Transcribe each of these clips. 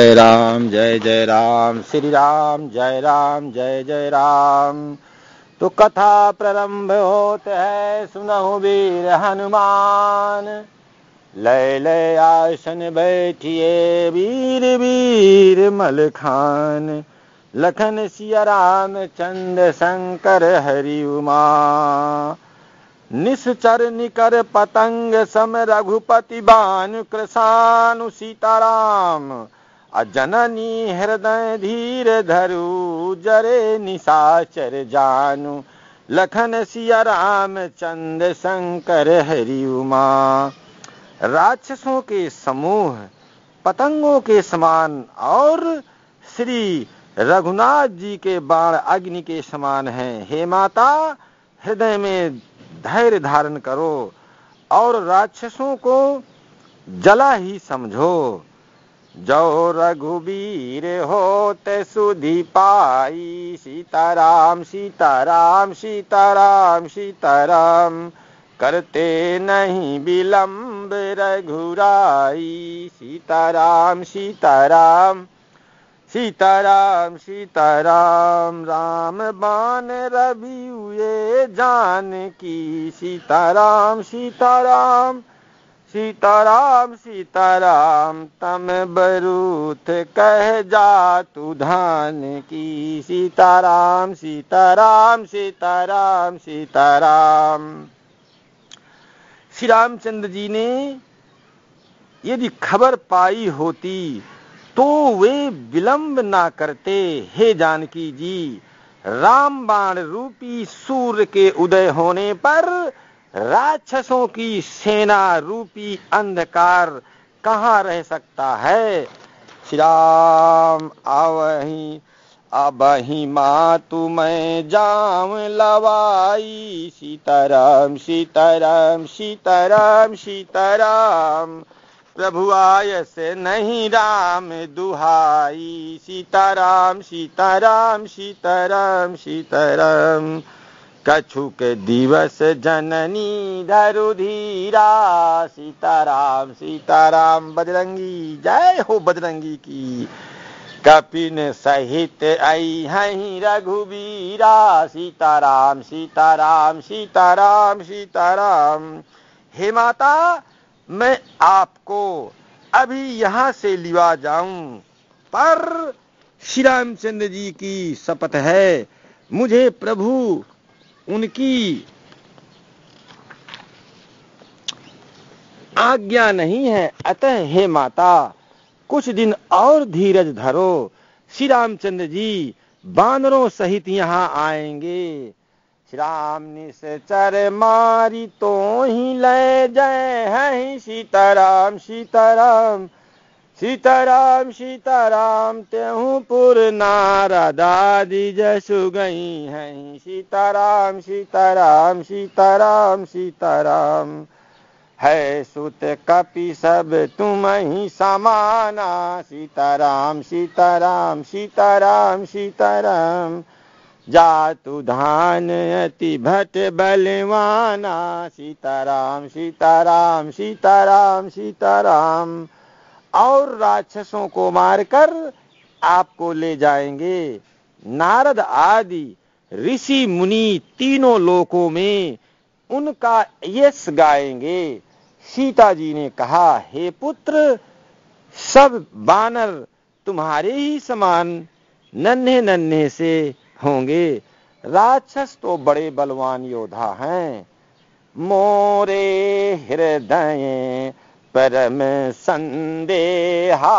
जय राम जय जय राम श्री राम जय राम जय जय राम तो कथा प्रारंभ होते है सुनहु वीर हनुमान लय लय आसन बैठिए वीर वीर मलखान लखन सिया राम चंद शंकर हरि उमा निश्चर निकर पतंग सम रघुपति बानु कृषानु सीताराम जननी हृदय धीर धरु जरे निशाचर जानु लखन सिया राम चंद शंकर हरि उमा राक्षसों के समूह पतंगों के समान और श्री रघुनाथ जी के बाण अग्नि के समान हैं हे माता हृदय में धैर्य धारण करो और राक्षसों को जला ही समझो जो रघुबीर होते सुधि पाई सीताराम सीताराम सीताराम सीताराम करते नहीं विलंब रघुराई सीताराम सीताराम सीताराम सीताराम राम बान रवि जान की सीताराम सीताराम सीताराम सीताराम तम बरूथ कह जा तू धान की सीताराम सीताराम सीताराम सीताराम श्री रामचंद्र जी ने यदि खबर पाई होती तो वे विलंब ना करते हे जानकी जी राम बाण रूपी सूर्य के उदय होने पर राक्षसों की सेना रूपी अंधकार कहाँ रह सकता है श्री राम आवही अब ही माँ तुम्हें जाम लवाई सीताराम सीताराम सीताराम सीताराम प्रभु आय से नहीं राम दुहाई सीताराम सीताराम सीताराम सीताराम, सीताराम कछुक दिवस जननी धीरा सीताराम सीताराम बजरंगी जय हो बजरंगी की कपिन सहित आई हई रघुबीरा सीताराम सीताराम सीताराम सीताराम हे माता मैं आपको अभी यहाँ से लिवा जाऊं पर श्री रामचंद्र जी की शपथ है मुझे प्रभु उनकी आज्ञा नहीं है अतः हे माता कुछ दिन और धीरज धरो श्री रामचंद्र जी बानरों सहित यहाँ आएंगे राम निश्चर मारी तो ही ले जय है सीताराम सीताराम सीताराम सीताराम तेहू पुर नारदादी जसु गई हैं सीताराम सीताराम सीताराम सीताराम है सुत कपि सब तुम ही समाना सीताराम सीताराम सीताराम सीताराम जातु धान अति भट बलवाना सीताराम सीताराम सीताराम सीताराम, सीताराम और राक्षसों को मारकर आपको ले जाएंगे नारद आदि ऋषि मुनि तीनों लोकों में उनका यश गाएंगे सीता जी ने कहा हे पुत्र सब बानर तुम्हारे ही समान नन्हे नन्हे से होंगे राक्षस तो बड़े बलवान योद्धा हैं मोरे हृदय परम सन्देहा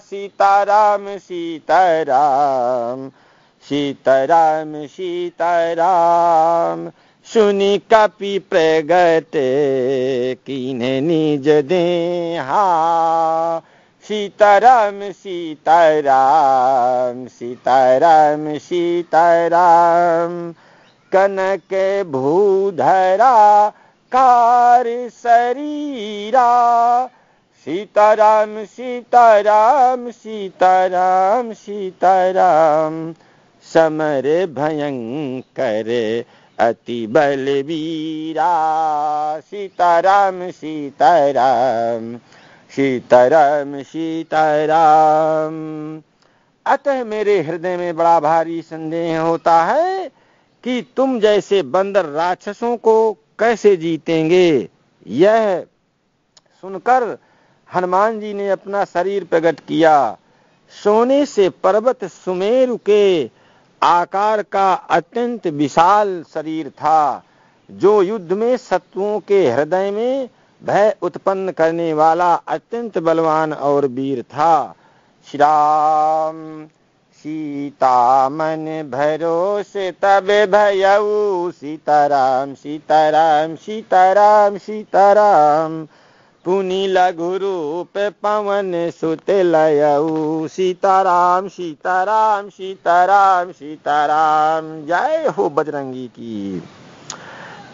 सीताराम सीताराम सीताराम सुनि कापि प्रगते निज देहा सीताराम सीताराम सीताराम सीताराम कनक भूधरा कार शरीरा सीताराम सीताराम सीताराम सीताराम समर भयंकर अति वीरा सीताराम सीताराम सीताराम सीताराम अतः मेरे हृदय में बड़ा भारी संदेह होता है कि तुम जैसे बंदर राक्षसों को कैसे जीतेंगे यह सुनकर हनुमान जी ने अपना शरीर प्रकट किया सोने से पर्वत सुमेरु के आकार का अत्यंत विशाल शरीर था जो युद्ध में शत्रुओं के हृदय में भय उत्पन्न करने वाला अत्यंत बलवान और वीर था श्री राम सीता मन भरोसे तब भयऊ सीताराम सीताराम सीताराम सीताराम पुनि लघु रूप पवन सुत लयऊ सीताराम सीताराम सीताराम सीताराम जय हो बजरंगी की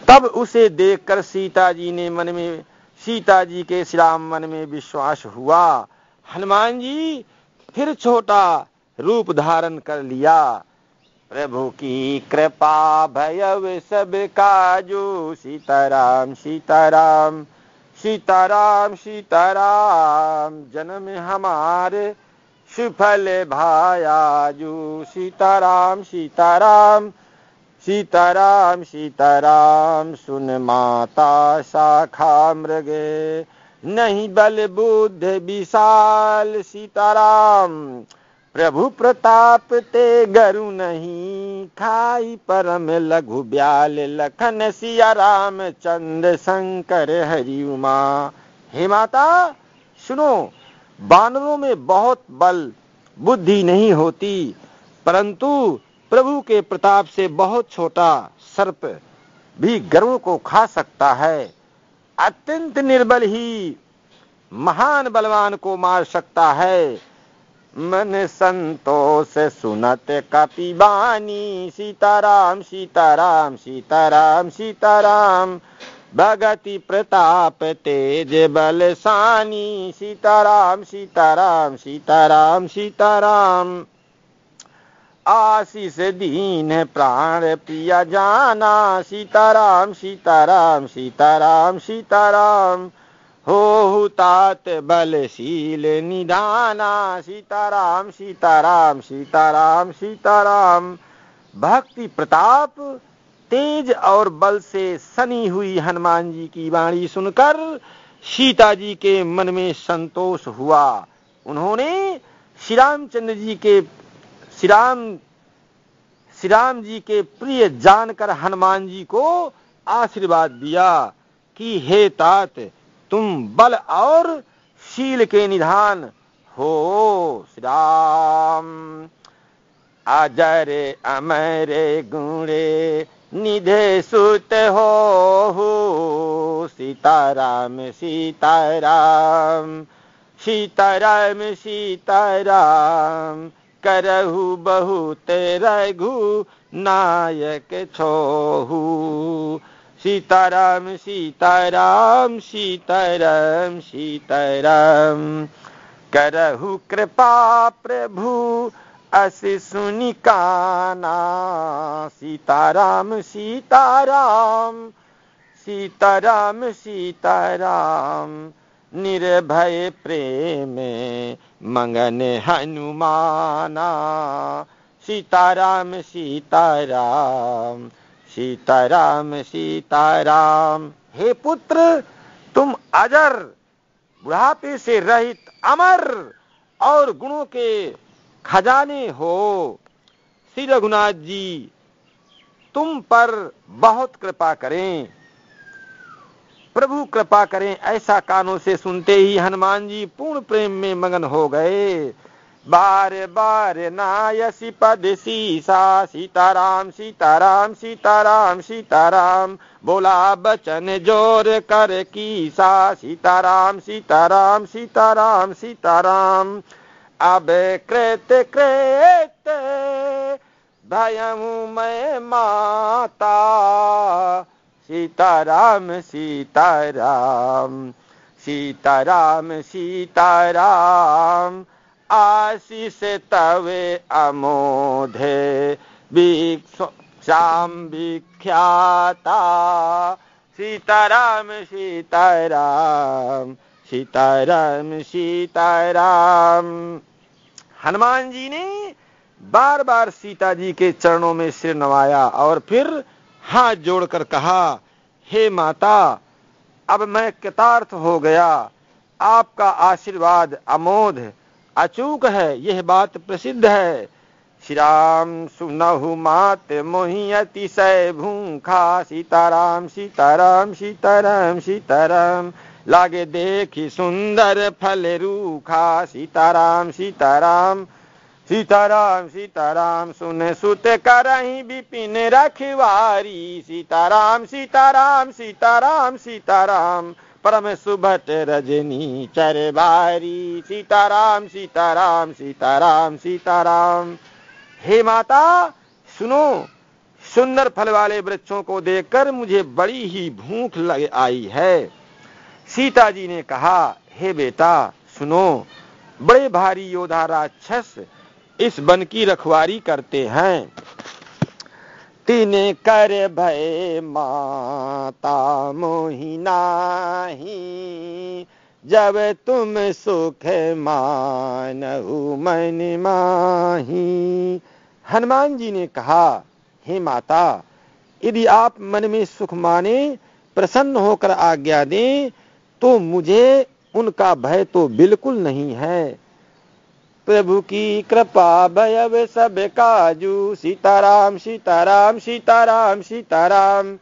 तब उसे देखकर सीता जी ने मन में सीता जी के श्राम मन में विश्वास हुआ हनुमान जी फिर छोटा रूप धारण कर लिया प्रभु की कृपा भयव सब काजू सीताराम सीताराम सीताराम सीताराम जन्म हमारे सुफल भायाजू सीताराम सीताराम सीताराम सीताराम सुन माता शाखा मृगे नहीं बल बुद्ध विशाल सीताराम प्रभु प्रताप ते गरु नहीं खाई परम लघु ब्याल लखन सिया राम चंद्र शंकर हरि उमा हे माता सुनो बानरों में बहुत बल बुद्धि नहीं होती परंतु प्रभु के प्रताप से बहुत छोटा सर्प भी गर्व को खा सकता है अत्यंत निर्बल ही महान बलवान को मार सकता है मन संतोष सुनत कपिबानी सीताराम सीताराम सीताराम सीताराम भगति प्रताप तेज बल सानी सीताराम सीताराम सीताराम सीताराम आशीष दीन प्राण प्रिया जाना सीताराम सीताराम सीताराम सीताराम हो तात बलशील निधाना सीताराम सीताराम सीताराम सीताराम भक्ति प्रताप तेज और बल से सनी हुई हनुमान जी की वाणी सुनकर सीता जी के मन में संतोष हुआ उन्होंने श्री रामचंद्र जी के श्री राम श्री राम जी के प्रिय जानकर हनुमान जी को आशीर्वाद दिया कि हे तात तुम बल और शील के निधान हो श्री राम अजरे अमरे गुणे निधे सुत हो सीताराम सीताराम सीताराम सीताराम करहु बहुत रघु नायक छोहू सीताराम सीताराम सीताराम सीताराम करहु कृपा प्रभु असि सुनिकाना सीताराम सीताराम सीताराम सीताराम निर्भय प्रेमे मगन हनुमाना सीताराम सीताराम सीताराम सीताराम हे पुत्र तुम अजर बुढ़ापे से रहित अमर और गुणों के खजाने हो श्री रघुनाथ जी तुम पर बहुत कृपा करें प्रभु कृपा करें ऐसा कानों से सुनते ही हनुमान जी पूर्ण प्रेम में मगन हो गए बार बार नायसी पद सीसा सीताराम सीताराम सीताराम सीताराम बोला बचन जोर कर कीसा सीताराम सीताराम सीताराम सीताराम अब कृत कृत भयम मैं माता सीताराम सीताराम सीताराम सीताराम आशीष तवे अमोधे भिक्षां विख्याता सीताराम सीताराम सीताराम सीताराम हनुमान जी ने बार बार सीता जी के चरणों में सिर नवाया और फिर हाथ जोड़कर कहा हे माता अब मैं कृतार्थ हो गया आपका आशीर्वाद अमोध अचूक है यह बात प्रसिद्ध है श्री राम सुनहु मात मोहि अतिशय भूखा सीताराम सीताराम सीताराम सीताराम लागे देखी सुंदर फल रूखा सीताराम सीताराम सीताराम सीताराम सुन सुत करही बिपिन रखवारी सीताराम सीताराम सीताराम सीताराम, सीताराम परम सुभट रजनी चर बारी सीताराम सीताराम सीताराम सीताराम हे माता सुनो सुंदर फल वाले वृक्षों को देखकर मुझे बड़ी ही भूख लग आई है सीता जी ने कहा हे बेटा सुनो बड़े भारी योद्धा राक्षस इस वन की रखवारी करते हैं दिन कर भय माता मोहिना ही जब तुम सुख मान मन माही हनुमान जी ने कहा हे माता यदि आप मन में सुख माने प्रसन्न होकर आज्ञा दें तो मुझे उनका भय तो बिल्कुल नहीं है प्रभु की कृपा भयव सब काजू सीताराम सीताराम सीताराम सीताराम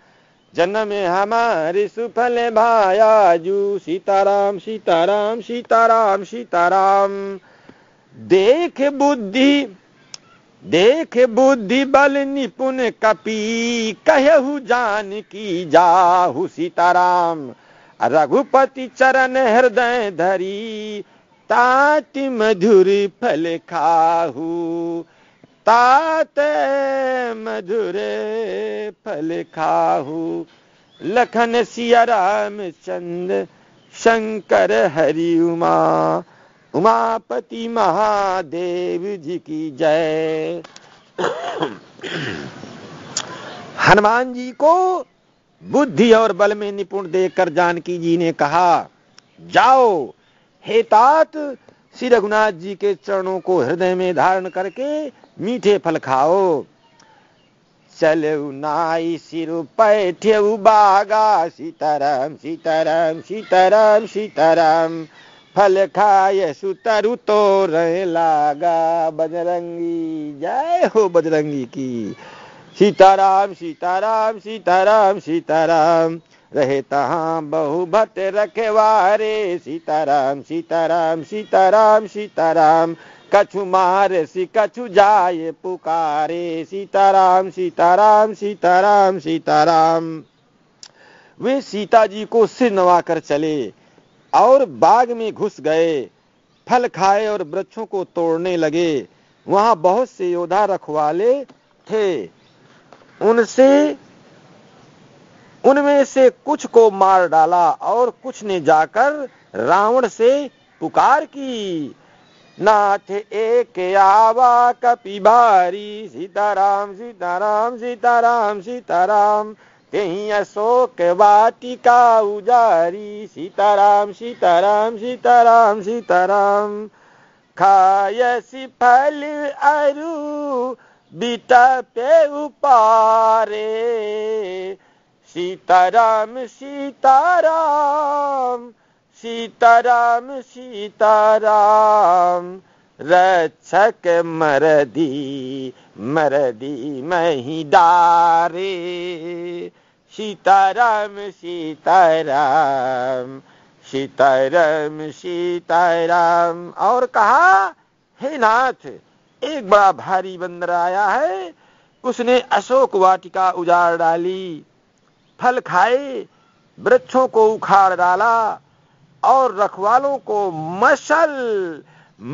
जन्म हमारे सुफल भायाजू सीताराम सीताराम सीताराम सीताराम देख बुद्धि देख बुद्धि बल निपुण कपी कहु जान की जाहु सीताराम रघुपति चरण हृदय धरी ताति मधुर फल खाहू तात मधुर फल खाहू लखन सिया राम चंद शंकर हरि उमा उमापति महादेव जी की जय हनुमान जी को बुद्धि और बल में निपुण देखकर जानकी जी ने कहा जाओ हे तात श्री रघुनाथ जी के चरणों को हृदय में धारण करके मीठे फल खाओ चलो नाई सिर पैठे बागा सीताराम सीताराम सीताराम सीताराम फल खाए सुतरु तो रहे लागा बजरंगी जय हो बजरंगी की सीताराम सीताराम सीताराम सीताराम रहे तहाँ बहुभट रखवारे सीताराम सीताराम सीताराम सीताराम कछु मार सी कछु जाए पुकारे सीताराम सीताराम सीताराम सीताराम वे सीता जी को सिर नवाकर चले और बाग में घुस गए फल खाए और वृक्षों को तोड़ने लगे वहां बहुत से योद्धा रखवाले थे उनसे उनमें से कुछ को मार डाला और कुछ ने जाकर रावण से पुकार की नाथ एक आवा कपि भारी सीताराम सीताराम सीताराम सीताराम तेही अशोक वाटिका उजारी सीताराम सीताराम सीताराम सीताराम खायसी फल अरु बीता पे उपारे सीताराम सीताराम सीताराम सीताराम रक्षक मरदी मरदी मही डारे सीताराम सीताराम सीताराम सीताराम और कहा हे नाथ एक बड़ा भारी बंदर आया है उसने अशोक वाटिका उजाड़ डाली फल खाए वृक्षों को उखाड़ डाला और रखवालों को मसल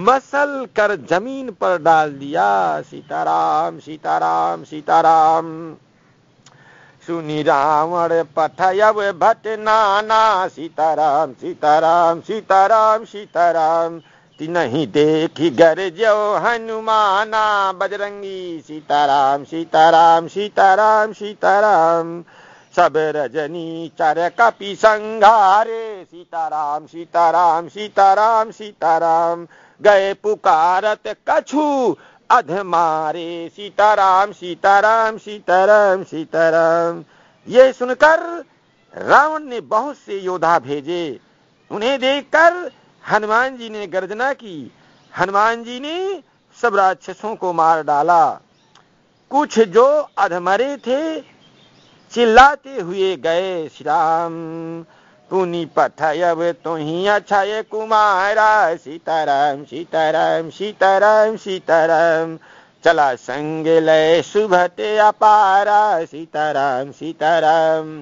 मसल कर जमीन पर डाल दिया सीताराम सीताराम सीताराम सुनी रावण पठयब भट नाना सीताराम सीताराम सीताराम सीताराम नहीं देखी गर जो हनुमाना बजरंगी सीताराम सीताराम सीताराम सीताराम सब रजनी चर कपि संघारे सीताराम सीताराम सीताराम सीताराम गए पुकारत कछु अध मारे सीताराम सीताराम सीताराम सीताराम ये सुनकर रावण ने बहुत से योद्धा भेजे उन्हें देखकर हनुमान जी ने गर्जना की हनुमान जी ने सब राक्षसों को मार डाला कुछ जो अधमरे थे चिल्लाते हुए गए श्री राम पुनि पथय अब तो ही अक्षय कुमारा सीताराम सीताराम सीताराम सीताराम चला संग लय सुभते अपारा सीताराम सीताराम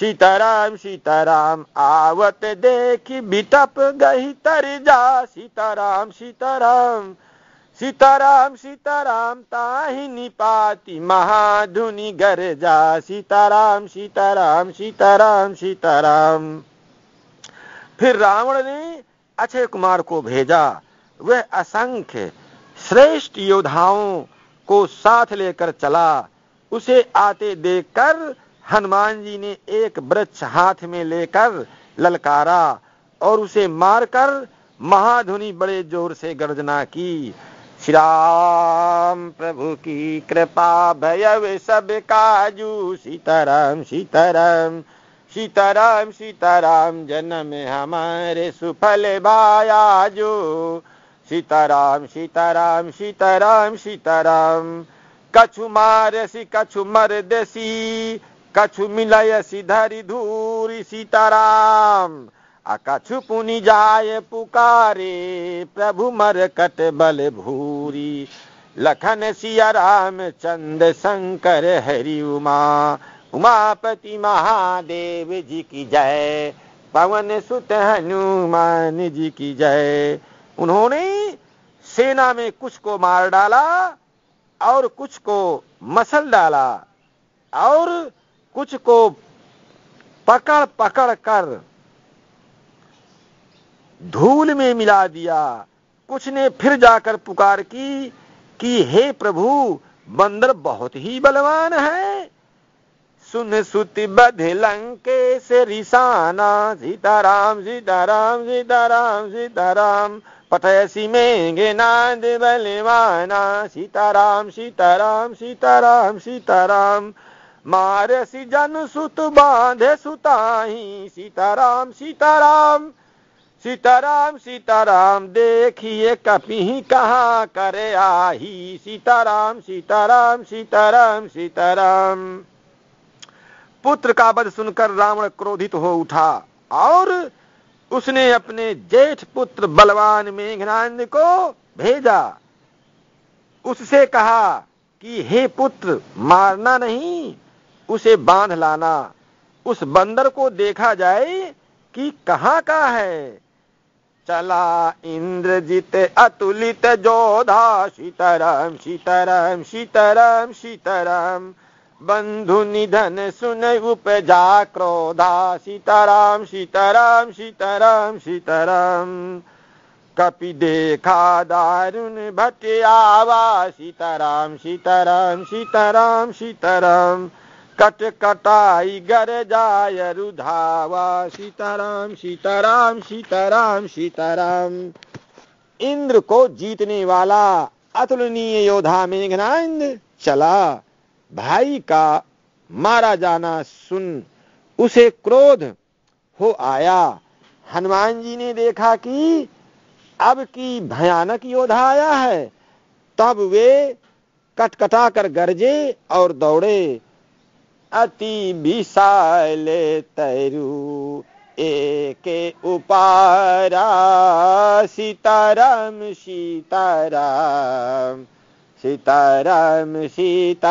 सीताराम सीताराम आवत देख बितप गही तर जा सीताराम सीताराम सीताराम सीताराम ताहिनी पाती महाधुनि घर जा सीताराम सीताराम सीताराम सीताराम फिर रावण ने अक्षय कुमार को भेजा वह असंख्य श्रेष्ठ योद्धाओं को साथ लेकर चला उसे आते देखकर हनुमान जी ने एक वृक्ष हाथ में लेकर ललकारा और उसे मारकर महाधुनि बड़े जोर से गर्जना की श्राम प्रभु की कृपा भयव सब काजू सीताराम सीताराम सीताराम सीताराम जन्म हमारे सुफल भाया जो सीताराम सीताराम सीताराम सीताराम कछु मारसी कछु मर देसी कछु मिलयसी धरी धूरी सीताराम अकछु पुनि जाय पुकारे प्रभु मर कट बल भूरी लखन सिया राम चंद शंकर हरि उमा उमापति महादेव जी की जय पवन सुत हनुमान जी की जय उन्होंने सेना में कुछ को मार डाला और कुछ को मसल डाला और कुछ को पकड़ पकड़ कर धूल में मिला दिया कुछ ने फिर जाकर पुकार की कि हे प्रभु बंदर बहुत ही बलवान है सुन सुति बध लंके से रिसाना सीताराम सीताराम सीताराम सीताराम पटयसी में गे नाद बलवाना सीताराम सीताराम सीताराम सीताराम मारसी जन सुत बांधे सुताही सीताराम सीताराम सीताराम सीताराम देखिए कपी कहाँ करे आही सीताराम सीताराम सीताराम सीताराम पुत्र का वध सुनकर रावण क्रोधित हो उठा और उसने अपने जेठ पुत्र बलवान मेघनांद को भेजा उससे कहा कि हे पुत्र मारना नहीं उसे बांध लाना उस बंदर को देखा जाए कि कहाँ का है चला इन्द्रजित अतुलित जोधा सुतरं शीतरं शीतरम् शीतरम् बन्धुनिधन सुन उपजाक्रोधा शीतरां शीतरां शीतरां कपि देखा दारुण भटयावासितराम शीतरां शीतराम शीतराम् कटकटाई गर जाय रुधावा सीताराम सीताराम सीताराम सीताराम इंद्र को जीतने वाला अतुलनीय योद्धा मेघनांद चला भाई का मारा जाना सुन उसे क्रोध हो आया हनुमान जी ने देखा कि अब की भयानक योद्धा आया है तब वे कटकटा कर गरजे और दौड़े अति विशाल तरु एके उपारा सीताराम सीताराम सीताराम सीताराम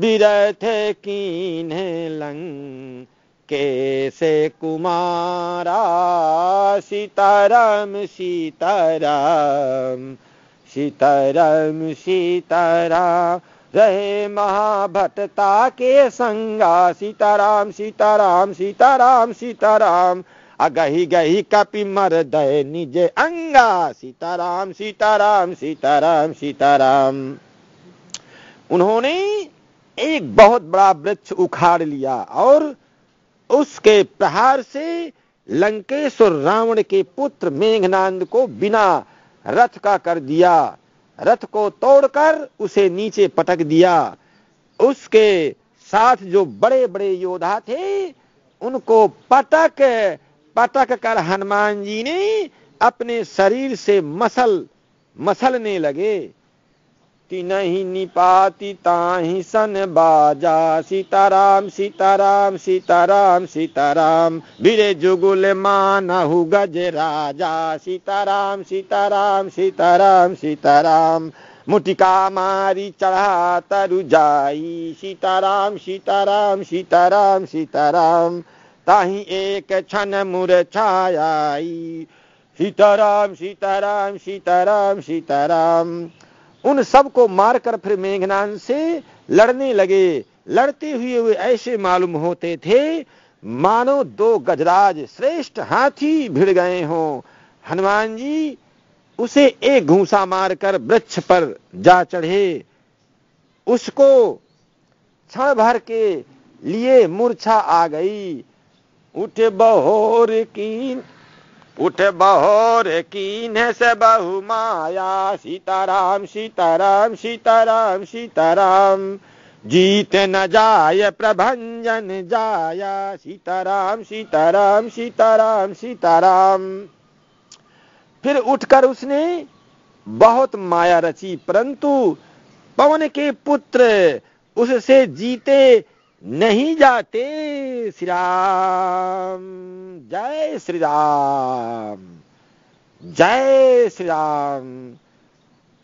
विरथ कीन लंग कैसे कुमारा सीताराम सीताराम सीताराम सीताराम रहे महाभटता के संगा सीताराम सीताराम सीताराम सीताराम अगही गही कपि मर दय निज अंगा सीताराम सीताराम सीताराम सीताराम उन्होंने एक बहुत बड़ा वृक्ष उखाड़ लिया और उसके प्रहार से लंकेश्वर रावण के पुत्र मेघनांद को बिना रथ का कर दिया रथ को तोड़कर उसे नीचे पटक दिया उसके साथ जो बड़े बड़े योद्धा थे उनको पटक पटक कर हनुमान जी ने अपने शरीर से मसल मसलने लगे पाति नहीं निपाति ताही सन बाजा सीताराम सीताराम सीताराम सीताराम बीरे जुगुल मानहु गज राजा सीताराम सीताराम सीताराम सीताराम मुटिका मारी चढ़ा तरु जाई सीताराम सीताराम सीताराम सीताराम ताही एक मुर छायाई सीताराम सीताराम सीताराम सीताराम उन सबको मारकर फिर मेघनान से लड़ने लगे लड़ते हुए वे ऐसे मालूम होते थे मानो दो गजराज श्रेष्ठ हाथी भिड़ गए हों हनुमान जी उसे एक घूसा मारकर वृक्ष पर जा चढ़े उसको क्षण भर के लिए मूर्छा आ गई उठे बहोर की उठ बहोर कीन से बहु माया सीताराम सीताराम सीताराम सीताराम जीत न जाय प्रभंजन जाया सीताराम सीताराम सीताराम सीताराम फिर उठकर उसने बहुत माया रची परंतु पवन के पुत्र उससे जीते नहीं जाते श्री राम जय श्री राम जय श्री राम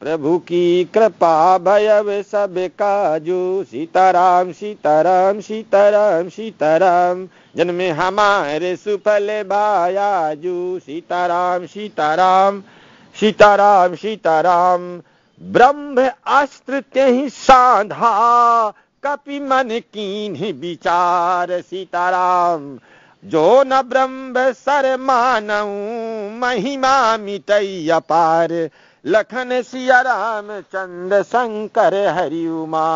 प्रभु की कृपा भयव सब काजू सीताराम सीताराम सीताराम सीताराम जन्मे हमारे सुफल भायाजू सीताराम सीताराम सीताराम सीताराम ब्रह्म अस्त्र ते ही साधा कपि मन की विचार सीताराम जो न ब्रह्म सर मानऊ महिमा मिटई अपार लखन सिया राम चंद्र शंकर हरि उमा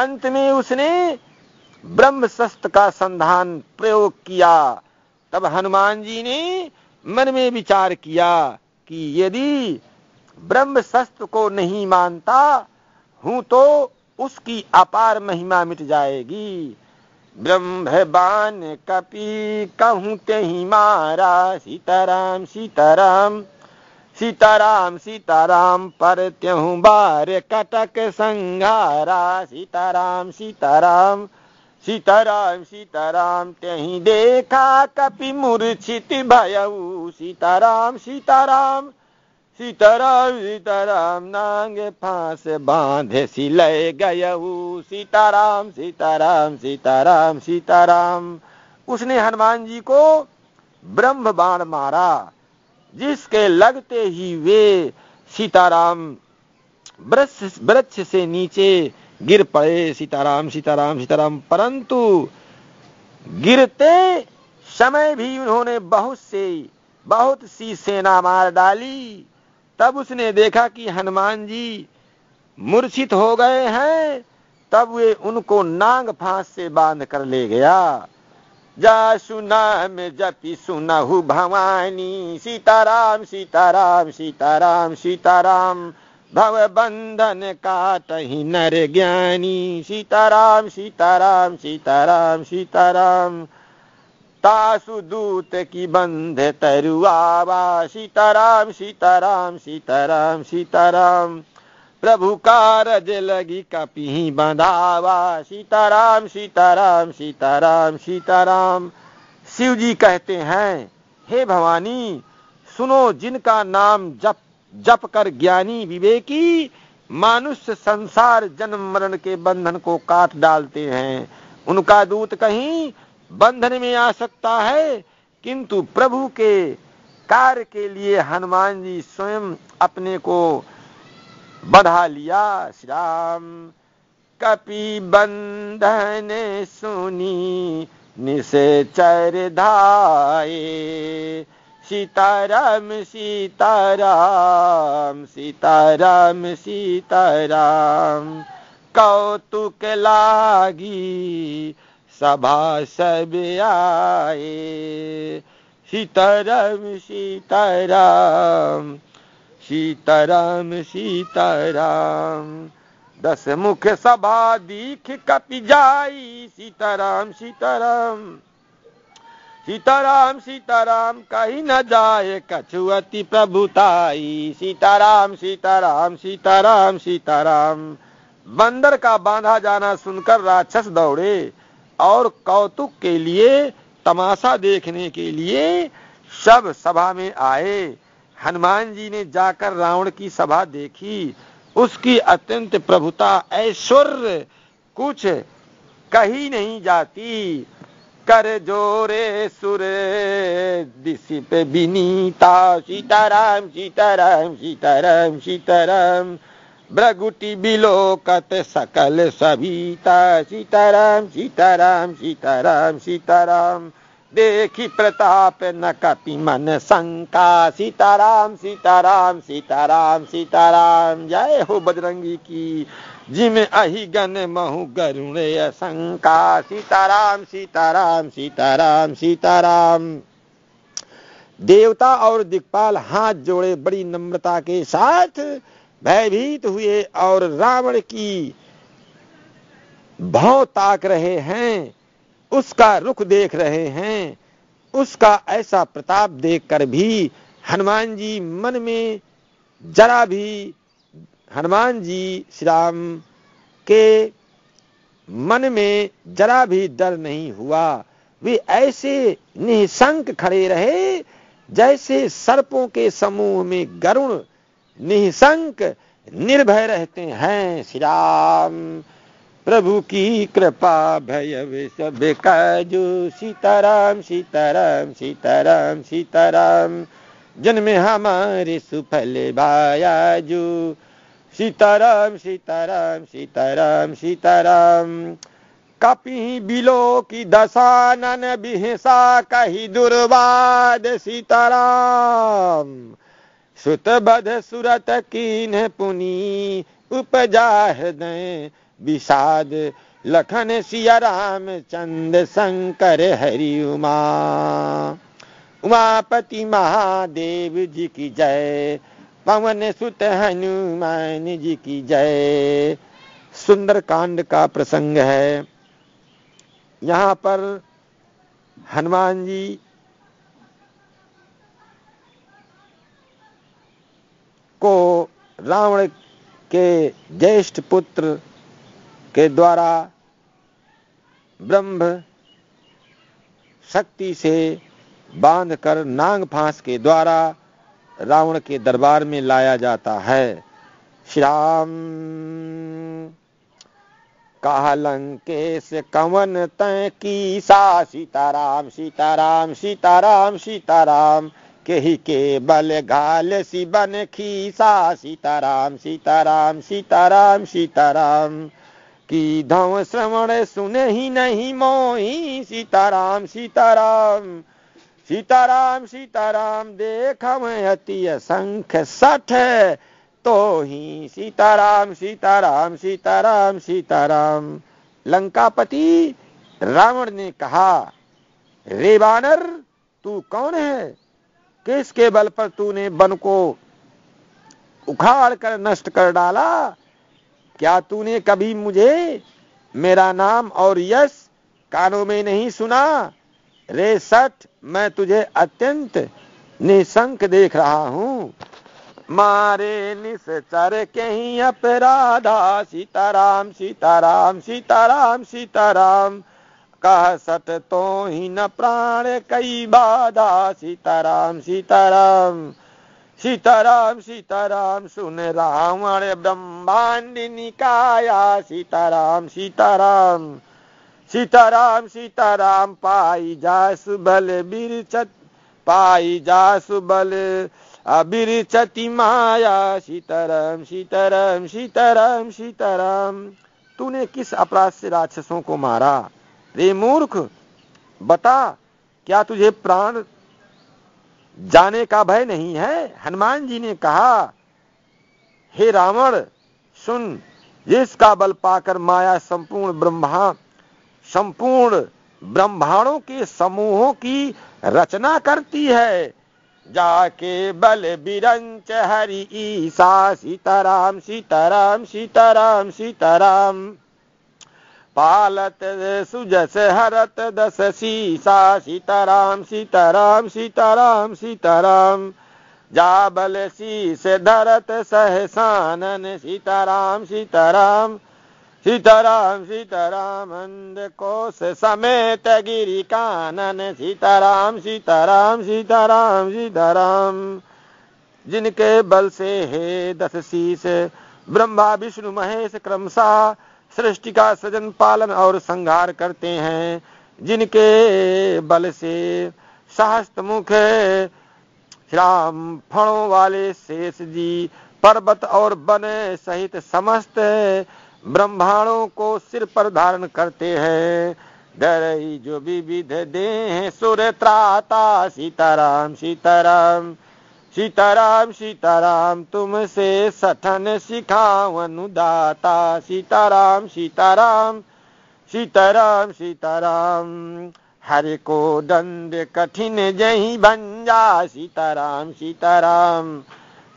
अंत में उसने ब्रह्म शस्त्र का संधान प्रयोग किया तब हनुमान जी ने मन में विचार किया कि यदि ब्रह्म शस्त्र को नहीं मानता हूं तो उसकी अपार महिमा मिट जाएगी ब्रह्मबान कपि कहूं कहूँ कहीं मारा सीताराम सीताराम सीताराम सीताराम पर त्यू बार कटक संघारा सीताराम सीताराम सीताराम सीताराम त्यही देखा कपि मूर्छित भयऊ सीताराम सीताराम सीताराम सीताराम नांग फांस बांधे सिलय गयहू सीताराम सीताराम सीताराम सीताराम उसने हनुमान जी को ब्रह्म बाण मारा जिसके लगते ही वे सीताराम वृक्ष से नीचे गिर पड़े सीताराम सीताराम सीताराम परंतु गिरते समय भी उन्होंने बहुत से बहुत सी सेना मार डाली तब उसने देखा कि हनुमान जी मूर्छित हो गए हैं तब वे उनको नांग फांस से बांध कर ले गया जा सुना में जपी हु भवानी सीताराम सीताराम सीताराम सीताराम भव बंधन काटही नर ज्ञानी सीताराम सीताराम सीताराम सीताराम, सीताराम तासु दूत की बंध तरुआवा सीताराम सीताराम सीताराम सीताराम प्रभु कारज लगी कपी बंधावा सीताराम सीताराम सीताराम सीताराम शिव जी कहते हैं हे भवानी सुनो जिनका नाम जप जप कर ज्ञानी विवेकी मानुष्य संसार जन्म मरण के बंधन को काट डालते हैं उनका दूत कहीं बंधन में आ सकता है किंतु प्रभु के कार्य के लिए हनुमान जी स्वयं अपने को बढ़ा लिया श्री राम कपि बंधन सुनी चर धाये सीताराम सीताराम सीताराम सीताराम कौतुक लागी सभा सब आए सीताराम सीताराम सीताराम सीताराम दस मुख सभा दीख कपि जाई सीताराम सीताराम सीताराम सीताराम कही न जाए कछुअति प्रभुताई सीताराम सीताराम सीताराम सीताराम बंदर का बांधा जाना सुनकर राक्षस दौड़े और कौतुक के लिए तमाशा देखने के लिए सब सभा में आए हनुमान जी ने जाकर रावण की सभा देखी उसकी अत्यंत प्रभुता ऐश्वर्य कुछ कही नहीं जाती कर जोरे सुर पे बिनीता सीताराम सीताराम सीताराम सीताराम, सीताराम भ्रगुटी बिलोकत सकल सभीता सीताराम सीताराम सीताराम सीताराम देखी प्रताप न कपि मन शंका सीताराम सीताराम सीताराम सीताराम जय हो बजरंगी की जिम अहि गण महु गरुणे शंका सीताराम सीताराम सीताराम सीताराम देवता और दिक्पाल हाथ जोड़े बड़ी नम्रता के साथ भयभीत हुए और रावण की भाव ताक रहे हैं उसका रुख देख रहे हैं उसका ऐसा प्रताप देखकर भी हनुमान जी मन में जरा भी हनुमान जी श्री राम के मन में जरा भी डर नहीं हुआ वे ऐसे निशंक खड़े रहे जैसे सर्पों के समूह में गरुण निशंक निर्भय रहते हैं श्री राम प्रभु की कृपा भय सब काजू सीताराम सीताराम सीताराम सीताराम जन्मे हमारे सुफल भाया जू सीताराम सीताराम सीताराम सीताराम कपी बिलो की दशा नन बिहसा कही दुर्वाद सीताराम सुत बध सुरत कीन पुनी उपजा हृदय विषाद लखन सिया राम चंद शंकर हरि उमा उमापति महादेव जी की जय पवन सुत हनुमान जी की जय सुंदर कांड का प्रसंग है यहाँ पर हनुमान जी को रावण के ज्येष्ठ पुत्र के द्वारा ब्रह्म शक्ति से बांध कर नांग फांस के द्वारा रावण के दरबार में लाया जाता है श्री राम कालंकेश कवन तय की सा सीताराम सीताराम सीताराम सीताराम सीता ही के बल घाल सी बन खीसा सीताराम सीताराम सीताराम सीताराम की धव श्रवण सुने ही नहीं मोही सीताराम सीताराम सीताराम सीताराम देख अति असंख्य सठ तो ही सीताराम सीताराम सीताराम सीताराम लंकापति रावण ने कहा रे बानर तू कौन है किसके बल पर तूने वन को उखाड़ कर नष्ट कर डाला क्या तूने कभी मुझे मेरा नाम और यश कानों में नहीं सुना रे सठ मैं तुझे अत्यंत निशंक देख रहा हूँ मारे निश्चर कहीं अपराधा सीताराम सीताराम सीताराम सीताराम कह सत तो ही न प्राण कई बाधा सीताराम सीताराम सीताराम सीताराम सुन रावण ब्रह्मांड निकाया सीताराम सीताराम सीताराम सीताराम पाई जासुबल बल बीर चत पाई जासुबल बल अबीर चति माया सीताराम सीताराम सीताराम सीताराम तूने किस अपराध से राक्षसों को मारा रे मूर्ख बता क्या तुझे प्राण जाने का भय नहीं है हनुमान जी ने कहा हे रावण सुन जिसका बल पाकर माया संपूर्ण ब्रह्मा संपूर्ण ब्रह्मांडों के समूहों की रचना करती है जाके बल बिरंच हरि ईसा सीताराम सीताराम सीताराम सीताराम पालत सुजस हरत दस सीसा सीताराम सीताराम सीताराम सीताराम जाबल शीस धरत सहसानन सीताराम सीताराम सीताराम सीताराम कोश समेत गिरि कानन सीताराम सीताराम सीताराम सीताराम जिनके बल से है दस शीस ब्रह्मा विष्णु महेश क्रमशा सृष्टि का सजन पालन और संहार करते हैं जिनके बल से सहस्त मुख श्राम फणों वाले शेष जी पर्वत और वन सहित समस्त ब्रह्मांडों को सिर पर धारण करते हैं डरई जो विविध दे सूर्य त्राता सीताराम सीताराम सीताराम सीताराम तुमसे सठन सिखावन अनुदाता सीताराम सीताराम सीताराम सीताराम हर को दंड कठिन जही भंजा सीताराम सीताराम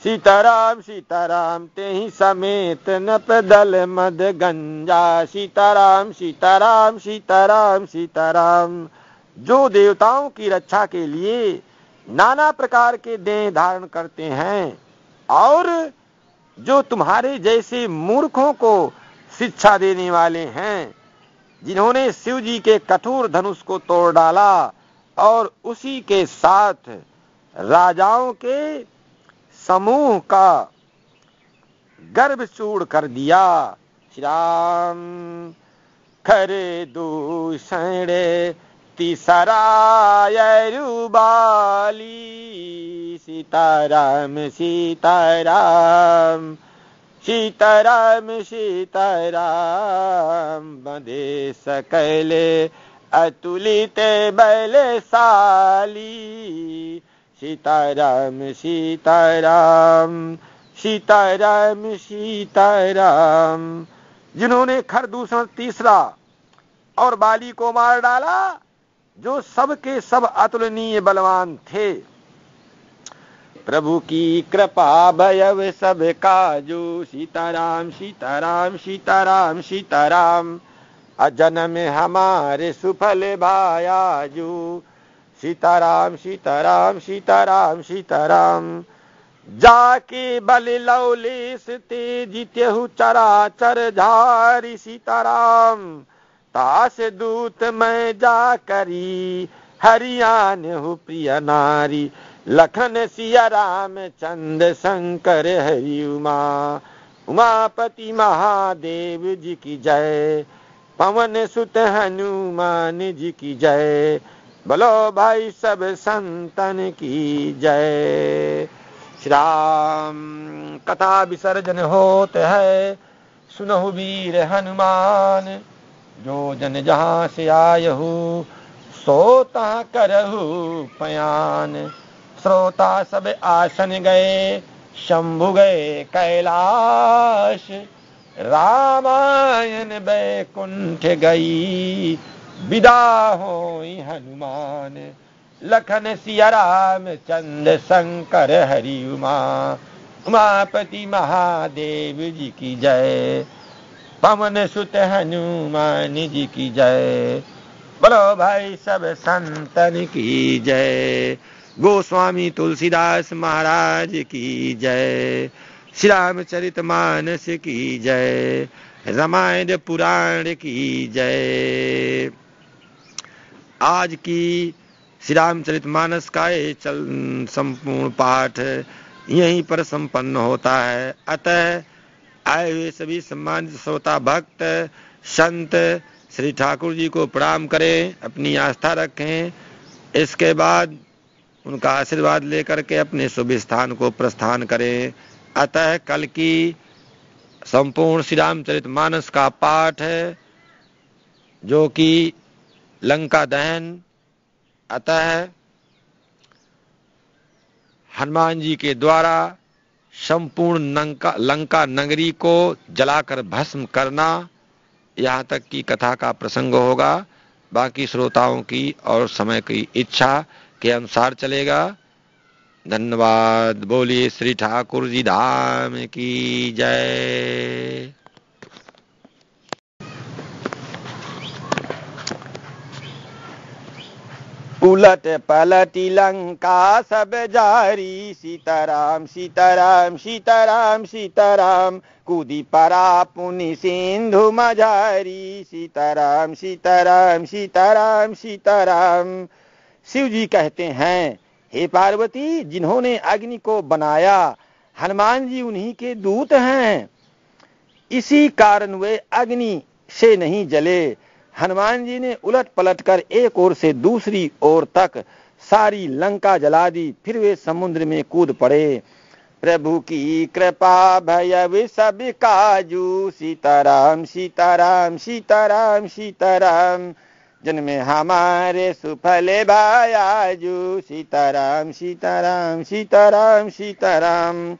सीताराम सीताराम ते समेत नप दल मद गंजा सीताराम सीताराम सीताराम सीताराम जो देवताओं की रक्षा के लिए नाना प्रकार के देह धारण करते हैं और जो तुम्हारे जैसे मूर्खों को शिक्षा देने वाले हैं जिन्होंने शिव जी के कठोर धनुष को तोड़ डाला और उसी के साथ राजाओं के समूह का गर्भ चूड़ कर दिया श्री राम खरे दूषण तिसराय रूबाली सीताराम सीताराम सीताराम सीताराम बंदे सकले अतुलित बलशाली सीताराम सीताराम सीताराम सीताराम जिन्होंने खर दूसरा तीसरा और बाली को मार डाला जो सबके सब अतुलनीय बलवान थे प्रभु की कृपा भयव सब का जो सीताराम सीताराम सीताराम सीताराम अजन्म हमारे सुफल भाया जो सीताराम सीताराम सीताराम सीताराम जाके बल लौली सते जीते हु चरा चर झारी सीताराम ताश दूत मैं जा करी हरियाण प्रिय नारी लखन सिया राम चंद शंकर हरि उमा उमापति महादेव जी की जय पवन सुत हनुमान जी की जय बोलो भाई सब संतन की जय श्राम राम कथा विसर्जन होत है सुनहु वीर हनुमान जो जन जहां से आयहू सो तहाँ करहू पयान श्रोता सब आसन गए शंभु गए कैलाश रामायण बैकुंठ गई विदा हो हनुमान लखन सिया राम चंद्र शंकर हरि उमा उमापति महादेव जी की जय पवन सुत हनुमान जी की जय बोलो भाई सब संतन की जय गोस्वामी तुलसीदास महाराज की जय श्री रामचरित मानस की जय रामायण पुराण की जय आज की श्री रामचरित मानस का ये संपूर्ण पाठ यहीं पर संपन्न होता है अतः आए हुए सभी सम्मानित श्रोता भक्त संत श्री ठाकुर जी को प्रणाम करें अपनी आस्था रखें इसके बाद उनका आशीर्वाद लेकर के अपने शुभ स्थान को प्रस्थान करें अतः कल की संपूर्ण श्री रामचरित मानस का पाठ है जो कि लंका दहन अतः हनुमान जी के द्वारा संपूर्ण लंका लंका नगरी को जलाकर भस्म करना यहाँ तक की कथा का प्रसंग होगा बाकी श्रोताओं की और समय की इच्छा के अनुसार चलेगा धन्यवाद बोलिए श्री ठाकुर जी धाम की जय उलट पलट लंका सब जारी सीताराम सीताराम सीताराम सीताराम कूदी परा पुनि सिंधु मझारी सीताराम सीताराम सीताराम सीताराम शिव जी कहते हैं हे पार्वती जिन्होंने अग्नि को बनाया हनुमान जी उन्हीं के दूत हैं इसी कारण वे अग्नि से नहीं जले हनुमान जी ने उलट पलट कर एक ओर से दूसरी ओर तक सारी लंका जला दी फिर वे समुद्र में कूद पड़े प्रभु की कृपा भय सब काजू सीताराम सीताराम सीताराम सीताराम जिनमें हमारे सुफले भायाजू सीताराम सीताराम सीताराम सीताराम, सीताराम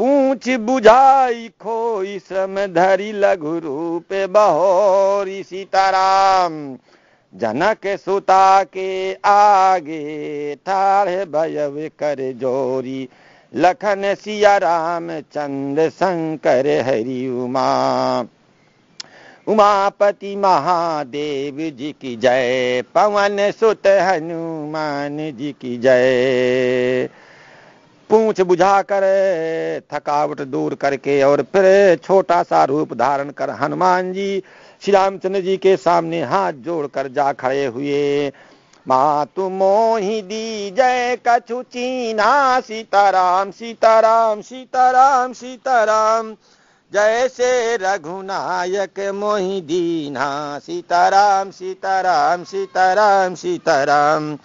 पूछ बुझाई खोई सम धरी लघु रूप बहोरी सीताराम जनक सुता के आगे ठाढ़ भयव कर जोरी लखन सिया राम चंद्र शंकर हरि उमा उमापति महादेव जी की जय पवन सुत हनुमान जी की जय पूछ बुझा कर थकावट दूर करके और फिर छोटा सा रूप धारण कर हनुमान जी श्री रामचंद्र जी के सामने हाथ जोड़कर जा खड़े हुए तुम मोहि दी जय कछु चीना सीताराम सीताराम सीताराम सीताराम जैसे रघुनायक मोहि दीना सीताराम सीताराम सीताराम सीताराम, सीताराम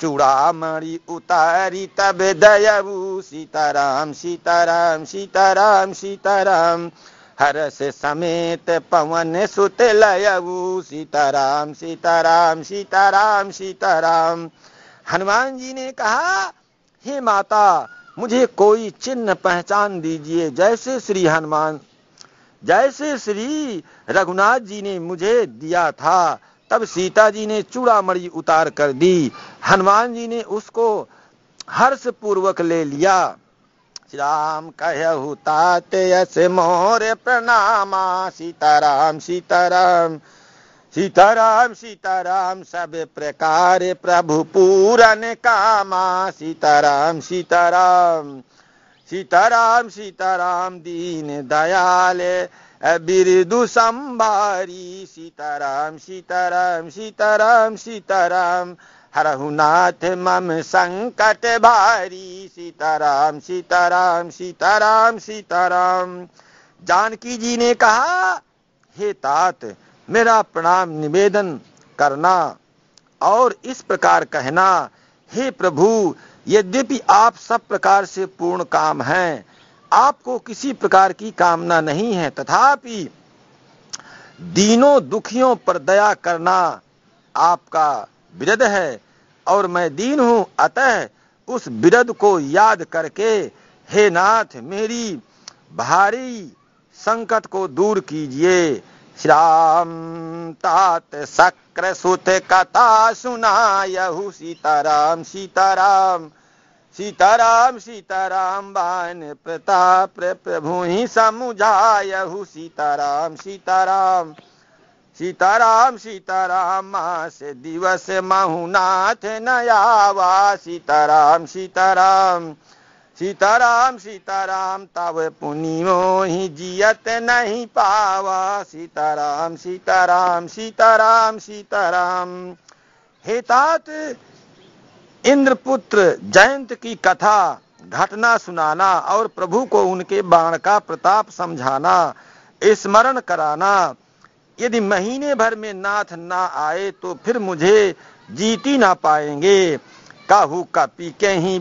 चूड़ामणि उतारी तब दयाऊ सीताराम सीताराम सीताराम सीताराम हरस समेत पवन सुत लयऊ सीताराम सीताराम सीताराम सीताराम हनुमान जी ने कहा हे माता मुझे कोई चिन्ह पहचान दीजिए जैसे श्री हनुमान जैसे श्री रघुनाथ जी ने मुझे दिया था तब सीता जी ने चूड़ामणि उतार कर दी हनुमान जी ने उसको हर्ष पूर्वक ले लिया राम कहु ताते मोरे प्रणामा सीताराम सीताराम सीताराम सीताराम सब प्रकार प्रभु पूरन कामा सीताराम सीताराम सीताराम सीताराम दीन दयाल बिरदु संभारी सीताराम सीताराम सीताराम सीताराम हरहुनाथ मम संकट भारी सीताराम सीताराम सीताराम सीताराम जानकी जी ने कहा हे तात मेरा प्रणाम निवेदन करना और इस प्रकार कहना हे प्रभु यद्यपि आप सब प्रकार से पूर्ण काम हैं आपको किसी प्रकार की कामना नहीं है तथापि दीनों दुखियों पर दया करना आपका विरद है और मैं दीन हूं अतः उस विरद को याद करके हे नाथ मेरी भारी संकट को दूर कीजिए श्राम तात शक्र सुत कथा सुना यू सीताराम सीताराम सीताराम सीताराम बान प्रताप प्रभु ही समुझायहु सीताराम सीताराम सीताराम सीताराम मास दिवस महुनाथ नयावा सीताराम सीताराम सीताराम सीताराम तब पुनियो ही जियत नहीं पावा सीताराम सीताराम सीताराम सीताराम हे तात इंद्रपुत्र जयंत की कथा घटना सुनाना और प्रभु को उनके बाण का प्रताप समझाना स्मरण कराना यदि महीने भर में नाथ ना आए तो फिर मुझे जीती ना पाएंगे काहू का पी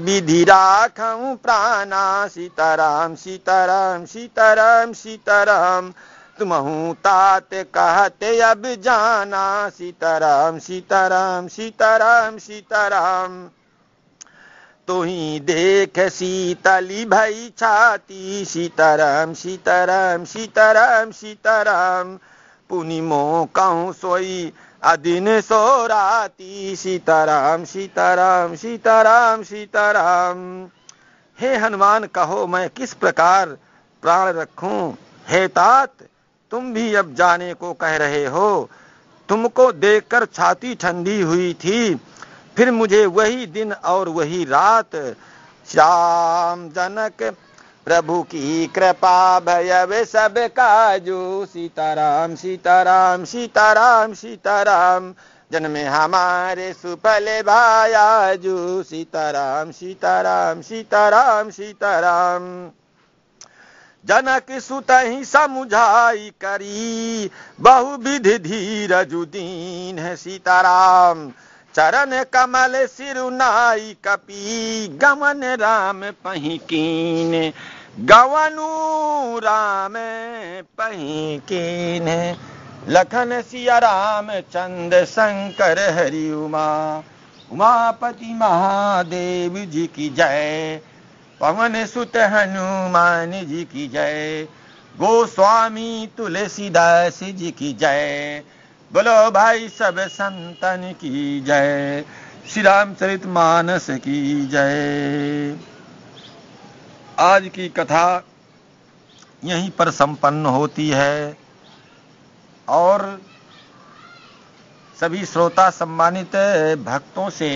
भी धीरा खाऊ प्राणा सीताराम सीताराम सीताराम सीताराम तुम तात कहते अब जाना सीताराम सीताराम सीताराम सीताराम तो ही देख सीताली भई छाती सीताराम सीताराम सीताराम सीताराम पुनिमो कहू सोई अदिन सो राती सीताराम सीताराम सीताराम सीताराम हे हनुमान कहो मैं किस प्रकार प्राण रखूं हे तात तुम भी अब जाने को कह रहे हो तुमको देखकर छाती ठंडी हुई थी फिर मुझे वही दिन और वही रात श्याम जनक प्रभु की कृपा भयव सब काजू सीताराम सीताराम सीताराम सीताराम जन्मे हमारे सुपले भाया जू सीताराम सीताराम सीताराम सीताराम जनक सुत ही समुझाई करी बहु विधि धीर जुदीन है सीताराम चरण कमल सिरुनाई कपी गमन राम पहिकीन गवनु राम पहिकीन लखन सिया राम चंद शंकर हरि उमा उमापति महादेव जी की जय पवन सुत हनुमान जी की जय गोस्वामी तुलसीदास जी की जय बोलो भाई सब संतन की जय श्री रामचरित मानस की जय आज की कथा यहीं पर संपन्न होती है और सभी श्रोता सम्मानित भक्तों से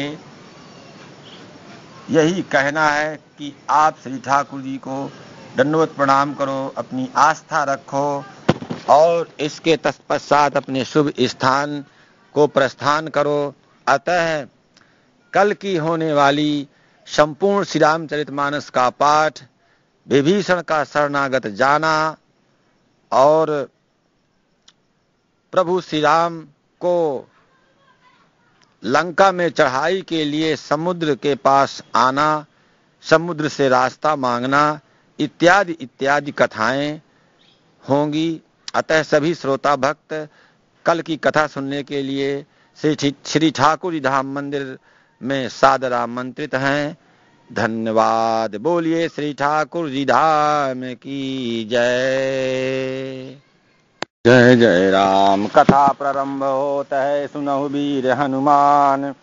यही कहना है कि आप श्री ठाकुर जी को दंडवत प्रणाम करो अपनी आस्था रखो और इसके तत्पश्चात अपने शुभ स्थान को प्रस्थान करो अतः कल की होने वाली संपूर्ण श्री मानस का पाठ विभीषण का शरणागत जाना और प्रभु श्री राम को लंका में चढ़ाई के लिए समुद्र के पास आना समुद्र से रास्ता मांगना इत्यादि इत्यादि कथाएं होंगी अतः सभी श्रोता भक्त कल की कथा सुनने के लिए श्री श्री ठाकुर धाम मंदिर में सादर आमंत्रित हैं धन्यवाद बोलिए श्री ठाकुर जी धाम की जय जय जय राम कथा प्रारंभ होता है सुनहु वीर हनुमान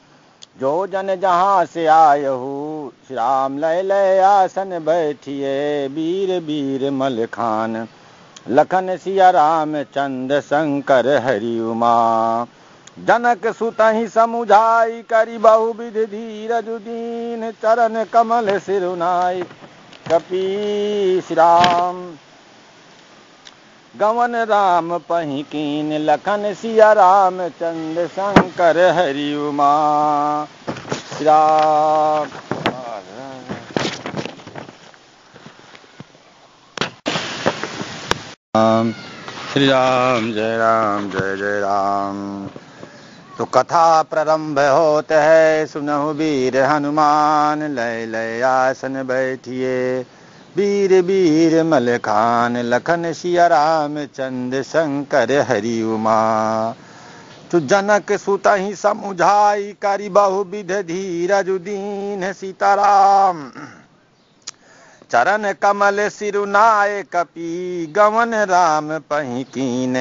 जो जन जहाँ से आय हो श्री राम लय लय आसन बैठिए वीर वीर मल खान लखन सिया राम चंद्र शंकर हरि उमा जनक सुत ही समुझाई करी बहुविध धीरज दीन चरण कमल सिरुनाई कपी श्री राम गवन राम पही कीन लखन सिया राम चंद्र शंकर हरि उमा राम श्री राम जय राम जय जय राम तो कथा प्रारंभ होते है सुनहु वीर हनुमान लय लय आसन बैठिए बीर मल मलखान लखन शिया राम चंद शंकर हरि उमा तू जनक सुता ही समुझाई करी विध धीरज दीन सीताराम चरण कमल सिरुनाय कपि गवन राम पही कीन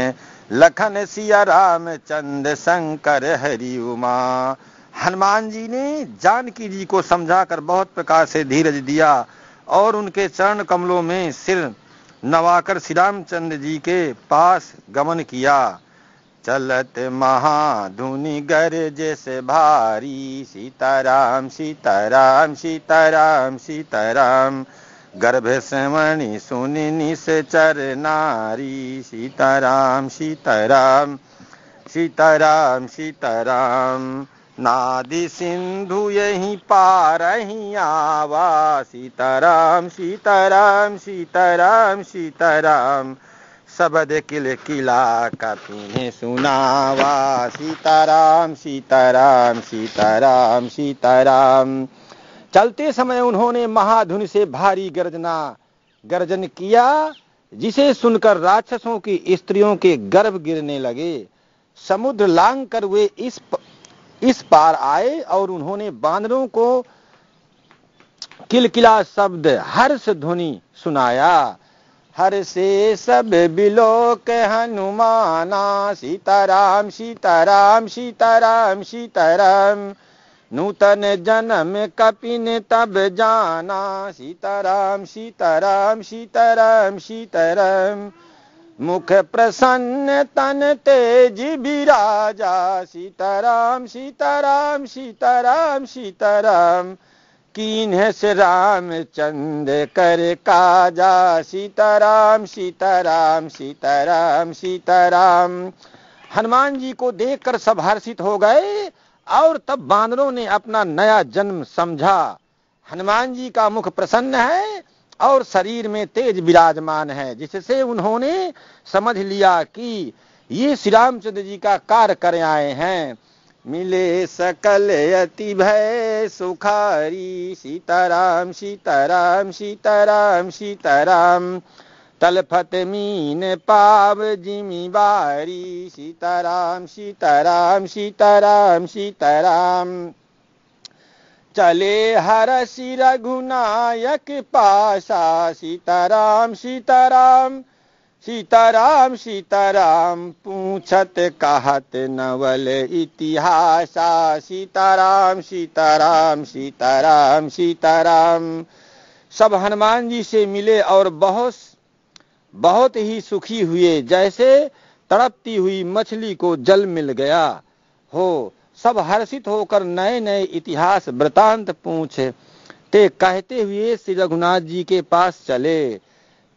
लखन सिया राम चंद शंकर हरि उमा हनुमान जी ने जानकी जी को समझाकर बहुत प्रकार से धीरज दिया और उनके चरण कमलों में सिर नवाकर श्री रामचंद्र जी के पास गमन किया चलत महाधुनि गरजे से भारी सीताराम सीताराम सीताराम सीताराम गर्भ सेवणी सुनिनी से चर नारी सीताराम सीताराम सीताराम सीताराम, सीताराम नादि सिंधु यही पारही आवा सीताराम सीताराम सीताराम सीताराम शबद किल किला कपिने सुनावा सीताराम सीताराम सीताराम सीताराम चलते समय उन्होंने महाधुन से भारी गर्जना गर्जन किया जिसे सुनकर राक्षसों की स्त्रियों के गर्भ गिरने लगे समुद्र लांग कर वे इस इस पार आए और उन्होंने बानरों को किलकिला शब्द हर्ष ध्वनि सुनाया हर से सब बिलोक हनुमाना सीताराम सीताराम सीताराम सीताराम नूतन जन्म कपिन तब जाना सीताराम सीताराम सीताराम सीताराम मुख प्रसन्न तन तेज विराजा सीताराम सीताराम सीताराम सीताराम है से राम चंद कर काजा सीताराम सीताराम सीताराम सीताराम हनुमान जी को देखकर सब हर्षित हो गए और तब बानरों ने अपना नया जन्म समझा हनुमान जी का मुख प्रसन्न है और शरीर में तेज विराजमान है जिससे उन्होंने समझ लिया कि ये श्री रामचंद्र जी का कार्य कर आए हैं मिले सकल अति भय सुखारी सीताराम सीताराम सीताराम सीताराम तलफत मीन पाव बारी सीताराम सीताराम सीताराम सीताराम चले हर सि रघुनायक पासा सीताराम सीताराम सीताराम सीताराम पूछत कहत नवल इतिहासा सीताराम सीताराम सीताराम सीताराम सब हनुमान जी से मिले और बहुत बहुत ही सुखी हुए जैसे तड़पती हुई मछली को जल मिल गया हो सब हर्षित होकर नए नए इतिहास वृतांत पूछे ते कहते हुए श्री रघुनाथ जी के पास चले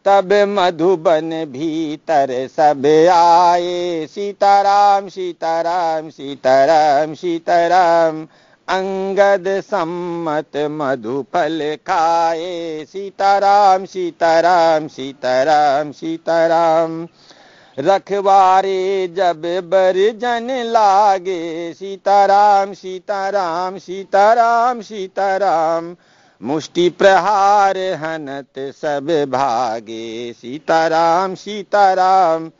तब मधुबन भीतर सब आए सीताराम सीताराम सीताराम सीताराम अंगद सम्मत मधुफल खाए सीताराम सीताराम सीताराम सीताराम रखवारे जब बरजन लागे सीताराम सीताराम सीताराम सीताराम मुष्टि प्रहार हनत सब भागे सीताराम सीताराम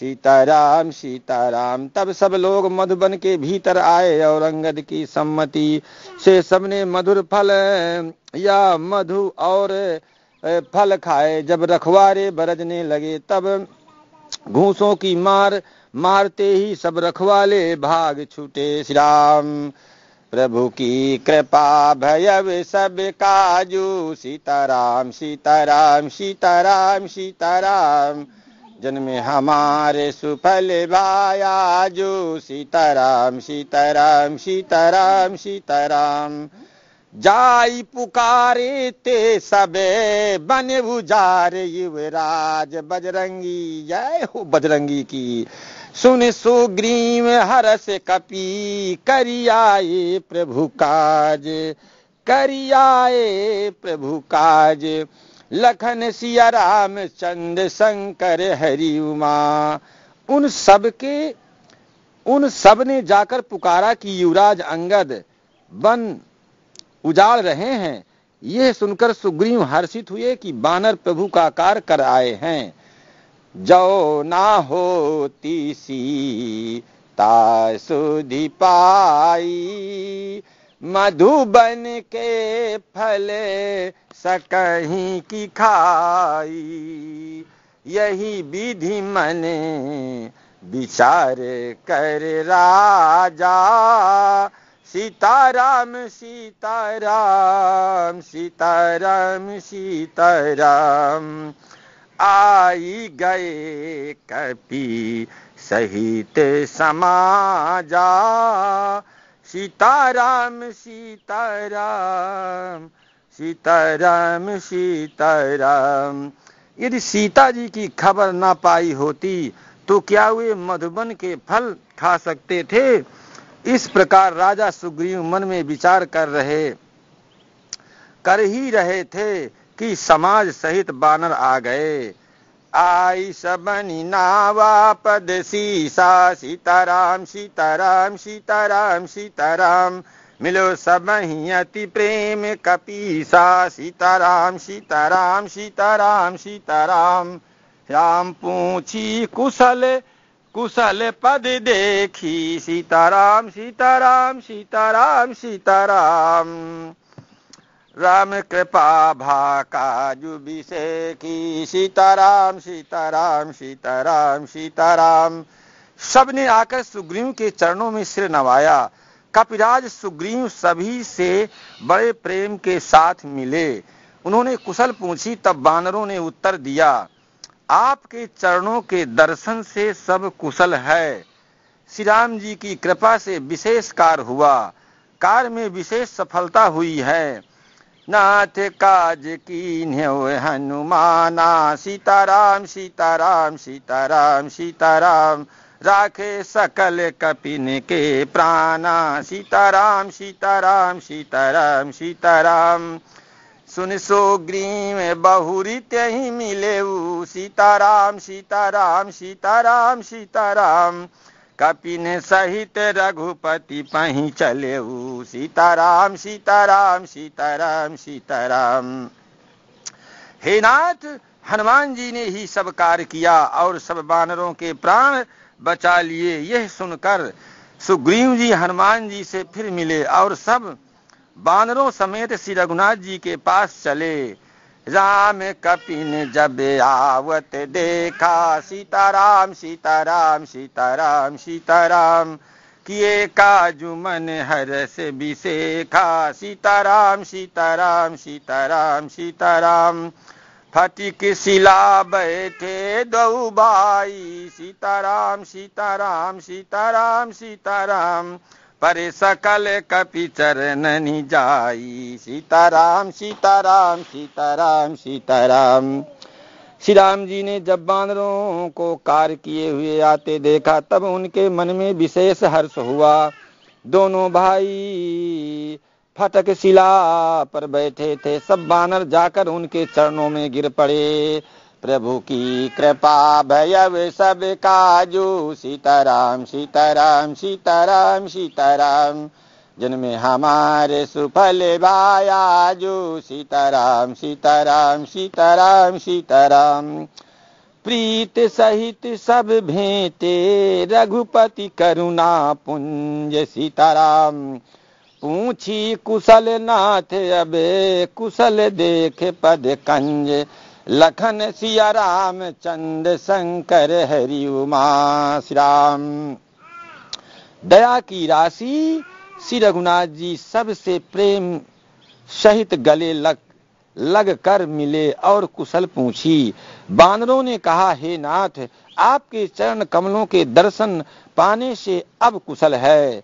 सीताराम सीताराम तब सब लोग मधुबन के भीतर आए और अंगद की सम्मति से सबने मधुर फल या मधु और फल खाए जब रखवारे बरजने लगे तब घूसों की मार मारते ही सब रखवाले भाग छूटे श्री राम प्रभु की कृपा भयव सब काजू सीताराम सीताराम सीताराम सीताराम जन्म हमारे सुफल भाया जो सीताराम सीताराम सीताराम सीताराम जाई पुकारे ते सबे बने उजारे युवराज बजरंगी जय हो बजरंगी की सुन सुग्रीव हरस कपी करियाए प्रभु काज करियाए प्रभु काज लखन सिया राम चंद्र शंकर हरि उमा उन सब के उन सब ने जाकर पुकारा कि युवराज अंगद बन उजाड़ रहे हैं यह सुनकर सुग्रीव हर्षित हुए कि बानर प्रभु का आकार कर आए हैं जो ना होती तीसी तासुधि पाई मधुबन के फले सकहीं की खाई यही विधि मन विचार कर राजा सीताराम सीताराम सीताराम सीताराम आई गए कपि सहित समाजा सीताराम सीताराम सीताराम सीताराम यदि सीता जी की खबर ना पाई होती तो क्या वे मधुबन के फल खा सकते थे इस प्रकार राजा सुग्रीव मन में विचार कर रहे कर ही रहे थे कि समाज सहित बानर आ गए आई सबनी नावा पद सीसा सीताराम सीताराम सीताराम सीताराम मिलो ही अति प्रेम कपीसा सीताराम सीताराम सीताराम सीताराम राम पूछी कुशल कुशल पद देखी सीताराम सीताराम सीताराम सीताराम राम कृपा भाका जुबिसे की सीताराम सीताराम सीताराम सीताराम सब ने आकर सुग्रीव के चरणों में सिर नवाया कपिराज सुग्रीव सभी से बड़े प्रेम के साथ मिले उन्होंने कुशल पूछी तब बानरों ने उत्तर दिया आपके चरणों के दर्शन से सब कुशल है श्री राम जी की कृपा से विशेष कार्य हुआ कार में विशेष सफलता हुई है नाथ काज की हनुमाना सीताराम सीताराम सीताराम सीताराम राखे सकल कपिन के प्राणा सीताराम सीताराम सीताराम सीताराम सुन सो ग्रीम बहुरी तही मिले सीताराम सीताराम सीताराम सीताराम कपिन सहित रघुपति पही चले सीताराम सीताराम सीताराम सीताराम हे नाथ हनुमान जी ने ही सब कार्य किया और सब बानरों के प्राण बचा लिए यह सुनकर सुग्रीव जी हनुमान जी से फिर मिले और सब बानरों समेत श्री रघुनाथ जी के पास चले राम कपिन जब आवत देखा सीताराम सीताराम सीताराम सीताराम किए हर हरस बिसेखा सीताराम सीताराम सीताराम सीताराम फटिक सिला बैठे दो भाई सीताराम सीताराम सीताराम सीताराम पर सकल कपि चरण जाई सीताराम सीताराम सीताराम सीताराम श्री राम जी ने जब बानरों को कार किए हुए आते देखा तब उनके मन में विशेष हर्ष हुआ दोनों भाई फटक शिला पर बैठे थे सब बानर जाकर उनके चरणों में गिर पड़े प्रभु की कृपा भयव सब काजू सीताराम सीताराम सीताराम सीताराम जिनमें हमारे सुफल भाया जो सीताराम सीताराम सीताराम सीताराम प्रीत सहित सब भेंटे रघुपति करुणा पुंज सीताराम पूछी कुशल नाथ अबे कुशल देख पद कंज लखन सिया राम चंद शंकर हरि उमा श्री राम दया की राशि श्री रघुनाथ जी सबसे प्रेम सहित गले लग लग कर मिले और कुशल पूछी बानरों ने कहा हे नाथ आपके चरण कमलों के दर्शन पाने से अब कुशल है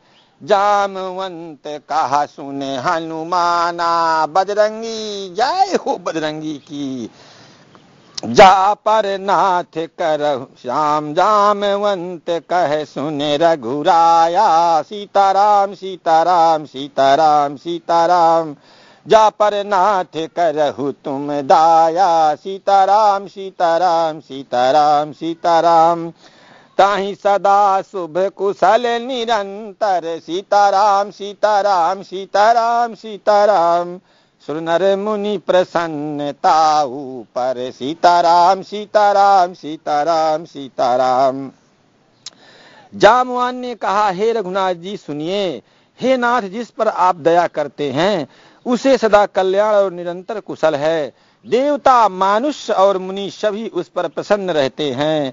जामवंत कहा सुने हनुमाना बजरंगी जय हो बजरंगी की जा पर नाथ कर श्याम जाम वंत कह सुन रघुराया सीताराम सीताराम सीताराम सीताराम जा पर नाथ करहु तुम दाया सीताराम सीताराम सीताराम सीताराम ताही सदा शुभ कुशल निरंतर सीताराम सीताराम सीताराम सीताराम सुर नर मुनि प्रसन्नताऊ पर सीताराम सीताराम सीताराम सीताराम जामुआन ने कहा हे रघुनाथ जी सुनिए हे नाथ जिस पर आप दया करते हैं उसे सदा कल्याण और निरंतर कुशल है देवता मानुष और मुनि सभी उस पर प्रसन्न रहते हैं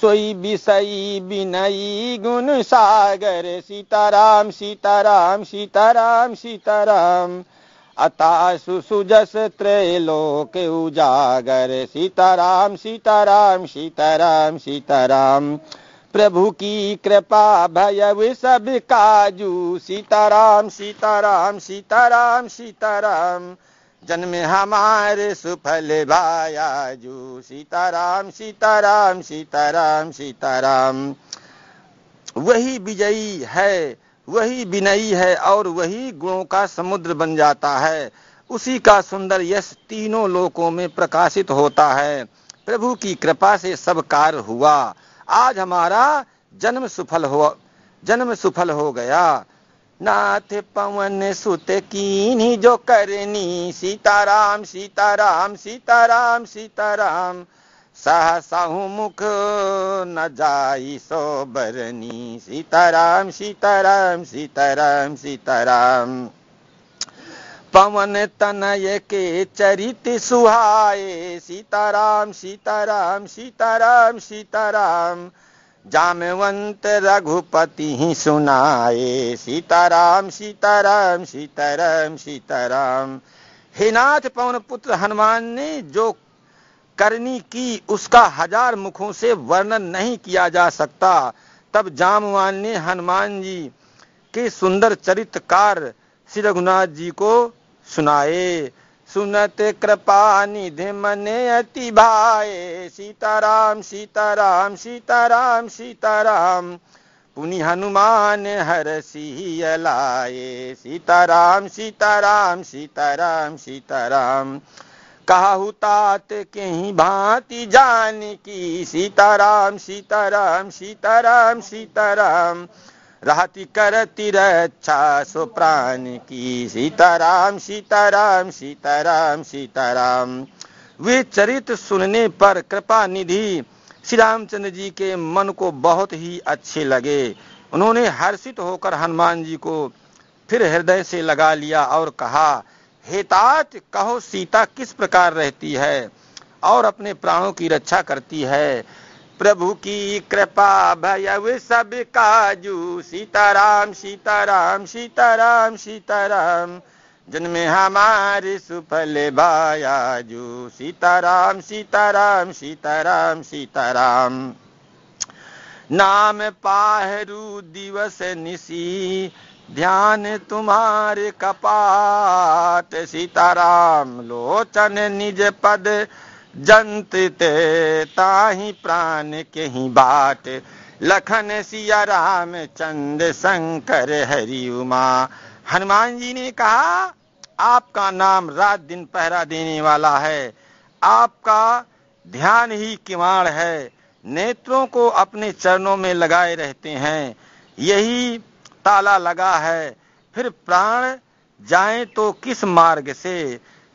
सोई बिसई बिनई गुण सागर सीताराम सीताराम सीताराम सीताराम, सीताराम अता सुजस त्रैलोक उजागर सीताराम सीताराम सीताराम सीताराम प्रभु की कृपा भय सब काजू सीताराम सीताराम सीताराम सीताराम जन्म हमारे सुफल भाया जू सीताराम सीताराम सीताराम सीताराम वही विजयी है वही विनयी है और वही गुणों का समुद्र बन जाता है उसी का सुंदर यश तीनों लोकों में प्रकाशित होता है प्रभु की कृपा से सब कार्य हुआ आज हमारा जन्म सफल हो जन्म सफल हो गया नाथ पवन सुत की जो करनी सीताराम सीताराम सीताराम सीताराम, सीताराम सहसाहु मुख न जाई सो बरनी सीताराम सीताराम सीताराम सीताराम पवन तनय के चरित सुहाए सीताराम सीताराम सीताराम सीताराम जामवंत रघुपति ही सुनाए सीताराम सीताराम सीताराम सीताराम हे नाथ पवन पुत्र हनुमान ने जो करनी की उसका हजार मुखों से वर्णन नहीं किया जा सकता तब जामवान ने हनुमान जी के सुंदर चरित्रकार श्री रघुनाथ जी को सुनाए सुनत कृपा निधि मने अति भाए सीताराम सीताराम सीताराम सीताराम पुनि हनुमान हर सी सीताराम सीताराम सीताराम सीताराम, सीताराम कहु तात के भांति जान की सीताराम सीताराम सीताराम सीताराम रहती करती रक्षा सो प्राण की सीताराम सीताराम सीताराम सीताराम वे चरित सुनने पर कृपा निधि श्री रामचंद्र जी के मन को बहुत ही अच्छे लगे उन्होंने हर्षित होकर हनुमान जी को फिर हृदय से लगा लिया और कहा हेताच कहो सीता किस प्रकार रहती है और अपने प्राणों की रक्षा करती है प्रभु की कृपा भय सब काजू सीताराम सीताराम सीताराम सीताराम जन्मे हमारे सुफल भायाजू सीताराम सीताराम सीताराम सीताराम नाम पाहरु दिवस निसी ध्यान तुम्हारे कपाट सीताराम लोचन निज पद जंत ताही प्राण के ही बाट लखन सिया राम चंद शंकर हरि उमा हनुमान जी ने कहा आपका नाम रात दिन पहरा देने वाला है आपका ध्यान ही किवाड़ है नेत्रों को अपने चरणों में लगाए रहते हैं यही ताला लगा है फिर प्राण जाए तो किस मार्ग से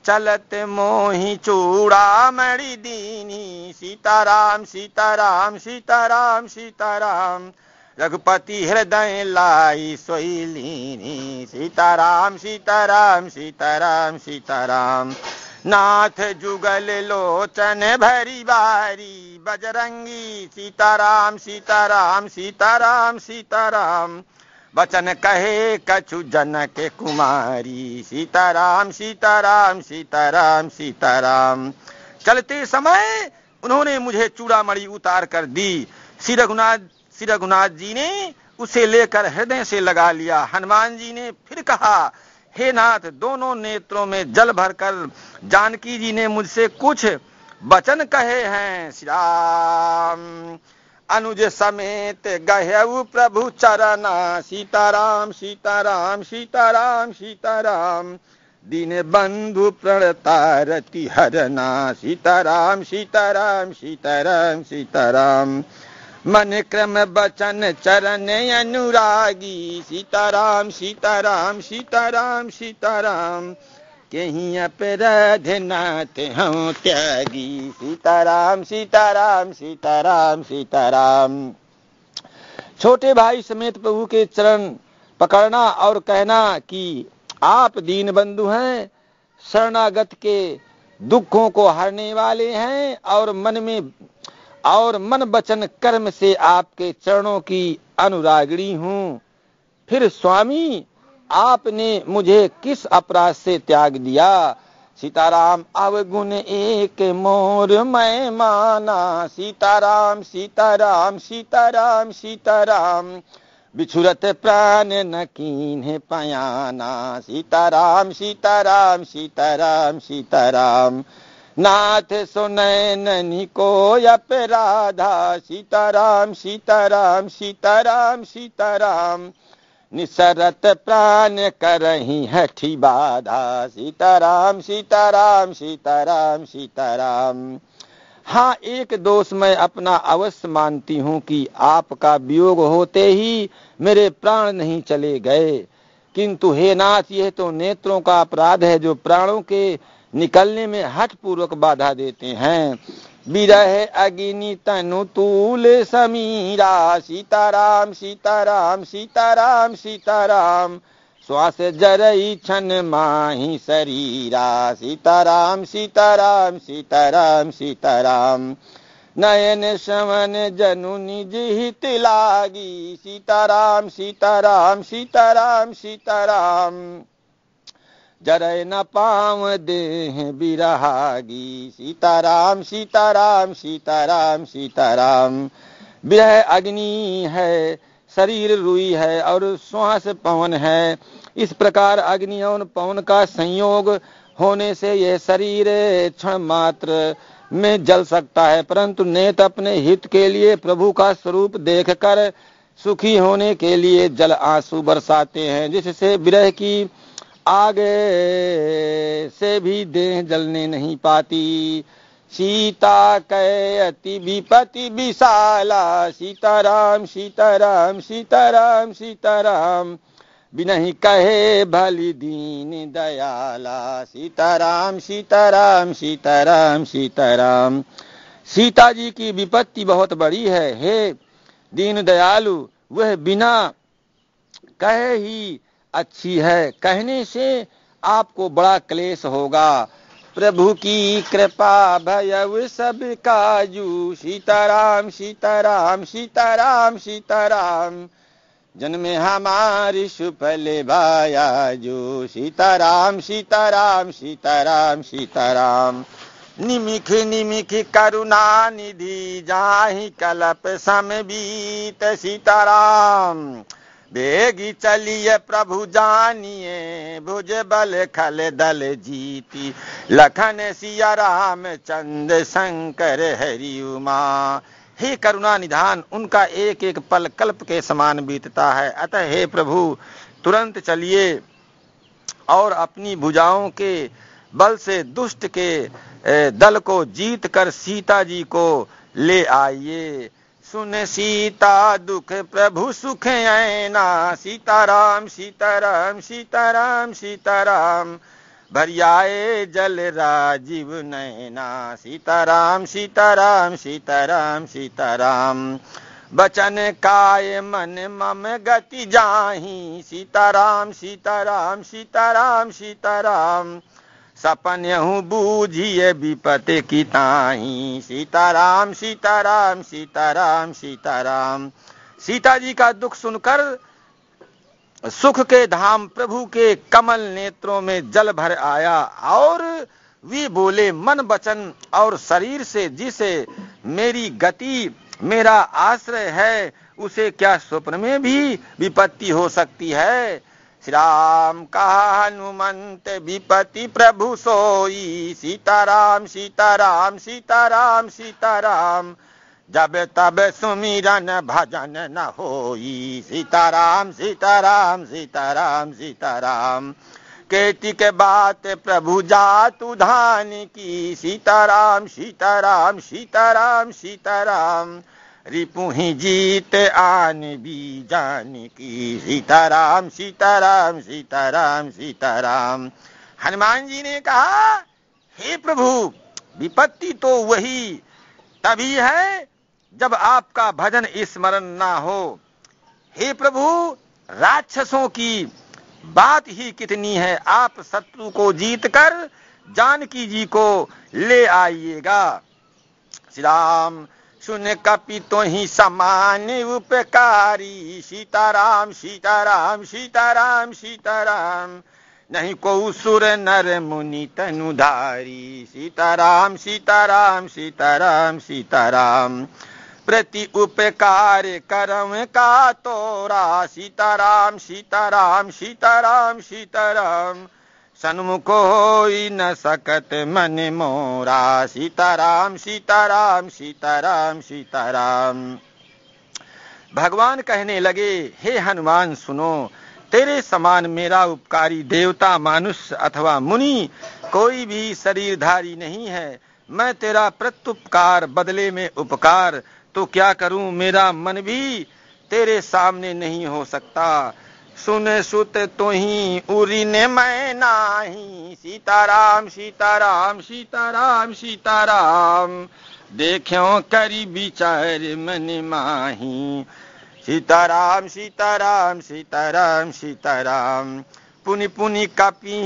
चलत मोही चूड़ा मणि दीनी सीताराम सीताराम सीताराम सीताराम रघुपति हृदय लाई सोई लीनी सीताराम सीताराम सीताराम सीताराम नाथ जुगल लोचन भरी बारी बजरंगी सीताराम सीताराम सीताराम सीताराम वचन कहे कछु जन के कुमारी सीताराम सीताराम सीताराम सीताराम चलते समय उन्होंने मुझे मड़ी उतार कर दी श्री रघुनाथ श्री रघुनाथ जी ने उसे लेकर हृदय से लगा लिया हनुमान जी ने फिर कहा हे नाथ दोनों नेत्रों में जल भरकर जानकी जी ने मुझसे कुछ वचन कहे हैं श्री राम अनुज समेत गहु प्रभु चरना सीताराम सीताराम सीताराम सीताराम दीन बंधु प्रणतारति हरना सीताराम सीताराम सीताराम सीताराम मन क्रम बचन चरण अनुरागी सीताराम सीताराम सीताराम सीताराम कहीं अपराध नाथ हूँ त्यागी सीताराम सीताराम सीताराम सीताराम छोटे भाई समेत प्रभु के चरण पकड़ना और कहना कि आप दीन बंधु हैं शरणागत के दुखों को हरने वाले हैं और मन में और मन वचन कर्म से आपके चरणों की अनुरागिणी हूं फिर स्वामी आपने मुझे किस अपराध से त्याग दिया सीताराम अवगुण एक मोर मैं माना सीताराम सीताराम सीताराम सीताराम बिछुरत प्राण नकीन है पयाना सीताराम सीताराम सीताराम सीताराम नाथ सुनैननि को अपराधा सीताराम सीताराम सीताराम सीताराम निसरत प्राण करही हठी बाधा सीताराम सीताराम सीताराम सीताराम हाँ एक दोष मैं अपना अवश्य मानती हूँ कि आपका वियोग होते ही मेरे प्राण नहीं चले गए किंतु हे नाथ यह तो नेत्रों का अपराध है जो प्राणों के निकलने में हठ पूर्वक बाधा देते हैं विरह अग्नि तनु तूल समीरा सीताराम सीताराम सीताराम सीताराम श्वास जरई छन माही शरीरा सीताराम सीताराम सीताराम सीताराम नयन शवन जनु निज हित लागी सीताराम सीताराम सीताराम सीताराम जरय न पाव देह बिरहागी सीताराम सीताराम सीताराम सीताराम बिरह अग्नि है शरीर रुई है और श्वास पवन है इस प्रकार अग्नि और पवन का संयोग होने से यह शरीर क्षण मात्र में जल सकता है परंतु नेत अपने हित के लिए प्रभु का स्वरूप देखकर सुखी होने के लिए जल आंसू बरसाते हैं जिससे विरह की आग से भी देह जलने नहीं पाती सीता कह अति विपति विशाला सीताराम सीताराम सीताराम सीताराम ही कहे भली दीन दयाला सीताराम सीताराम सीताराम सीताराम सीता जी की विपत्ति बहुत बड़ी है हे दीन दयालु वह बिना कहे ही अच्छी है कहने से आपको बड़ा क्लेश होगा प्रभु की कृपा भय सब काजू सीताराम सीताराम सीताराम सीताराम जन्मे हमारी सुफल भाया जो सीताराम सीताराम सीताराम सीताराम निमिख निमिख करुणा निधि जाहि कलप सम बीत सीताराम बेगी चलिए प्रभु जानिए भुज बल खल दल जीती लखन सिया राम चंद शंकर हरि उमा हे करुणा निधान उनका एक एक पल कल्प के समान बीतता है अतः हे प्रभु तुरंत चलिए और अपनी भुजाओं के बल से दुष्ट के दल को जीत कर सीता जी को ले आइए सुन सीता दुख प्रभु सुख ऐना सीताराम सीताराम सीताराम सीताराम भरियाए जल राजीव नैना सीताराम सीताराम सीताराम सीताराम बचन काय मन मम गति जाही सीताराम सीताराम सीताराम सीताराम सपन्यहूँ बूझिए विपत की ताई सीताराम सीताराम सीताराम सीताराम सीता जी का दुख सुनकर सुख के धाम प्रभु के कमल नेत्रों में जल भर आया और वे बोले मन वचन और शरीर से जिसे मेरी गति मेरा आश्रय है उसे क्या स्वप्न में भी विपत्ति हो सकती है राम का हनुमंत विपति प्रभु सोई सीताराम सीताराम सीताराम सीताराम जब तब सुमिरन भजन न होई सीताराम सीताराम सीताराम सीताराम केती के बात प्रभु जात उधान की सीताराम सीताराम सीताराम, सीताराम रिपु ही जीत आन भी जान की सीताराम सीताराम सीताराम सीताराम हनुमान जी ने कहा हे प्रभु विपत्ति तो वही तभी है जब आपका भजन स्मरण ना हो हे प्रभु राक्षसों की बात ही कितनी है आप शत्रु को जीत कर जानकी जी को ले आइएगा श्री राम सुन कपि तो ही समान उपकारी सीताराम सीताराम सीताराम सीताराम नहीं को सुर नर मुनि तनुधारी सीताराम सीताराम सीताराम सीताराम प्रति उपकार करम का तोरा सीताराम सीताराम सीताराम सीताराम सन्मुख होई न सकत मन मोरा सीताराम सीताराम सीताराम सीताराम भगवान कहने लगे हे हनुमान सुनो तेरे समान मेरा उपकारी देवता मानुष अथवा मुनि कोई भी शरीरधारी नहीं है मैं तेरा प्रत्युपकार बदले में उपकार तो क्या करूं मेरा मन भी तेरे सामने नहीं हो सकता सुन सुत तुही ने मैं नाही सीताराम सीताराम सीताराम सीताराम देखो करी विचार मन माही सीताराम सीताराम सीताराम सीताराम पुनि पुनि कपी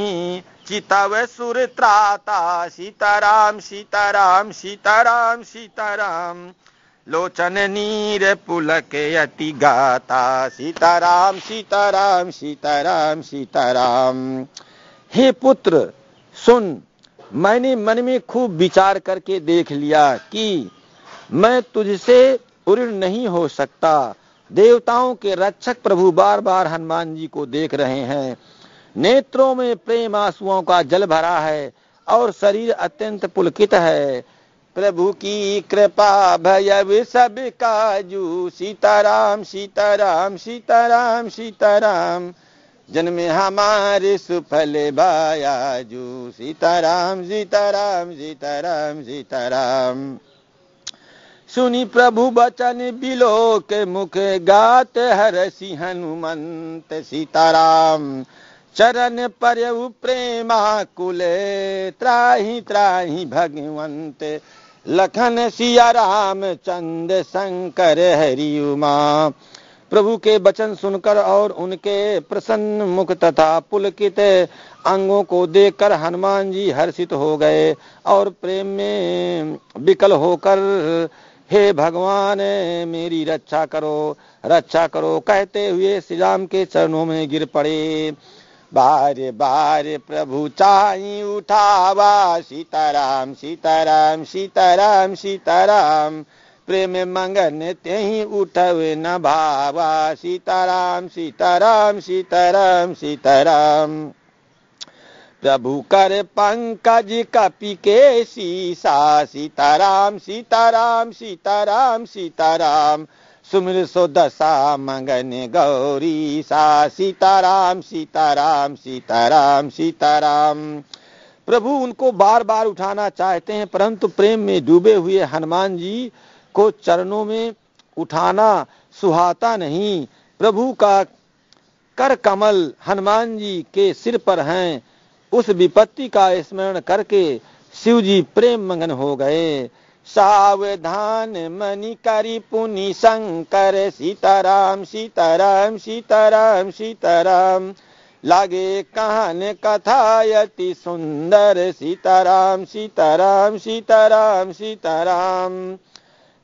चितव सुर त्राता सीताराम सीताराम सीताराम सीताराम लोचन नीर पुलक अति गाता सीताराम सीताराम सीताराम सीताराम हे पुत्र सुन मैंने मन में खूब विचार करके देख लिया कि मैं तुझसे ऋण नहीं हो सकता देवताओं के रक्षक प्रभु बार बार हनुमान जी को देख रहे हैं नेत्रों में प्रेम आंसुओं का जल भरा है और शरीर अत्यंत पुलकित है प्रभु की कृपा भयव सब काजू सीताराम सीताराम सीताराम सीताराम जन्म हमारे सुफल भाया जू सीताराम सीताराम सीताराम सीताराम सुनी प्रभु बचन बिलो के मुख गात हर सिंह हनुमंत सीताराम चरण पर प्रेमा कुले त्राही त्राही भगवंत लखन सिया राम चंद शंकर हरि उमा प्रभु के वचन सुनकर और उनके प्रसन्न मुख तथा पुलकित अंगों को देखकर हनुमान जी हर्षित हो गए और प्रेम में विकल होकर हे भगवान मेरी रक्षा करो रक्षा करो कहते हुए श्री राम के चरणों में गिर पड़े बारे बार प्रभु चाई उठावा सीताराम सीताराम सीताराम सीताराम प्रेम मंगन तेही उठवे न भावा सीताराम सीताराम सीताराम सीताराम प्रभु कर पंकज कपि के सीसा सीताराम सीताराम सीताराम सीताराम सुमिर सो दशा मंगन गौरी सा सीताराम सीताराम सीताराम सीताराम प्रभु उनको बार बार उठाना चाहते हैं परंतु प्रेम में डूबे हुए हनुमान जी को चरणों में उठाना सुहाता नहीं प्रभु का कर कमल हनुमान जी के सिर पर हैं उस विपत्ति का स्मरण करके शिव जी प्रेम मंगन हो गए सावधान मनि करि पुनि शङ्कर सीताराम सीताराम सीताराम लागे कहन कथा कथयति सुन्दर सीताराम सीताराम सीताराम सीताराम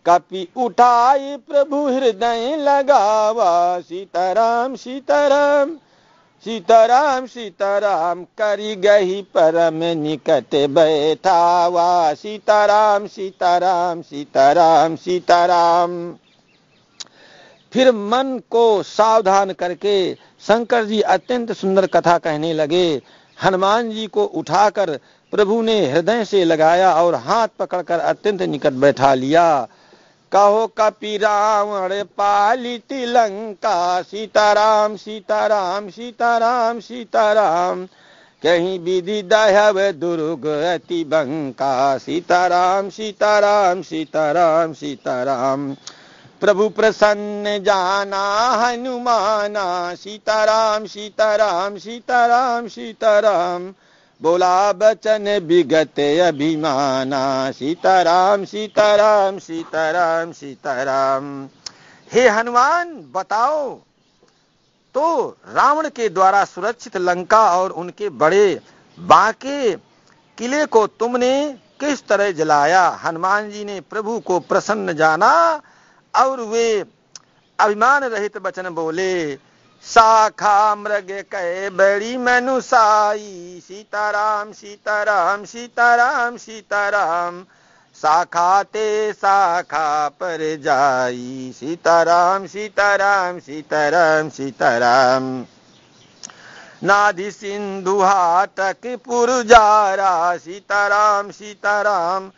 कपि उठाई प्रभु हृदय लगावा सीताराम सीताराम सीताराम सीताराम करी गही परम निकट बैठावा सीताराम सीताराम सीताराम सीताराम फिर मन को सावधान करके शंकर जी अत्यंत सुंदर कथा कहने लगे हनुमान जी को उठाकर प्रभु ने हृदय से लगाया और हाथ पकड़कर अत्यंत निकट बैठा लिया कहो कपि रावण पाली तिलंका सीताराम सीताराम सीताराम सीताराम कहीं विधि दहव दुर्ग अति बंका सीताराम सीताराम सीताराम सीताराम प्रभु प्रसन्न जाना हनुमाना सीताराम सीताराम सीताराम, सीताराम बोला बचन विगत अभिमाना सीताराम सीताराम सीताराम सीताराम हे हनुमान बताओ तो रावण के द्वारा सुरक्षित लंका और उनके बड़े बाके किले को तुमने किस तरह जलाया हनुमान जी ने प्रभु को प्रसन्न जाना और वे अभिमान रहित वचन बोले शाखा मृग कह बड़ी मनुसाई सीताराम सीताराम सीताराम सीताराम शाखा ते शाखा पर जाई सीताराम सीताराम सीताराम सीताराम नाधि सिंधु हाटक पुर जारा सीताराम सीताराम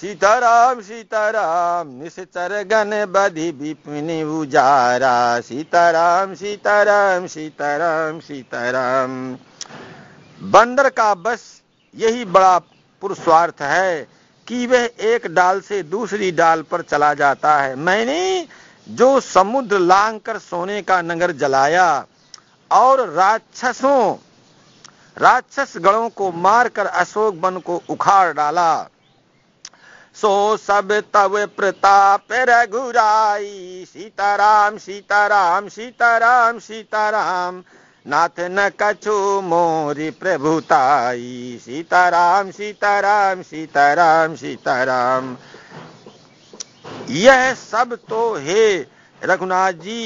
सीताराम सीताराम निश्चर गण बधि विपिनी उजारा सीताराम सीताराम सीताराम सीताराम बंदर का बस यही बड़ा पुरुषार्थ है कि वह एक डाल से दूसरी डाल पर चला जाता है मैंने जो समुद्र लांग कर सोने का नगर जलाया और राक्षसों राक्षस गणों को मारकर अशोक वन को उखाड़ डाला सो सब तव प्रताप रघुराई सीताराम सीताराम सीताराम सीताराम नाथ न कछु मोरी प्रभुताई सीताराम सीताराम सीताराम सीताराम यह सब तो हे रघुनाथ जी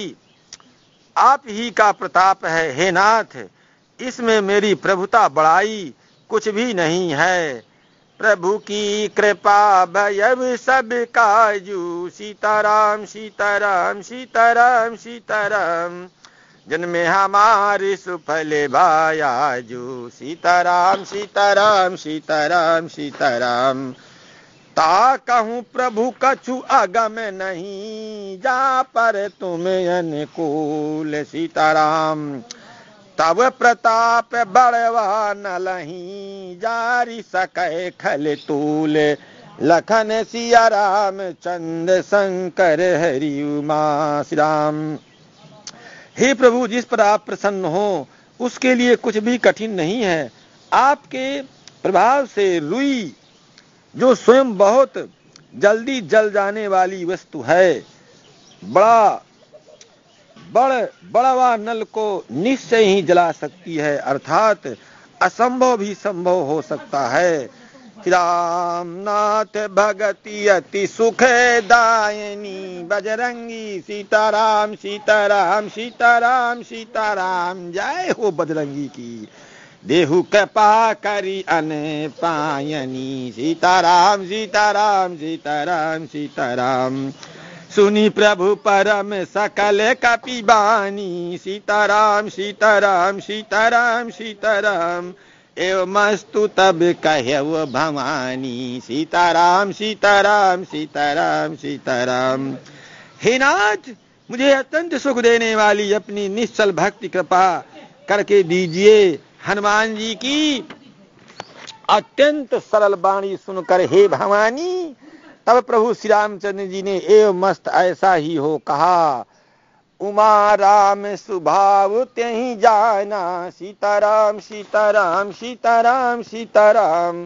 आप ही का प्रताप है हे नाथ इसमें मेरी प्रभुता बढ़ाई कुछ भी नहीं है प्रभु की कृपा भयव सब काजू सीताराम सीताराम सीताराम सीताराम जन्मे हमारे सुफल भायाजू सीताराम सीताराम सीताराम सीताराम ता कहूँ प्रभु कछु अगम नहीं जा पर तुम अनुकूल सीताराम तब प्रताप बड़वा न लही जारी सके खल तूल लखन सिया राम चंद शंकर हरि उमा श्री राम हे प्रभु जिस पर आप प्रसन्न हो उसके लिए कुछ भी कठिन नहीं है आपके प्रभाव से रुई जो स्वयं बहुत जल्दी जल जाने वाली वस्तु है बड़ा बड़ बड़वा नल को निश्चय ही जला सकती है अर्थात असंभव भी संभव हो सकता है रामनाथ भगती अति सुख दायनी बजरंगी सीताराम सीताराम सीताराम सीताराम जय हो बजरंगी की देहु कृपा करी अन पायनी सीताराम सीताराम सीताराम सीताराम, सीताराम सुनी प्रभु परम सकल कपिबानी बानी सीताराम सीताराम सीताराम सीताराम एवं मस्तु तब कहे भवानी सीताराम सीताराम सीताराम सीताराम हे नाथ मुझे अत्यंत सुख देने वाली अपनी निश्चल भक्ति कृपा करके दीजिए हनुमान जी की अत्यंत सरल वाणी सुनकर हे भवानी तब प्रभु श्री रामचंद्र जी ने एव मस्त ऐसा ही हो कहा उमा राम सुभाव ही जाना सीताराम सीताराम सीताराम सीताराम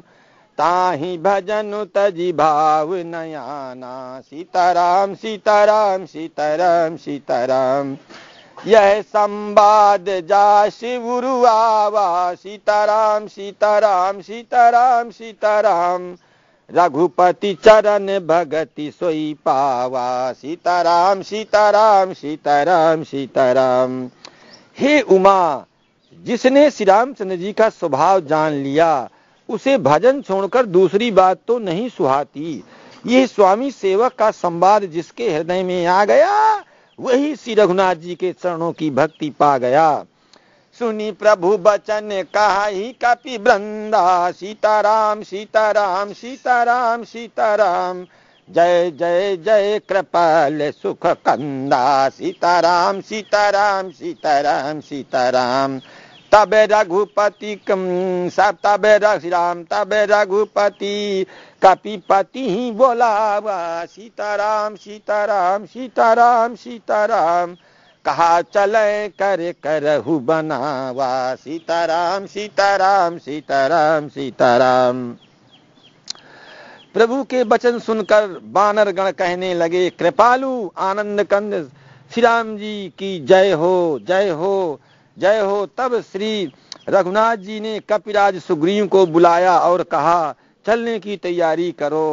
ताही भजन तजी भाव नयाना सीताराम सीताराम सीताराम सीताराम यह संवाद गुरु आवा सीताराम सीताराम सीताराम सीताराम रघुपति चरण भगति सोई पावा सीताराम सीताराम सीताराम सीताराम हे उमा जिसने श्री रामचंद्र जी का स्वभाव जान लिया उसे भजन छोड़कर दूसरी बात तो नहीं सुहाती यह स्वामी सेवक का संवाद जिसके हृदय में आ गया वही श्री रघुनाथ जी के चरणों की भक्ति पा गया सुनी प्रभु बचन कहा ही कपि वृंदा सीताराम सीताराम सीताराम सीताराम जय जय जय कृपाल सुख कंदा सीताराम सीताराम सीताराम सीताराम तब रघुपति सब तब राम तब रघुपति कपिपति ही बोलावा सीताराम सीताराम सीताराम सीताराम कहा चले कर करहु बनावा सीताराम सीताराम सीताराम सीताराम प्रभु के वचन सुनकर बानर गण कहने लगे कृपालु आनंद कंद श्री राम जी की जय हो जय हो जय हो तब श्री रघुनाथ जी ने कपिराज सुग्रीव को बुलाया और कहा चलने की तैयारी करो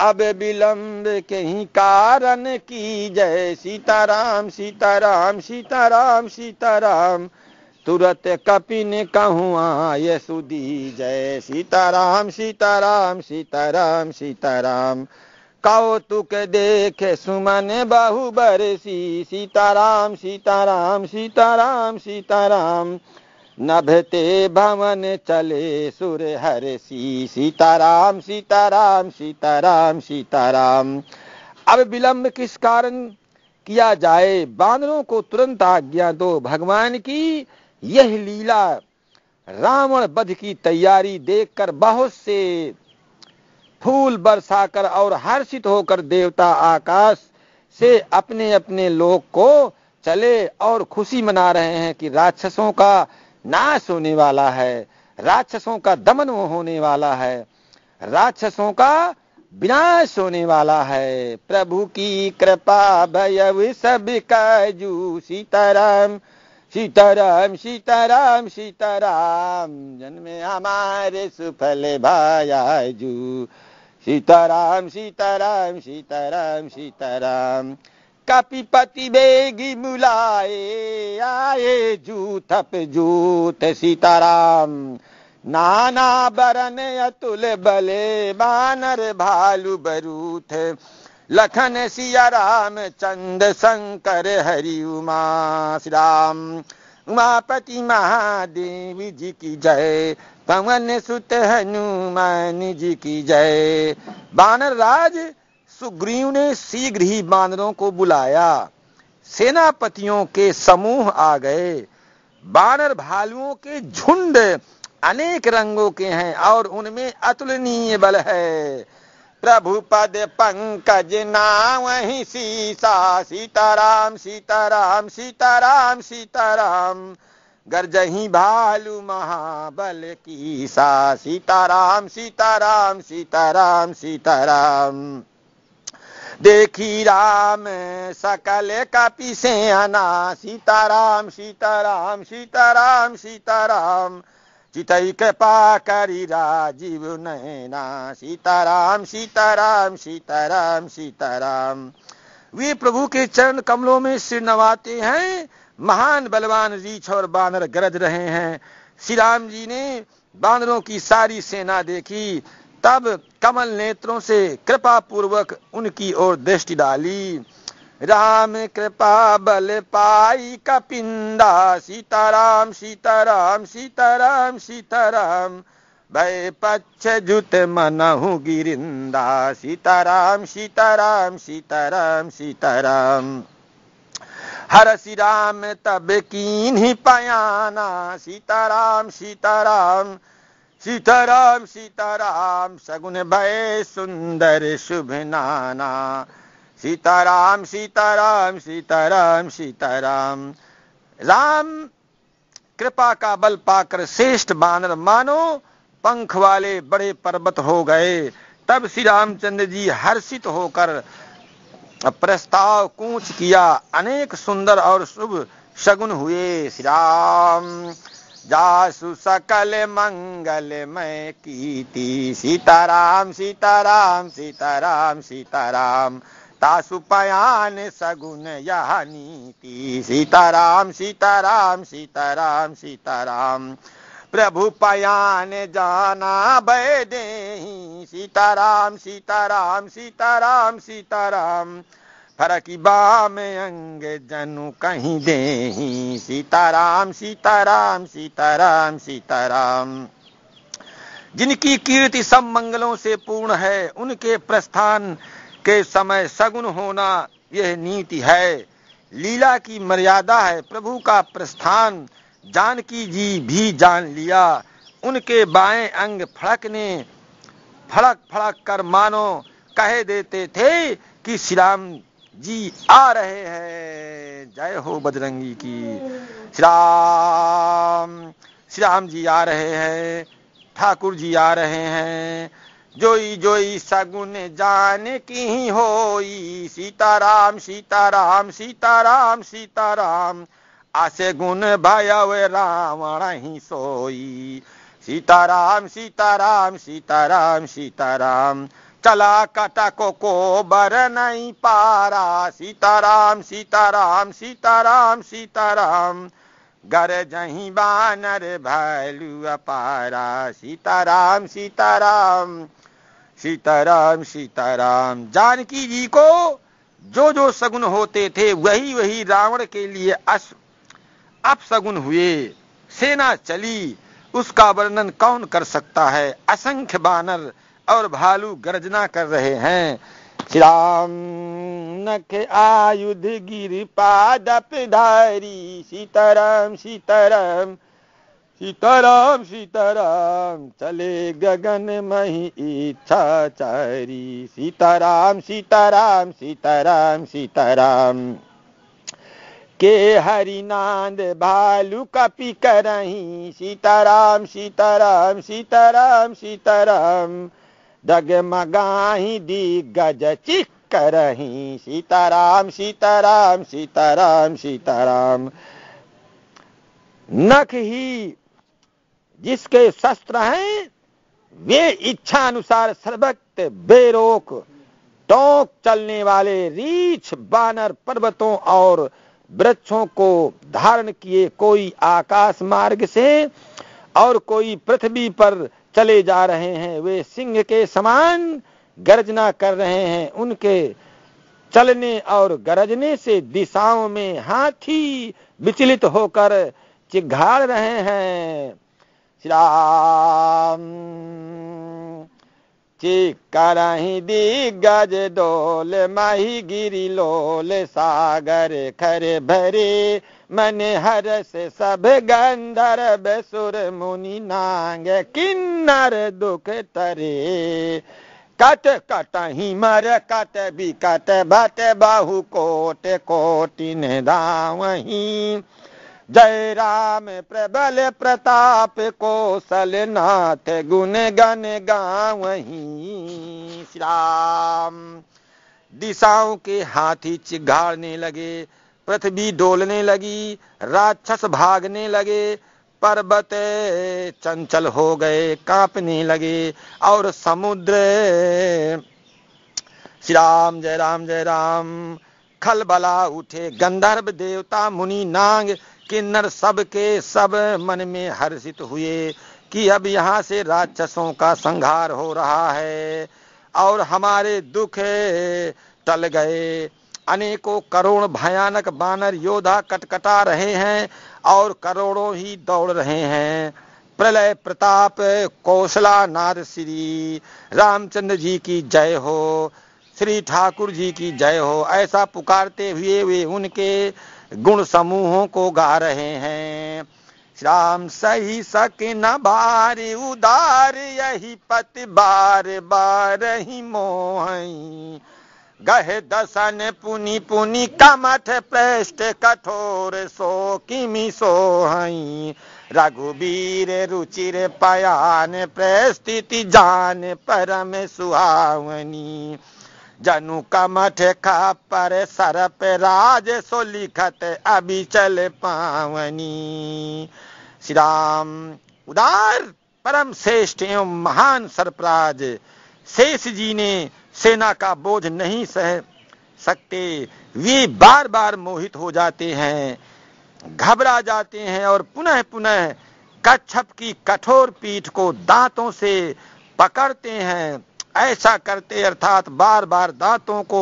अब विलंब के ही कारण की जय सीताराम सीताराम सीताराम सीताराम तुरत कपिन कहूँ ये सुदी जय सीताराम सीताराम सीताराम सीताराम कौतुक देख सुमन बहु बरसी सीताराम सीताराम सीताराम सीताराम, सीताराम नभते भवन चले सुर हर सी सीताराम सीताराम सीताराम सीताराम अब विलंब किस कारण किया जाए बानरों को तुरंत आज्ञा दो भगवान की यह लीला रावण बध की तैयारी देखकर बहुत से फूल बरसाकर और हर्षित होकर देवता आकाश से अपने अपने लोग को चले और खुशी मना रहे हैं कि राक्षसों का नाश होने वाला है राक्षसों का दमन होने वाला है राक्षसों का विनाश होने वाला है प्रभु की कृपा भय सब कजू सीताराम सीताराम सीताराम सीताराम जन्मे हमारे सुफल भायाजू सीताराम सीताराम सीताराम सीताराम कपिपति बेगी बुलाए आए जूथप जूथ सीताराम नाना बरन अतुल बले बानर भालू बरूथ लखन सिया राम चंद शंकर हरि उमा श्री राम उमापति महादेव जी की जय पवन सुत हनुमान जी की जय बानर राज सुग्रीव ने शीघ्र ही बानरों को बुलाया सेनापतियों के समूह आ गए बानर भालुओं के झुंड अनेक रंगों के हैं और उनमें अतुलनीय बल है प्रभु पद पंकज ही सीता सीताराम सीताराम सीताराम सीताराम गर्जही भालु महाबल की सा सीताराम सीताराम सीताराम सीताराम देखी राम सकल कपि से आना सीताराम सीताराम सीताराम सीताराम चितई कृपा करी राजीव नैना सीताराम सीताराम सीताराम सीताराम वे प्रभु के चरण कमलों में सिर नवाते हैं महान बलवान रीछ और बानर गरज रहे हैं श्री राम जी ने बानरों की सारी सेना देखी तब कमल नेत्रों से कृपा पूर्वक उनकी ओर दृष्टि डाली राम कृपा बल पाई कपिंदा सीताराम सीताराम सीताराम सीताराम भय पक्ष जुत मनहु गिरिंदा सीताराम सीताराम सीताराम सीताराम हर श्री राम तब कीन्ही पयाना सीताराम सीताराम सीताराम सीताराम सगुन भय सुंदर शुभ नाना सीताराम सीताराम सीताराम सीताराम राम कृपा का बल पाकर श्रेष्ठ बानर मानो पंख वाले बड़े पर्वत हो गए तब श्री रामचंद्र जी हर्षित होकर प्रस्ताव कूच किया अनेक सुंदर और शुभ शगुन हुए श्री राम जासु सकल मंगल मैं कीति सीताराम सीताराम सीताराम सीताराम तासु पयान सगुन यह नीति सीताराम सीताराम सीताराम सीताराम प्रभु पयान जाना वैदे सीताराम सीताराम सीताराम सीताराम फरकिबा में अंग जनु कहीं दे सीताराम सीताराम सीताराम सीताराम जिनकी कीर्ति सब मंगलों से पूर्ण है उनके प्रस्थान के समय सगुन होना यह नीति है लीला की मर्यादा है प्रभु का प्रस्थान जानकी जी भी जान लिया उनके बाएं अंग फड़कने फड़क फड़क कर मानो कह देते थे कि श्री राम जी आ रहे हैं जय हो बजरंगी की श्री राम श्री राम जी आ रहे हैं ठाकुर जी आ रहे हैं जोई जोई सगुन जान की होई सीताराम सीताराम सीताराम सीताराम आसे गुण भयव रावण ही सोई सीताराम सीताराम सीताराम, सीताराम चला कटक को बर नहीं पारा सीताराम सीताराम सीताराम सीताराम गर जही बानर भैलू अपारा सीताराम सीताराम सीताराम सीताराम जानकी जी को जो जो सगुन होते थे वही वही रावण के लिए अस सगुन हुए सेना चली उसका वर्णन कौन कर सकता है असंख्य बानर और भालू गर्जना कर रहे हैं श्री राम नख आयुध गिर पादप धारी सीताराम सीताराम सीताराम सीताराम चले गगन मही इच्छा चारी सीताराम सीताराम सीताराम सीताराम के हरिनांद भालू कपि करही सीताराम सीताराम सीताराम सीताराम डगमगाही दिग्गज चिक करही सीताराम सीताराम सीताराम सीताराम नख ही जिसके शस्त्र हैं वे इच्छा अनुसार सर्वक्त बेरोक टोंक चलने वाले रीछ बानर पर्वतों और वृक्षों को धारण किए कोई आकाश मार्ग से और कोई पृथ्वी पर चले जा रहे हैं वे सिंह के समान गर्जना कर रहे हैं उनके चलने और गरजने से दिशाओं में हाथी विचलित होकर चिघाड़ रहे हैं श्राम दी गज डोल माही गिरी लोल सागर खरे भरे मन हर से सब गंधर्व सुर मुनि नांग किन्नर दुख तरे कट कट मर कट बिकट बट बहु कोट कोटिन दावही जय राम प्रबल प्रताप कौशल नाथ गुण गण गावही श्री राम दिशाओं के हाथी चिघाड़ने लगे पृथ्वी डोलने लगी राक्षस भागने लगे पर्वत चंचल हो गए कांपने लगे और समुद्र श्री राम जय राम जय राम खलबला उठे गंधर्व देवता मुनि नांग किन्नर सब के सब मन में हर्षित हुए कि अब यहाँ से राक्षसों का संहार हो रहा है और हमारे दुख टल गए अनेकों करोड़ भयानक बानर योद्धा कटकटा रहे हैं और करोड़ों ही दौड़ रहे हैं प्रलय प्रताप कौशला नार श्री रामचंद्र जी की जय हो श्री ठाकुर जी की जय हो ऐसा पुकारते हुए वे उनके गुण समूहों को गा रहे हैं राम सही सक न बार उदार यही पति बार बार ही मोह गहे दसन पुनि पुनि कमठ पृष्ठ कठोर सो किमि सोहई रघुबीर रुचिर पयान प्रस्थिति जान परम सुहावनी जनु कमठ खा पर सरप राज सो लिखत अभी चल पावनी श्री राम उदार परम श्रेष्ठ एवं महान सर्पराज शेष जी ने सेना का बोझ नहीं सह सकते वे बार बार मोहित हो जाते हैं घबरा जाते हैं और पुनः पुनः कच्छप की कठोर पीठ को दांतों से पकड़ते हैं ऐसा करते अर्थात बार बार दांतों को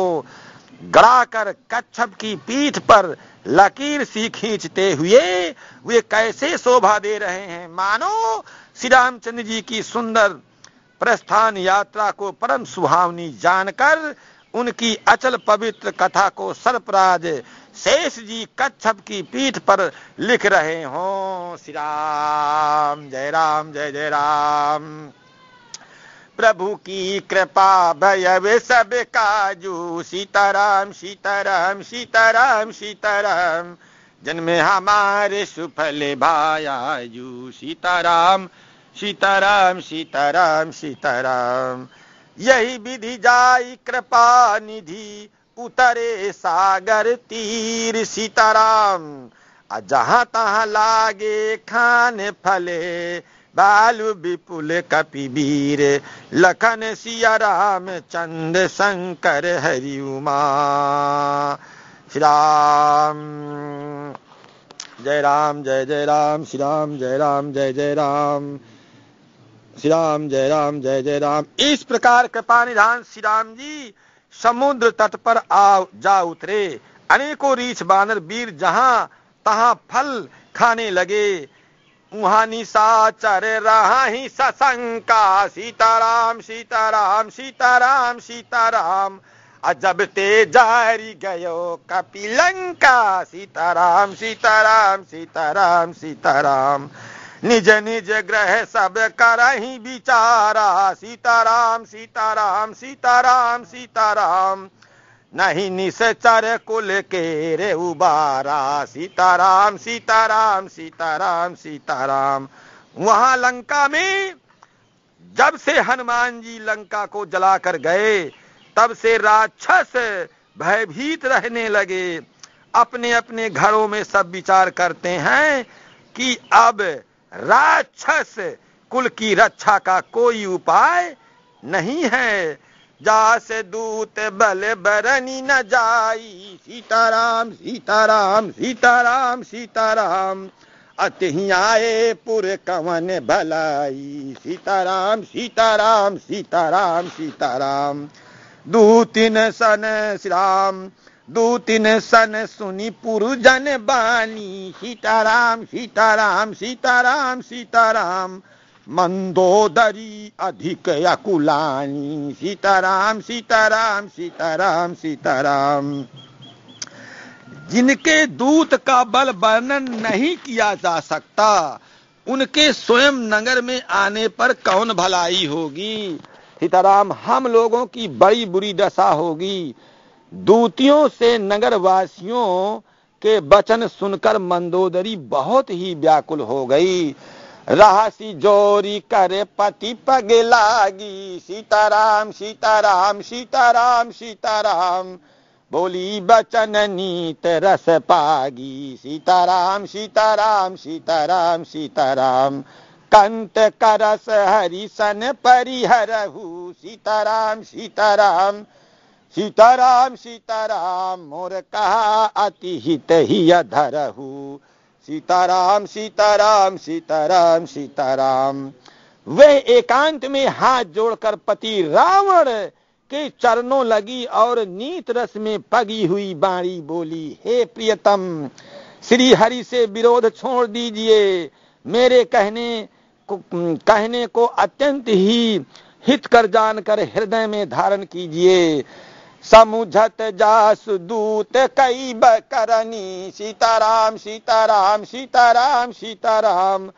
गड़ाकर कच्छप की पीठ पर लकीर सी खींचते हुए वे कैसे शोभा दे रहे हैं मानो श्री रामचंद्र जी की सुंदर प्रस्थान यात्रा को परम सुहावनी जानकर उनकी अचल पवित्र कथा को सर्पराज शेष जी कच्छप की पीठ पर लिख रहे हों श्री राम जय राम जय जय राम प्रभु की कृपा भय सब काजू सीताराम सीताराम सीताराम सीताराम जन्मे हमारे सुफल जू सीताराम सीताराम सीताराम सीताराम यही विधि जाई कृपा निधि उतरे सागर तीर सीताराम जहाँ तहाँ लागे खान फले बाल विपुल कपिबीर लखन सिया राम चंद्र शंकर हरि उमा श्री राम जय राम जय जय राम श्री राम जय राम जय जय राम, जै जै राम श्री राम जय राम जय जय राम इस प्रकार कृपा निधान श्री राम जी समुद्र तट पर आ जा उतरे अनेकों रीछ बानर वीर जहां तहां फल खाने लगे वहां निशाचर रहा ही सशंका सीताराम सीताराम सीताराम सीताराम अजब ते जारी गयो कपिलंका सीताराम सीताराम सीताराम सीताराम, सीताराम निज निज ग्रह सब करही बिचारा सीताराम सीताराम सीताराम सीताराम नहीं निशर कुल के रे उबारा सीताराम सीताराम सीताराम सीताराम वहां लंका में जब से हनुमान जी लंका को जलाकर गए तब से राक्षस भयभीत रहने लगे अपने अपने घरों में सब विचार करते हैं कि अब राक्षस कुल की रक्षा का कोई उपाय नहीं है जास दूत बल बरनी न जाई सीताराम सीताराम सीताराम सीताराम अति आए पुर कवन भलाई सीताराम सीताराम सीताराम सीताराम दू तीन सन श्री राम दूतिन सन सुनी पुरुजन बानी सीताराम सीताराम सीताराम सीताराम मंदोदरी अधिक अकुलानी सीताराम सीताराम सीताराम सीताराम जिनके दूत का बल वर्णन नहीं किया जा सकता उनके स्वयं नगर में आने पर कौन भलाई होगी सीताराम हम लोगों की बड़ी बुरी दशा होगी दूतियों से नगरवासियों के वचन सुनकर मंदोदरी बहुत ही व्याकुल हो गई रहसी जोरी करे पति पग लागी सीताराम सीताराम सीताराम सीताराम बोली बचन नीत रस पागी सीताराम सीताराम सीताराम सीताराम कंत करस हरिशन परिहरहु सीताराम सीताराम, सीताराम सीताराम सीताराम मोर कहा अति हित ही अधरहू सीताराम सीताराम सीताराम सीताराम वह एकांत में हाथ जोड़कर पति रावण के चरणों लगी और नीत रस में पगी हुई बाणी बोली हे प्रियतम श्री हरि से विरोध छोड़ दीजिए मेरे कहने को, कहने को अत्यंत ही हित कर जानकर हृदय में धारण कीजिए समुझत जासु दूत कई बकरनी सीताराम सीताराम सीताराम सीताराम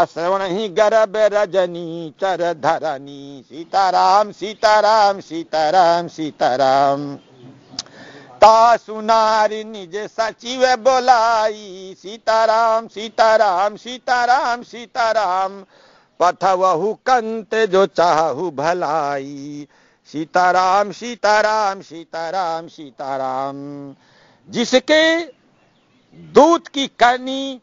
अश्रवण ही गर्भ रजनी चर धरनी सीताराम सीताराम सीताराम सीताराम तासु निज सचिव बोलाई सीताराम सीताराम सीताराम सीताराम पथवहु कंत जो चाहु भलाई सीताराम सीताराम सीताराम सीताराम जिसके दूत की करनी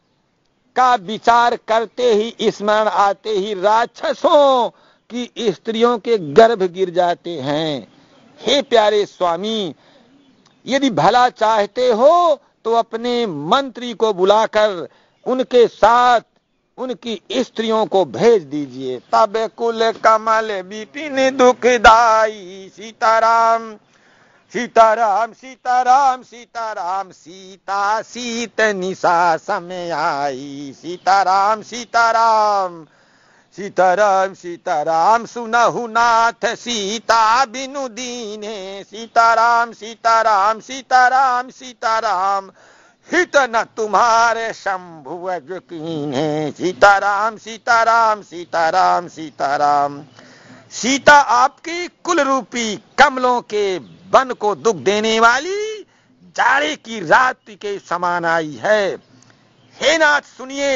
का विचार करते ही स्मरण आते ही राक्षसों की स्त्रियों के गर्भ गिर जाते हैं हे प्यारे स्वामी यदि भला चाहते हो तो अपने मंत्री को बुलाकर उनके साथ उनकी स्त्रियों को भेज दीजिए तब कुल कमल बिपिन दुखदाई सीताराम सीताराम सीताराम सीताराम सीता सीत निशा समय आई सीताराम सीताराम सीताराम सीताराम सुनहु नाथ सीता बिनु दीने सीताराम सीताराम सीताराम सीताराम, सीताराम हित न तुम्हारे शंभु जो कीने सीताराम सीताराम सीताराम सीताराम सीता आपकी कुल रूपी कमलों के बन को दुख देने वाली जाड़े की रात के समान आई है हे नाथ सुनिए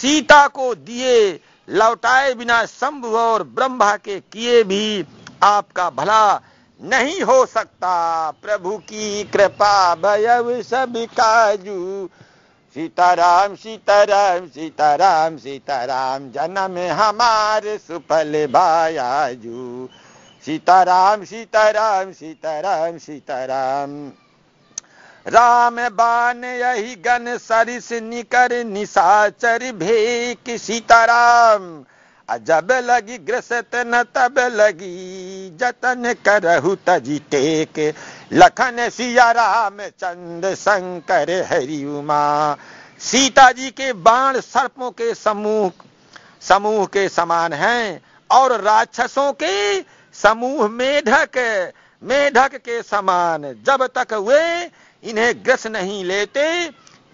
सीता को दिए लौटाए बिना शंभु और ब्रह्मा के किए भी आपका भला नहीं हो सकता प्रभु की कृपा भयव सब काजू सीताराम सीताराम सीताराम सीताराम जन्म हमारे सुफल भायाजू सीताराम सीताराम सीताराम सीताराम राम बान यही गन सरिस निकर निशाचर भेक सीताराम जब लगी ग्रसत न तब लगी जतन करहु तजी टेक लखन सिया राम चंद शंकर हरि उमा सीता जी के बाण सर्पों के समूह समूह के समान हैं और राक्षसों के समूह मेढक मेढक के समान जब तक वे इन्हें ग्रस नहीं लेते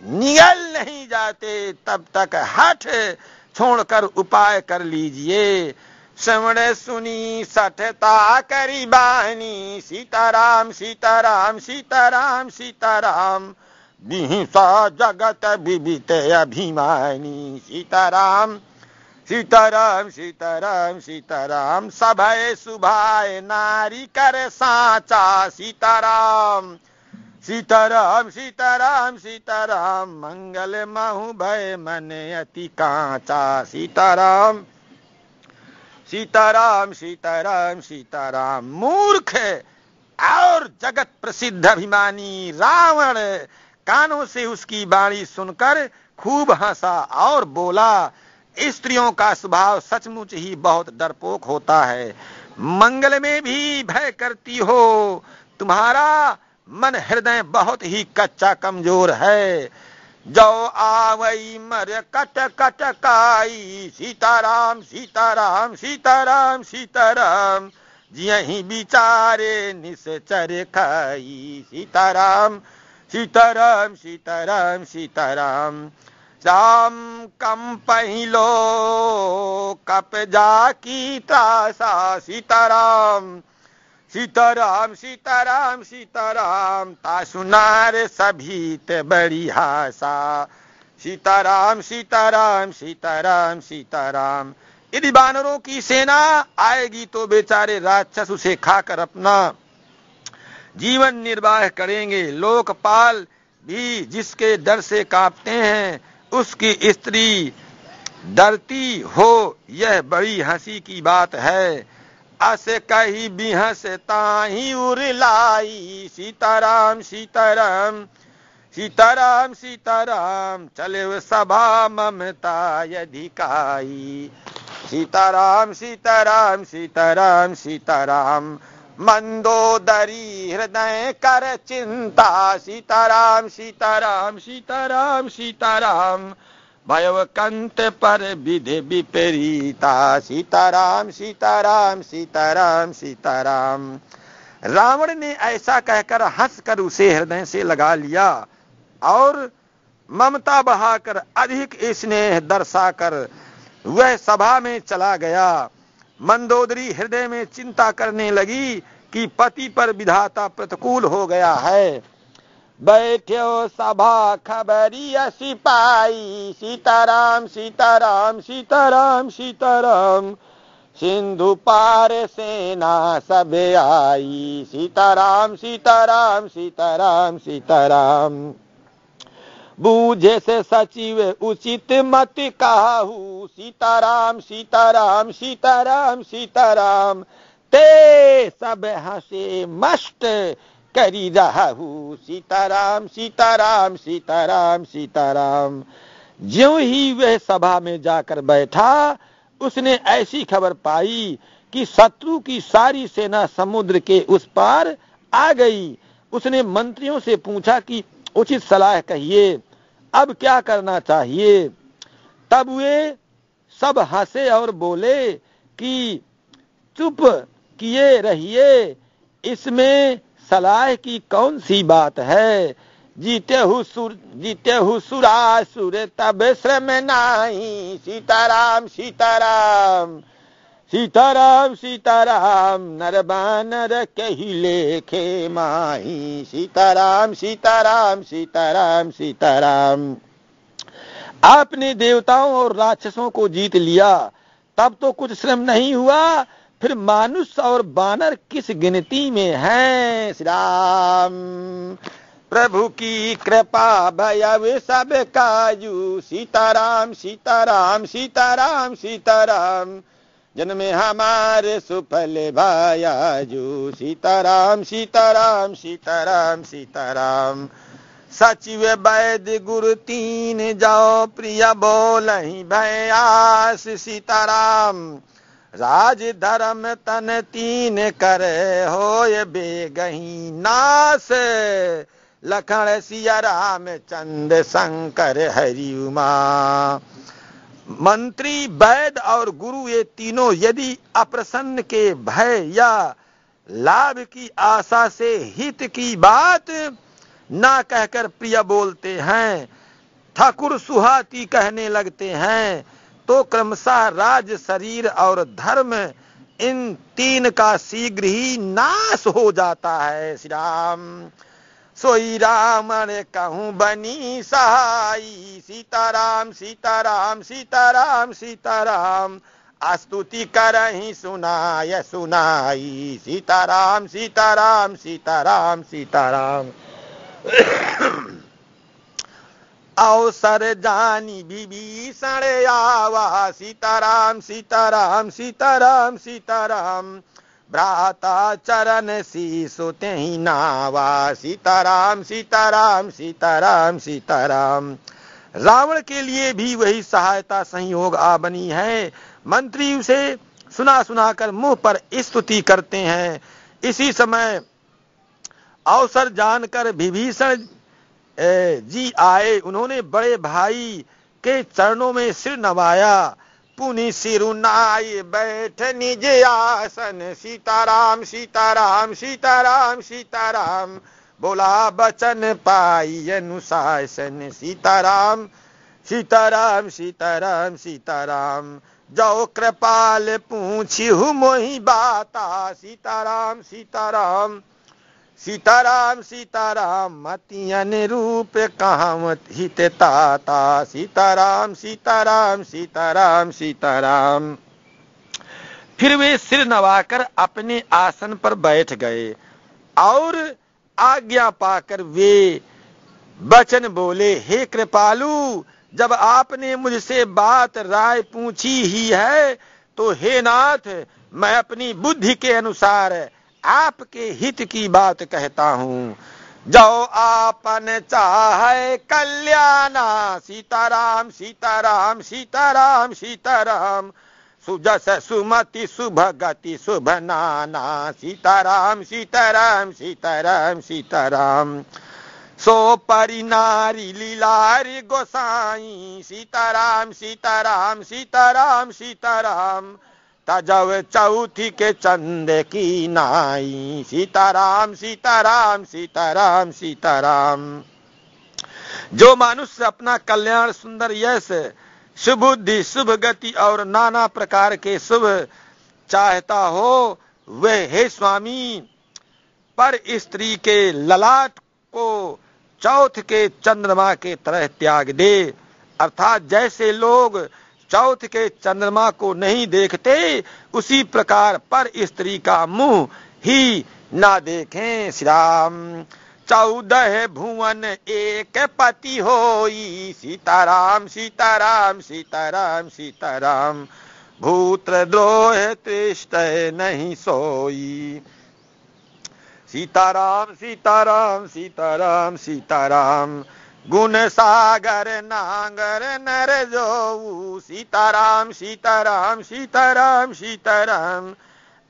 नियल नहीं जाते तब तक हठ छोड़कर उपाय कर लीजिए श्रवण सुनी सठता करी बानी सीताराम सीताराम सीताराम सीताराम विहिंसा जगत विभित अभिमानी सीताराम सीताराम सीताराम सीताराम सभय सुभाय नारी कर साचा सीताराम सीताराम सीताराम सीताराम मंगल माहू भय मन अति कांचा सीताराम सीताराम सीताराम सीताराम मूर्ख और जगत प्रसिद्ध अभिमानी रावण कानों से उसकी बाणी सुनकर खूब हंसा और बोला स्त्रियों का स्वभाव सचमुच ही बहुत डरपोक होता है मंगल में भी भय करती हो तुम्हारा मन हृदय बहुत ही कच्चा कमजोर है जो आवई मर कट कट काई सीताराम सीताराम सीताराम सीताराम जियही बिचारे निश्चर खाई सीताराम सीताराम सीताराम सीताराम राम कम पहलो कप जा की त्रासा सीताराम सीताराम सीताराम सीताराम सभी ते बड़ी हासा सीताराम सीताराम सीताराम सीताराम यदि बानरों की सेना आएगी तो बेचारे राक्षस उसे खाकर अपना जीवन निर्वाह करेंगे लोकपाल भी जिसके डर से कांपते हैं उसकी स्त्री डरती हो यह बड़ी हंसी की बात है अस कही बिहस ताही उरलाई सीताराम सीताराम सीताराम सीताराम चले सभा ममता अधिकाई सीताराम सीताराम सीताराम सीताराम मंदोदरी हृदय कर चिंता सीताराम सीताराम सीताराम सीताराम भयवकंत पर विधि विपरीता सीताराम सीताराम सीताराम सीताराम रावण ने ऐसा कहकर हंसकर उसे हृदय से लगा लिया और ममता बहाकर अधिक स्नेह दर्शाकर वह सभा में चला गया मंदोदरी हृदय में चिंता करने लगी कि पति पर विधाता प्रतिकूल हो गया है बैठो सभा खबरिया सिपाही सीताराम सीताराम सीताराम सीताराम सिंधु पार सेना सब आई सीताराम सीताराम सीताराम सीताराम बूझे से सचिव उचित मत कहू सीताराम सीताराम सीताराम सीताराम ते सब हसे मस्त करी रहू सीताराम सीताराम सीताराम सीताराम ज्यो ही वह सभा में जाकर बैठा उसने ऐसी खबर पाई कि शत्रु की सारी सेना समुद्र के उस पार आ गई उसने मंत्रियों से पूछा कि उचित सलाह कहिए अब क्या करना चाहिए तब वे सब हंसे और बोले कि चुप किए रहिए इसमें सलाह की कौन सी बात है जीते हु सुर जीते हु सुरा सुर तब श्रम नाही सीताराम सीताराम सीताराम सीताराम नर बानर कही लेखे माही सीताराम सीताराम सीताराम सीताराम आपने देवताओं और राक्षसों को जीत लिया तब तो कुछ श्रम नहीं हुआ फिर मानुष और बानर किस गिनती में है श्री राम प्रभु की कृपा भयव सब काजू सीताराम सीताराम सीताराम सीताराम जन्मे हमारे सुफल भायाजू सीताराम सीताराम सीताराम सीताराम सचिव वैद गुरु तीन जाओ प्रिय बोल भयास सीताराम राज धर्म तन तीन करे हो ये बेगही नास लखण सिया राम चंद शंकर हरि उमा मंत्री वैद और गुरु ये तीनों यदि अप्रसन्न के भय या लाभ की आशा से हित की बात ना कहकर प्रिय बोलते हैं ठाकुर सुहाती कहने लगते हैं तो क्रमशः राज शरीर और धर्म इन तीन का शीघ्र ही नाश हो जाता है श्री राम सोई राम अरे कहूँ बनी सहाई सीताराम सीताराम सीताराम सीताराम स्तुति ही सुनाय सुनाई सीताराम सीताराम सीताराम सीताराम अवसर जानी विभीषण आवा सीताराम सीताराम सीताराम सीताराम भ्राता चरण शिशु ही नावा सीताराम सीताराम सीताराम सीताराम रावण के लिए भी वही सहायता संयोग आ बनी है मंत्री उसे सुना सुना कर मुंह पर स्तुति करते हैं इसी समय अवसर जानकर विभीषण जी आए उन्होंने बड़े भाई के चरणों में सिर नवाया पुनि सिरुनाय बैठ निज आसन सीताराम सीताराम सीताराम सीताराम बोला बचन पाई अनुशासन सीताराम सीताराम सीताराम सीताराम जाओ कृपाल पूछी हूँ मोही बाता सीताराम सीताराम सीताराम सीताराम मतियन रूप कहावत हित ताता सीताराम सीताराम सीताराम सीताराम फिर वे सिर नवाकर अपने आसन पर बैठ गए और आज्ञा पाकर वे वचन बोले हे कृपालु जब आपने मुझसे बात राय पूछी ही है तो हे नाथ मैं अपनी बुद्धि के अनुसार आपके हित की बात कहता हूँ जो आपन चाहे कल्याणा सीताराम सीताराम सीताराम सीताराम सुजस सुमति शुभ गति शुभ नाना सीताराम सीताराम सीताराम सीताराम सो परिनारी लीलारी गोसाई सीताराम सीताराम सीताराम सीताराम, सीताराम तजव चौथी के चंद की नाई सीताराम सीताराम सीताराम सीताराम जो मानुष अपना कल्याण सुंदर यश शुभ बुद्धि शुभ गति और नाना प्रकार के शुभ चाहता हो वह हे स्वामी पर स्त्री के ललाट को चौथ के चंद्रमा के तरह त्याग दे अर्थात जैसे लोग चौथ के चंद्रमा को नहीं देखते उसी प्रकार पर स्त्री का मुंह ही ना देखें श्री राम चौदह भुवन एक पति होई सीताराम सीताराम सीताराम सीताराम भूत्र द्रोह तृष्ट नहीं सोई सीताराम सीताराम सीताराम सीताराम, सीताराम गुण सागर नांगर नर जो सीताराम सीताराम सीताराम सीताराम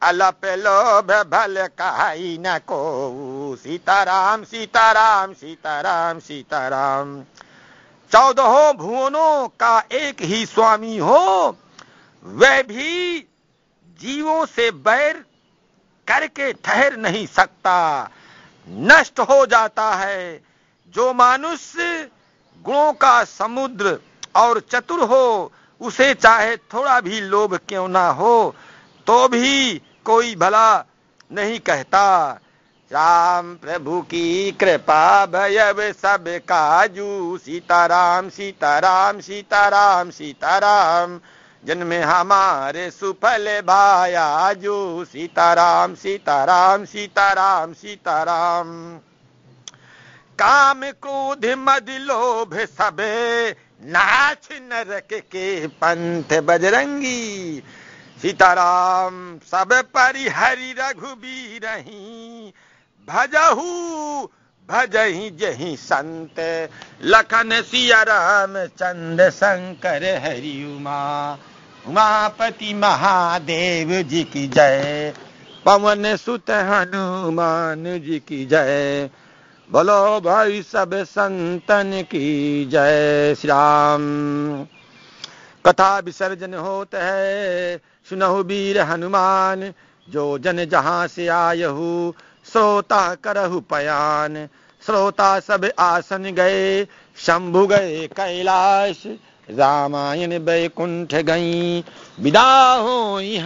अलप लोभ भल कहाई न को सीताराम सीताराम सीताराम सीताराम चौदहों भुवनों का एक ही स्वामी हो वह भी जीवों से बैर करके ठहर नहीं सकता नष्ट हो जाता है जो मानुष्य गुणों का समुद्र और चतुर हो उसे चाहे थोड़ा भी लोभ क्यों ना हो तो भी कोई भला नहीं कहता राम प्रभु की कृपा भयव सब काजू सीताराम सीताराम सीताराम सीताराम जन्मे हमारे सुफल भाया जो सीताराम सीताराम सीताराम सीताराम काम क्रोध मद लोभ सबे नाच नरक के पंथ बजरंगी सीताराम सब परिहरि रघुबीर भजहू भजही जही संत लखन सिया राम चंद शंकर हरि उमा उमापति महादेव जी की जय पवन सुत हनुमान जी की जय बोलो भाई सब संतन की जय श्री राम कथा विसर्जन होत है सुनहु वीर हनुमान जो जन जहां से आयहु श्रोता करहु पयान श्रोता सब आसन गए शंभु गए कैलाश रामायण बैकुंठ गई विदा हो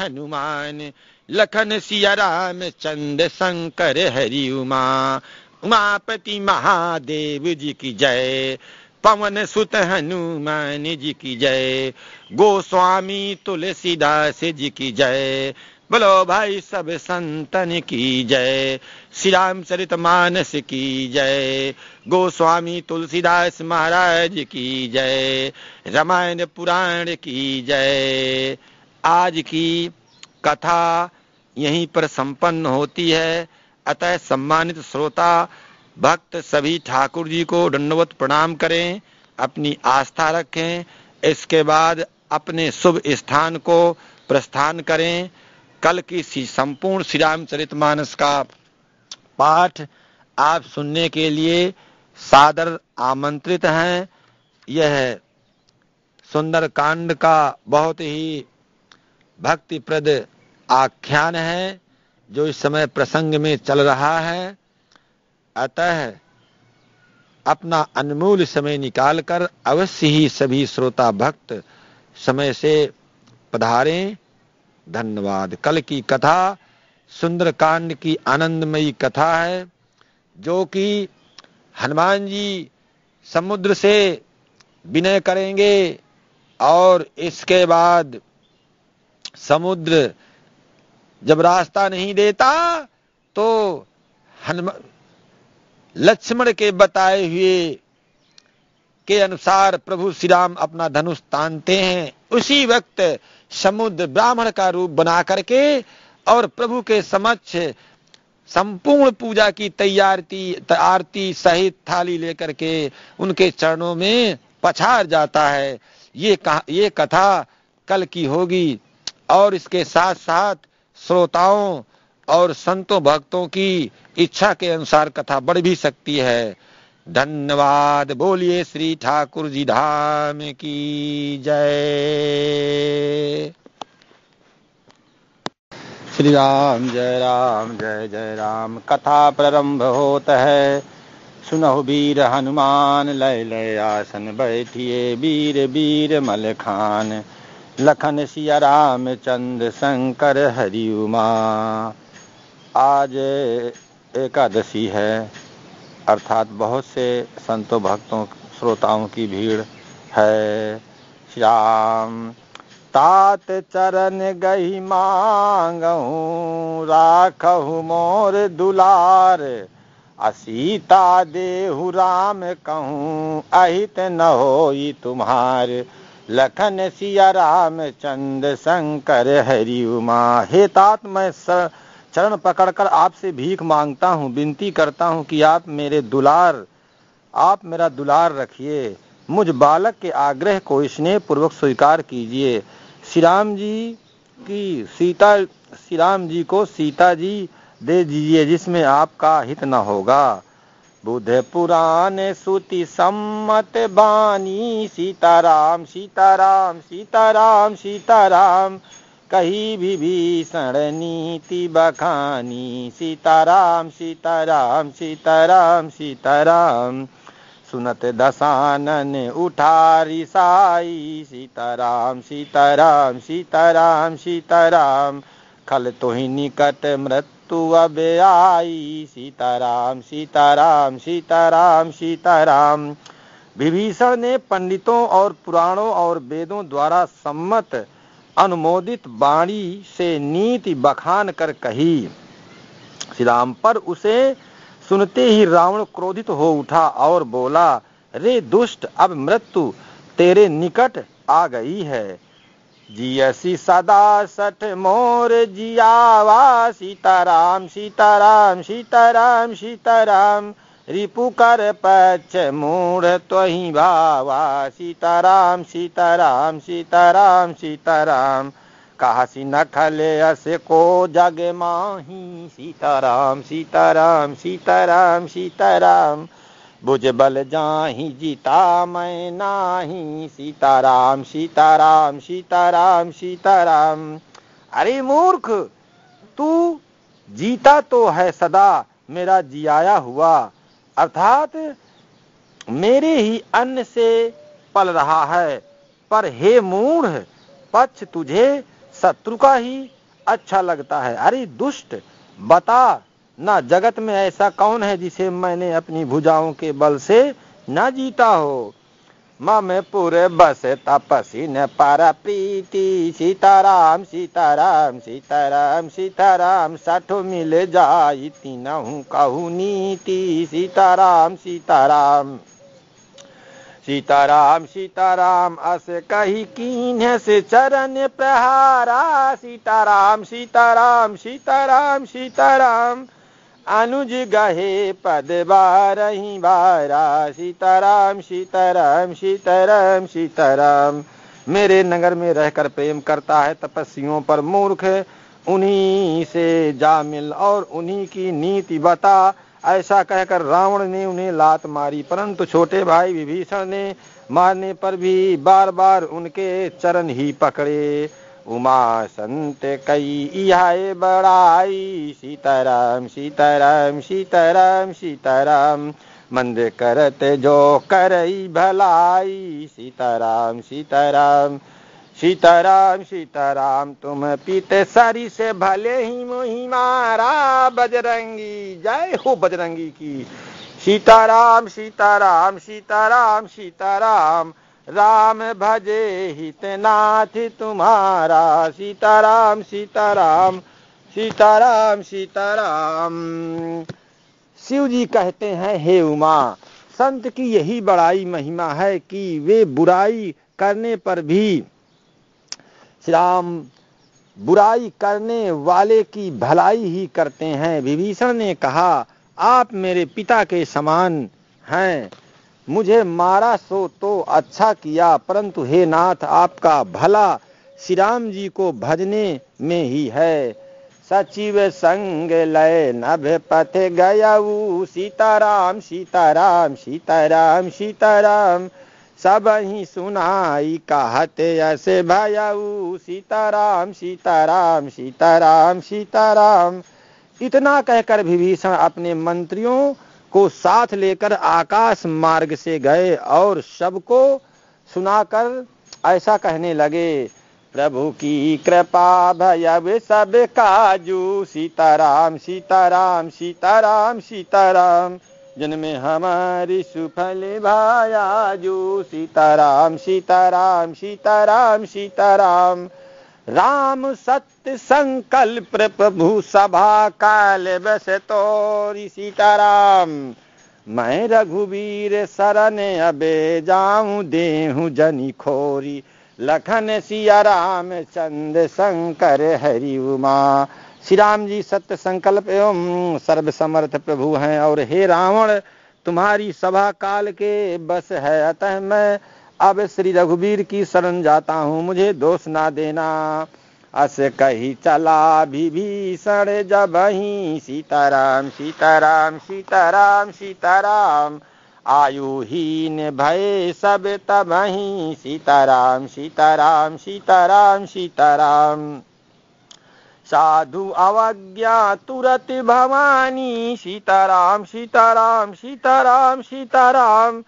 हनुमान लखन सिया राम चंद शंकर हरि उमा उमापति महादेव जी की जय पवन सुत हनुमान जी की जय गोस्वामी तुलसीदास जी की जय बोलो भाई सब संतन की जय श्री राम चरित मानस की जय गोस्वामी तुलसीदास महाराज की जय रामायण पुराण की जय आज की कथा यहीं पर संपन्न होती है अतः सम्मानित श्रोता भक्त सभी ठाकुर जी को दंडवत प्रणाम करें अपनी आस्था रखें इसके बाद अपने शुभ स्थान को प्रस्थान करें कल की सी संपूर्ण श्री रामचरित मानस का पाठ आप सुनने के लिए सादर आमंत्रित हैं यह सुंदर कांड का बहुत ही भक्तिप्रद आख्यान है जो इस समय प्रसंग में चल रहा है अतः अपना अनमोल समय निकालकर अवश्य ही सभी श्रोता भक्त समय से पधारें धन्यवाद कल की कथा सुंदरकांड की आनंदमयी कथा है जो कि हनुमान जी समुद्र से विनय करेंगे और इसके बाद समुद्र जब रास्ता नहीं देता तो हनुमान लक्ष्मण के बताए हुए के अनुसार प्रभु श्री राम अपना धनुष तानते हैं उसी वक्त समुद्र ब्राह्मण का रूप बना करके और प्रभु के समक्ष संपूर्ण पूजा की तैयारी आरती सहित थाली लेकर के उनके चरणों में पछार जाता है ये कहा, ये कथा कल की होगी और इसके साथ साथ श्रोताओं और संतों भक्तों की इच्छा के अनुसार कथा बढ़ भी सकती है धन्यवाद बोलिए श्री ठाकुर जी धाम की जय श्री राम जय राम जय जय राम कथा प्रारंभ होत है सुनो वीर हनुमान लय लय आसन बैठिए वीर वीर मलखान खान लखन सिया राम चंद्र शंकर हरि उमा आज एकादशी है अर्थात बहुत से संतों भक्तों श्रोताओं की भीड़ है श्याम तात चरण गही मांगहूँ राखहु मोर दुलार असीता देहु राम कहूँ अहित न होई तुम्हार लखन सिया राम चंद शंकर हरि उमा हे तात मैं चरण पकड़कर आपसे भीख मांगता हूँ विनती करता हूँ कि आप मेरे दुलार आप मेरा दुलार रखिए मुझ बालक के आग्रह को स्नेह पूर्वक स्वीकार कीजिए श्री राम जी की सीता श्री राम जी को सीता जी दे दीजिए जिसमें आपका हित न होगा बुध पुराण सुति सम्मत बानी सीताराम सीताराम सीताराम सीताराम कही भी भीषण नीति बखानी सीताराम सीताराम सीताराम सीताराम सुनत दसानन उठारी साई सीताराम सीताराम सीताराम सीताराम खल तो ही निकट मृत तू अब आई सीताराम सीताराम सीताराम सीताराम विभीषण ने पंडितों और पुराणों और वेदों द्वारा सम्मत अनुमोदित बाणी से नीति बखान कर कही श्री राम पर उसे सुनते ही रावण क्रोधित हो उठा और बोला रे दुष्ट अब मृत्यु तेरे निकट आ गई है जियसी सदा सठ मोर जियावा सीताराम सीताराम सीताराम सीताराम रिपु कर पक्ष मूढ़ तोहि भावा सीताराम सीताराम सीताराम सीताराम काशी नखले अस को जग माही सीताराम सीताराम सीताराम सीताराम बुजबल बल जाही जीता मैं नाही सीताराम सीताराम सीताराम सीताराम अरे मूर्ख तू जीता तो है सदा मेरा जियाया हुआ अर्थात मेरे ही अन्न से पल रहा है पर हे मूढ़ पक्ष तुझे शत्रु का ही अच्छा लगता है अरे दुष्ट बता ना जगत में ऐसा कौन है जिसे मैंने अपनी भुजाओं के बल से ना जीता हो मम पूरे बस तपसी न पारा प्रीति सीताराम सीताराम सीताराम सीताराम साठो मिले जाई तीन कहू नीति सीताराम सीताराम सीताराम सीताराम अस कही कीन से चरण प्रहारा सीताराम सीताराम सीताराम सीताराम अनुज गहे पद बारही बारा सीताराम सीताराम सीताराम सीताराम मेरे नगर में रहकर प्रेम करता है तपस्वियों पर मूर्ख उन्हीं से जा मिल और उन्हीं की नीति बता ऐसा कहकर रावण ने उन्हें लात मारी परंतु छोटे भाई विभीषण ने मारने पर भी बार बार उनके चरण ही पकड़े उमा संत कई आए बड़ाई सीताराम सीताराम सीताराम सीताराम मंद करत जो करई भलाई सीताराम सीताराम सीताराम सीताराम तुम पीते सरी से भले ही मोही मारा बजरंगी जय हो बजरंगी की सीताराम सीताराम सीताराम सीताराम, सीताराम राम भजे हित नाथ तुम्हारा सीताराम सीताराम सीताराम सीताराम शिव जी कहते हैं हे उमा संत की यही बड़ाई महिमा है कि वे बुराई करने पर भी श्री राम बुराई करने वाले की भलाई ही करते हैं विभीषण ने कहा आप मेरे पिता के समान हैं मुझे मारा सो तो अच्छा किया परंतु हे नाथ आपका भला श्री राम जी को भजने में ही है सचिव संग लय नभ पथ गया सीताराम सीताराम सीताराम सीताराम सब ही सुनाई कहते ऐसे भयाऊ सीताराम सीताराम सीताराम सीताराम इतना कहकर विभीषण अपने मंत्रियों को साथ लेकर आकाश मार्ग से गए और सबको सुनाकर ऐसा कहने लगे प्रभु की कृपा भयव सब काजू सीताराम सीताराम सीताराम सीताराम जन्मे हमारी सुफल भायाजू सीताराम सीताराम सीताराम सीताराम, सीताराम राम सत्य संकल्प प्रभु सभा काल बस तो सीताराम मैं रघुवीर शरण अबे जाऊं देहूं जनी खोरी लखन सिया राम चंद शंकर हरि उमा श्री राम जी सत्य संकल्प एवं सर्व समर्थ प्रभु हैं और हे रावण तुम्हारी सभा काल के बस है अतः मैं अब श्री रघुवीर की शरण जाता हूँ मुझे दोष ना देना अस कही चला विभीषण जब ही सीताराम सीताराम सीताराम सीताराम आयुहीन भय सब तब ही सीताराम सीताराम सीताराम सीताराम साधु अवज्ञा तुरत भवानी सीताराम सीताराम सीताराम सीताराम, सीताराम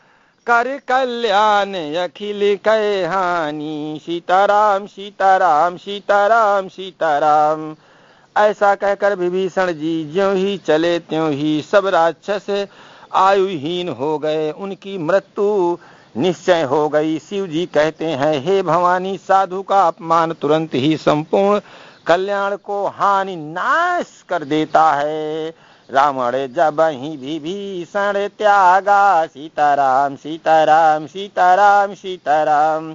कर कल्याण अखिल कहानी सीताराम सीताराम सीताराम सीताराम ऐसा कहकर विभीषण जी ज्यों ही चले त्यों ही सब राक्षस आयुहीन हो गए उनकी मृत्यु निश्चय हो गई शिव जी कहते हैं हे भवानी साधु का अपमान तुरंत ही संपूर्ण कल्याण को हानि नाश कर देता है रावण जबहि विभीषण त्यागा सीताराम सीतराम सीताराम सीतराम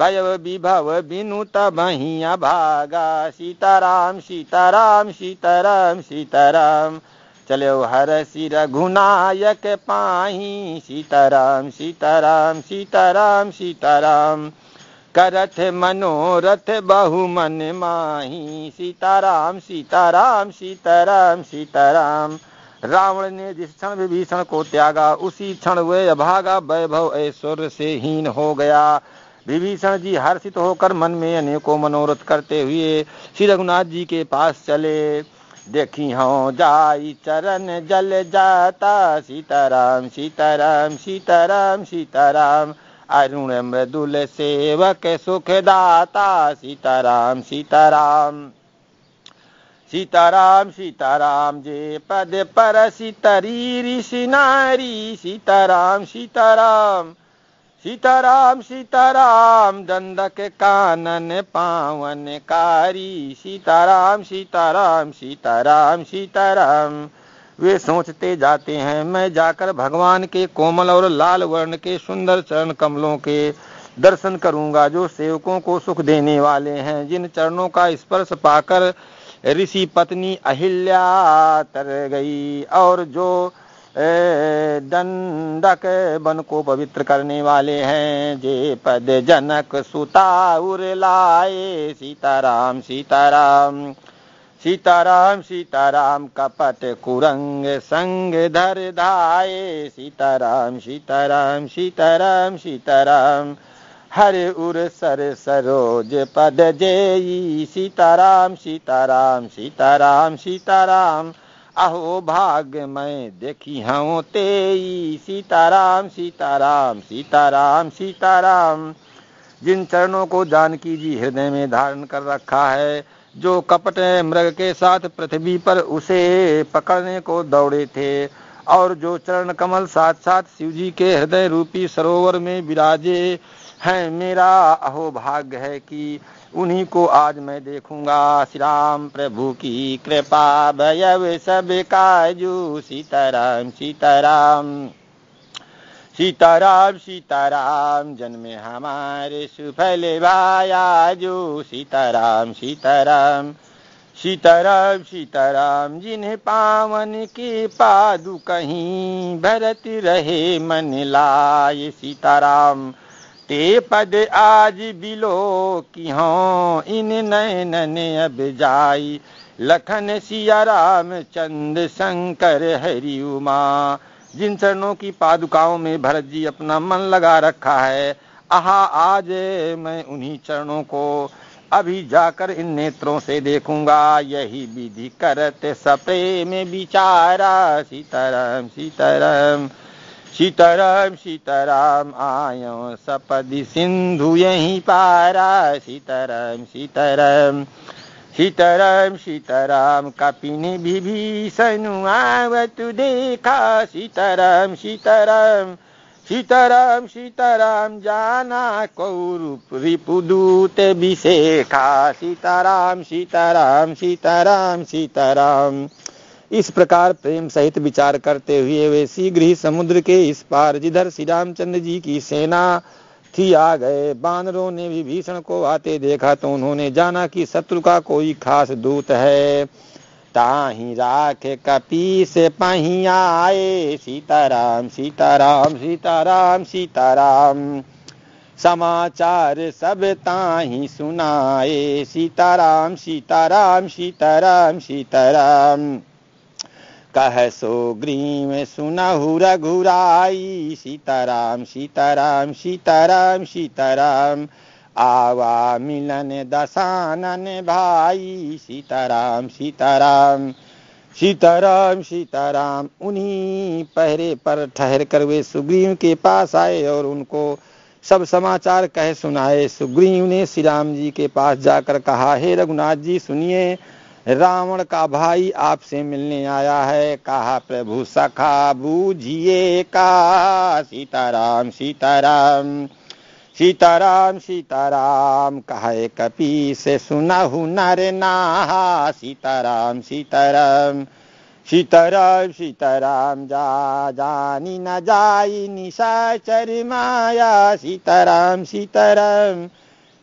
भयव विभव बिनुतमहि अभागा सीताराम सीतराम सीतराम सीतराम चलो हर सिरघुनायक पाहि सीतराम सीताराम सीतराम सीतराम करथ मनोरथ बहु मन माही सीताराम सीताराम सीताराम सीताराम रावण ने जिस क्षण विभीषण को त्यागा उसी क्षण वे अभागा वैभव ऐश्वर्य से हीन हो गया विभीषण जी हर्षित होकर मन में अनेकों मनोरथ करते हुए श्री रघुनाथ जी के पास चले देखी हो जाई चरण जल जाता सीताराम सीताराम सीताराम सीताराम, सीताराम अरुण मृदुल सेवक सुखदाता सीताराम सीताराम सीताराम सीताराम जे पद पर सितरी ऋषि नारी सीताराम सीताराम सीताराम सीताराम दंदक कानन पावन कारी सीताराम सीताराम सीताराम सीताराम वे सोचते जाते हैं मैं जाकर भगवान के कोमल और लाल वर्ण के सुंदर चरण कमलों के दर्शन करूंगा जो सेवकों को सुख देने वाले हैं जिन चरणों का स्पर्श पाकर ऋषि पत्नी अहिल्या तर गई और जो दंडक बन को पवित्र करने वाले हैं जे पद जनक सुता उर लाए सीताराम सीताराम सीताराम सीताराम कपट कुरंग संग धर धाये सीताराम सीताराम सीताराम सीताराम हर उर सर सरोज पद जेई सीताराम सीताराम सीताराम सीताराम अहो भाग मैं देखी हूँ तेई सीताराम सीताराम सीताराम सीताराम जिन चरणों को जानकी जी हृदय में धारण कर रखा है जो कपट मृग के साथ पृथ्वी पर उसे पकड़ने को दौड़े थे और जो चरण कमल साथ साथ शिव जी के हृदय रूपी सरोवर में विराजे हैं मेरा अहो भाग्य है कि उन्हीं को आज मैं देखूंगा श्री राम प्रभु की कृपा भयव सब काजू सीताराम सीताराम सीताराम सीताराम जन्मे हमारे सुफल भाया जो सीताराम सीताराम सीताराम सीताराम जिन्हें पावन के पादु कहीं भरत रहे मन लाए सीताराम ते पद आज बिलो की हों इन नयनन अब जाई लखन सिया राम चंद शंकर हरि उमा जिन चरणों की पादुकाओं में भरत जी अपना मन लगा रखा है आहा आज मैं उन्हीं चरणों को अभी जाकर इन नेत्रों से देखूंगा यही विधि करते सपे में विचारा सीताराम सीताराम सीताराम सीताराम आयो सपद सिंधु यही पारा सीताराम सीताराम सीताराम सीताराम कापिनी विभीषण आवत देखा सीताराम सीताराम सीताराम सीताराम जाना कौरूप रिपुदूत विशेखा सीताराम सीताराम सीताराम सीताराम इस प्रकार प्रेम सहित विचार करते हुए वे शीघ्र ही समुद्र के इस पार जिधर श्री रामचंद्र जी की सेना थी आ गए बानरों ने भी भीषण को आते देखा तो उन्होंने जाना कि शत्रु का कोई खास दूत है ताही राख कपी से पही आए सीताराम सीताराम सीताराम सीताराम समाचार सब ताही सुनाए सीताराम सीताराम सीताराम सीताराम, सीताराम। कह सो ग्रीम सुनहु रघुराई सीताराम सीताराम सीताराम सीताराम आवा मिलन दसानन भाई सीताराम सीताराम सीताराम सीताराम उन्हीं पहरे पर ठहर कर वे सुग्रीव के पास आए और उनको सब समाचार कह सुनाए सुग्रीव ने श्री राम जी के पास जाकर कहा हे रघुनाथ जी सुनिए रावण का भाई आपसे मिलने आया है कहा प्रभु सखा बूझिए का सीताराम सीताराम सीताराम सीताराम कहे कपी से सुना हु नर नाहा सीताराम सीताराम सीताराम सीताराम जा जानी न जाई निशा चर माया सीताराम सीताराम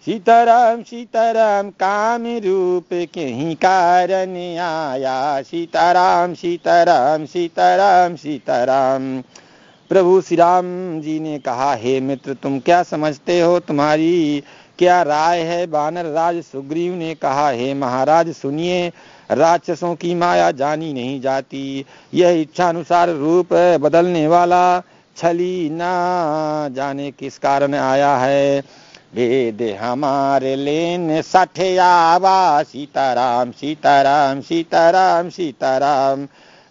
सीताराम सीताराम काम रूप कहीं कारण आया सीताराम सीताराम सीताराम सीताराम प्रभु श्री राम जी ने कहा हे मित्र तुम क्या समझते हो तुम्हारी क्या राय है बानर राज सुग्रीव ने कहा हे महाराज सुनिए राक्षसों की माया जानी नहीं जाती यह इच्छानुसार रूप बदलने वाला छली ना जाने किस कारण आया है भेद हमारे लेन आवा सीताराम सीताराम सीताराम सीताराम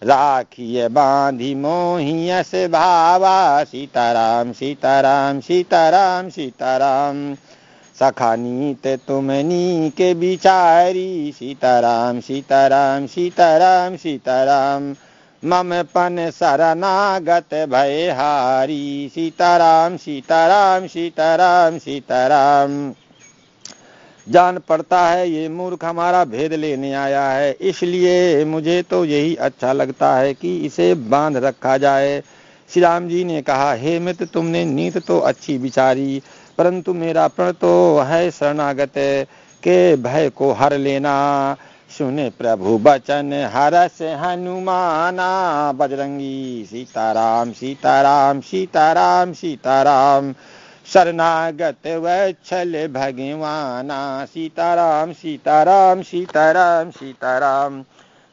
राखिए बांधी मोहियस भावा सीताराम सीताराम सीताराम सीताराम सखा नीत तुम नी के बिचारी सीताराम सीताराम सीताराम सीताराम पन शरणागत हारी सीताराम सीताराम सीताराम सीताराम जान पड़ता है ये मूर्ख हमारा भेद लेने आया है इसलिए मुझे तो यही अच्छा लगता है कि इसे बांध रखा जाए श्री राम जी ने कहा हे मित्र तुमने नीत तो अच्छी विचारी परंतु मेरा प्रण तो है शरणागत के भय को हर लेना सुने प्रभु बचन हर से हनुमाना बजरंगी सीताराम सीताराम सीताराम सीताराम शरणागत वल भगवाना सीताराम सीताराम सीताराम सीताराम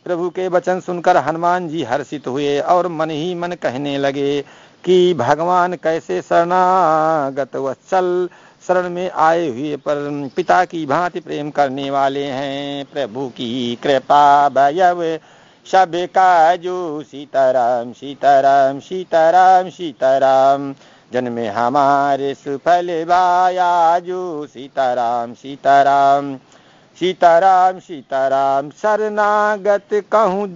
प्रभु के वचन सुनकर हनुमान जी हर्षित हुए और मन ही मन कहने लगे कि भगवान कैसे शरणागत वत्सल शरण में आए हुए पर पिता की भांति प्रेम करने वाले हैं प्रभु की कृपा भयव सब जो सीताराम सीताराम सीताराम सीताराम जन्मे हमारे सुफल जो सीताराम सीताराम सीताराम सीताराम शरणागत कहूँ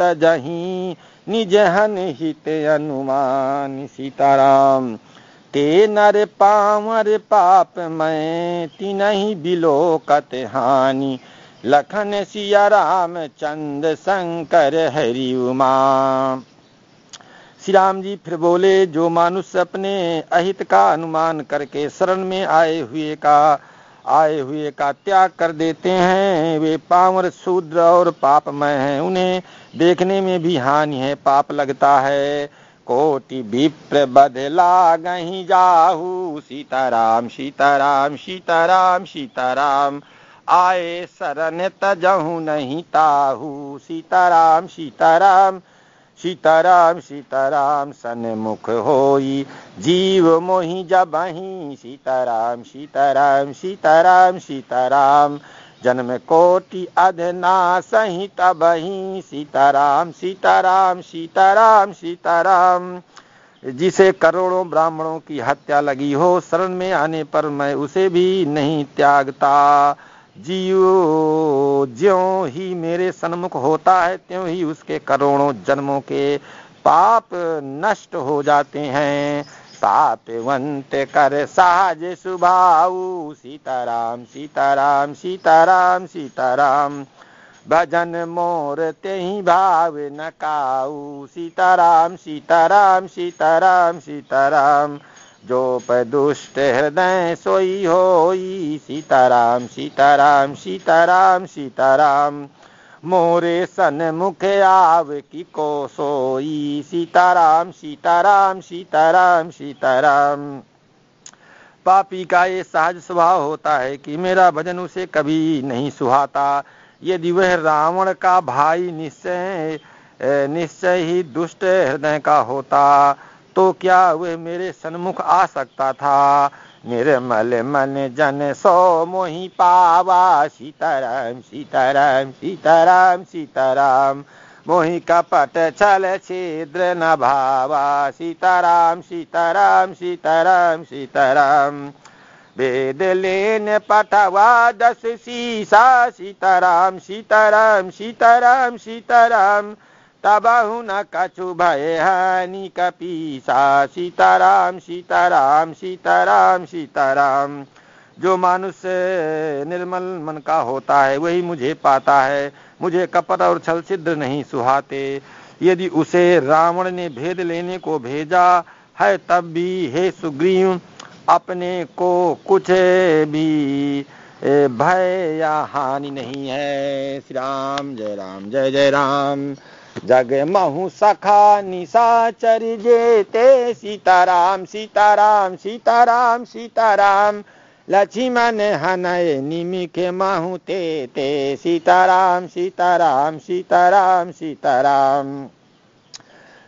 तही निज हन हित अनुमान सीताराम ते नर पावर पाप मैं बिलो बिलोकत हानि लखन सिया राम चंद शंकर हरि उमा श्री राम जी फिर बोले जो मानुष अपने अहित का अनुमान करके शरण में आए हुए का आए हुए का त्याग कर देते हैं वे पावर शूद्र और पापमय हैं उन्हें देखने में भी हानि है पाप लगता है कोटि विप्र बदला गही जाहू सीताराम सीताराम सीताराम सीताराम आए शरण तहू नहीं ताहू सीताराम सीताराम सीताराम सीताराम सन मुख होई जीव मोही जबही सीताराम सीताराम सीताराम सीताराम जन्म कोटि अधना सहित बही सीताराम सीताराम सीताराम सीताराम जिसे करोड़ों ब्राह्मणों की हत्या लगी हो शरण में आने पर मैं उसे भी नहीं त्यागता जियो ज्यो ही मेरे सन्मुख होता है त्यों ही उसके करोड़ों जन्मों के पाप नष्ट हो जाते हैं तापवंत कर सहज सुभाऊ सीताराम सीताराम सीताराम सीताराम भजन मोर तेही भाव नकाऊ सीताराम सीताराम सीताराम सीताराम जोप दुष्ट हृदय सोई होई सीताराम सीताराम सीताराम सीताराम मोरे मुख आव की को सोई सीताराम सीताराम सीताराम सीताराम पापी का ये सहज स्वभाव होता है कि मेरा भजन उसे कभी नहीं सुहाता यदि वह रावण का भाई निश्चय निश्चय ही दुष्ट हृदय का होता तो क्या वह मेरे सन्मुख आ सकता था निर्मल मन जन सो मोहि पावा सीताराम सीताराम सीताराम सीताराम मोहि कपट छल छिद्र न भावा सीताराम सीताराम सीताराम सीताराम वेद लेन पठवा दस सीसा सीताराम सीताराम सीताराम सीताराम तबहुना कछु भय हानि कपीसा सीताराम सीताराम सीताराम सीताराम जो मनुष्य निर्मल मन का होता है वही मुझे पाता है मुझे कपट और छल सिद्ध नहीं सुहाते यदि उसे रावण ने भेद लेने को भेजा है तब भी हे सुग्रीव अपने को कुछ भी भय या हानि नहीं है श्री राम जय राम जय जय राम जग महु सखा निशाचर जेते सीताराम सीताराम सीताराम सीताराम लक्ष्मण हनय निमिक महु ते ते सीताराम सीताराम सीताराम सीताराम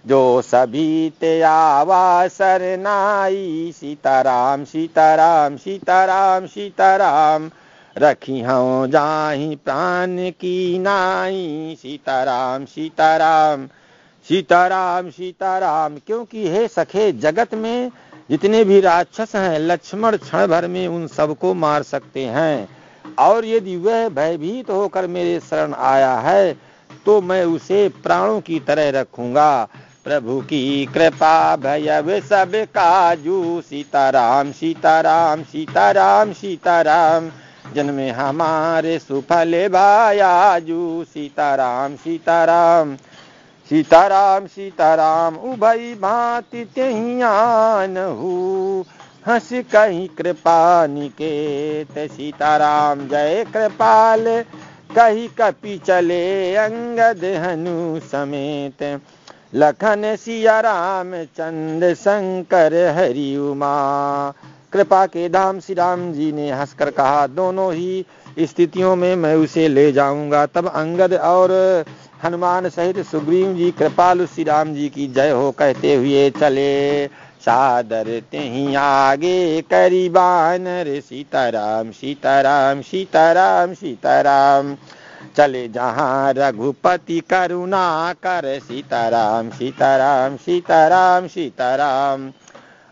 जो सभी ते आवा सर सीताराम सीताराम सीताराम सीताराम, सीताराम रखी हों जाही प्राण की नाई सीताराम सीताराम सीताराम सीताराम क्योंकि हे सखे जगत में जितने भी राक्षस हैं लक्ष्मण क्षण भर में उन सबको मार सकते हैं और यदि वह भयभीत होकर मेरे शरण आया है तो मैं उसे प्राणों की तरह रखूंगा प्रभु की कृपा भय सब काजू सीताराम सीताराम सीताराम सीताराम जन्मे हमारे सुफल भायाजू सीताराम सीताराम सीताराम सीताराम उभय भांति तेहियान हूँ हंस कहीं कृपा निकेत सीताराम जय कृपाल कही कपि चले अंगद हनु समेत लखन सिया राम चंद शंकर हरि उमा कृपा के दाम श्री राम जी ने हंसकर कहा दोनों ही स्थितियों में मैं उसे ले जाऊंगा तब अंगद और हनुमान सहित सुग्रीव जी कृपालु श्री राम जी की जय हो कहते हुए चले चादर ही आगे करी बानर सीताराम सीताराम सीताराम सीताराम चले जहाँ रघुपति करुणा कर सीताराम सीताराम सीताराम सीताराम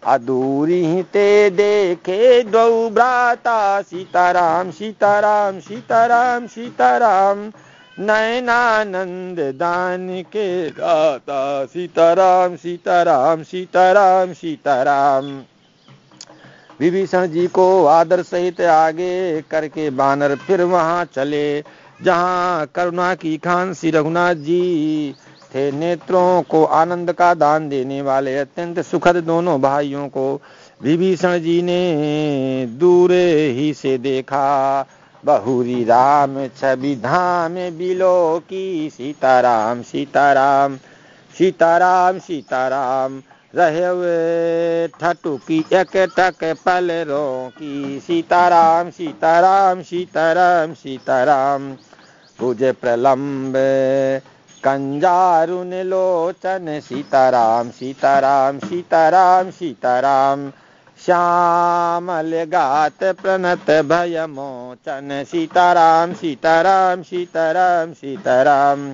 अधूरी ही ते देखे दौ भ्राता सीताराम सीताराम सीताराम सीताराम नयनानंद दान के दाता सीताराम सीताराम सीताराम सीताराम विभीषण जी को आदर सहित आगे करके बानर फिर वहां चले जहां करुणा की खान श्री रघुनाथ जी थे नेत्रों को आनंद का दान देने वाले अत्यंत सुखद दोनों भाइयों को विभीषण जी ने दूर ही से देखा बहुरी राम छवि धाम बिलो की सीताराम सीताराम सीताराम सीताराम रहे हुए ठटुकी एक टक रो की सीताराम सीताराम सीताराम सीताराम तुझे प्रलम्ब कंजारुन लोचन सीताराम सीताराम सीताराम सीताराम श्यामल गात प्रणत भय मोचन सीताराम सीताराम सीताराम सीताराम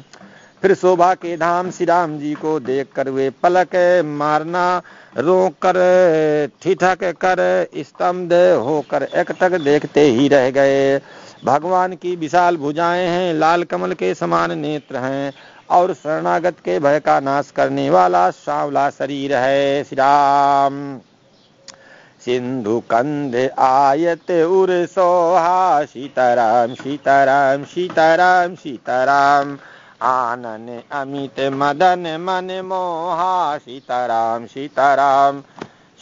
फिर शोभा के धाम श्री राम जी को देख कर वे पलक मारना रो कर ठिठक कर स्तंभ होकर तक देखते ही रह गए भगवान की विशाल भुजाएं हैं लाल कमल के समान नेत्र हैं और शरणागत के भय का नाश करने वाला सांवला शरीर है श्री राम सिंधु कंध आयत उर सोहा सीताराम सीताराम सीताराम सीताराम आनन अमित मदन मन मोहा सीताराम सीताराम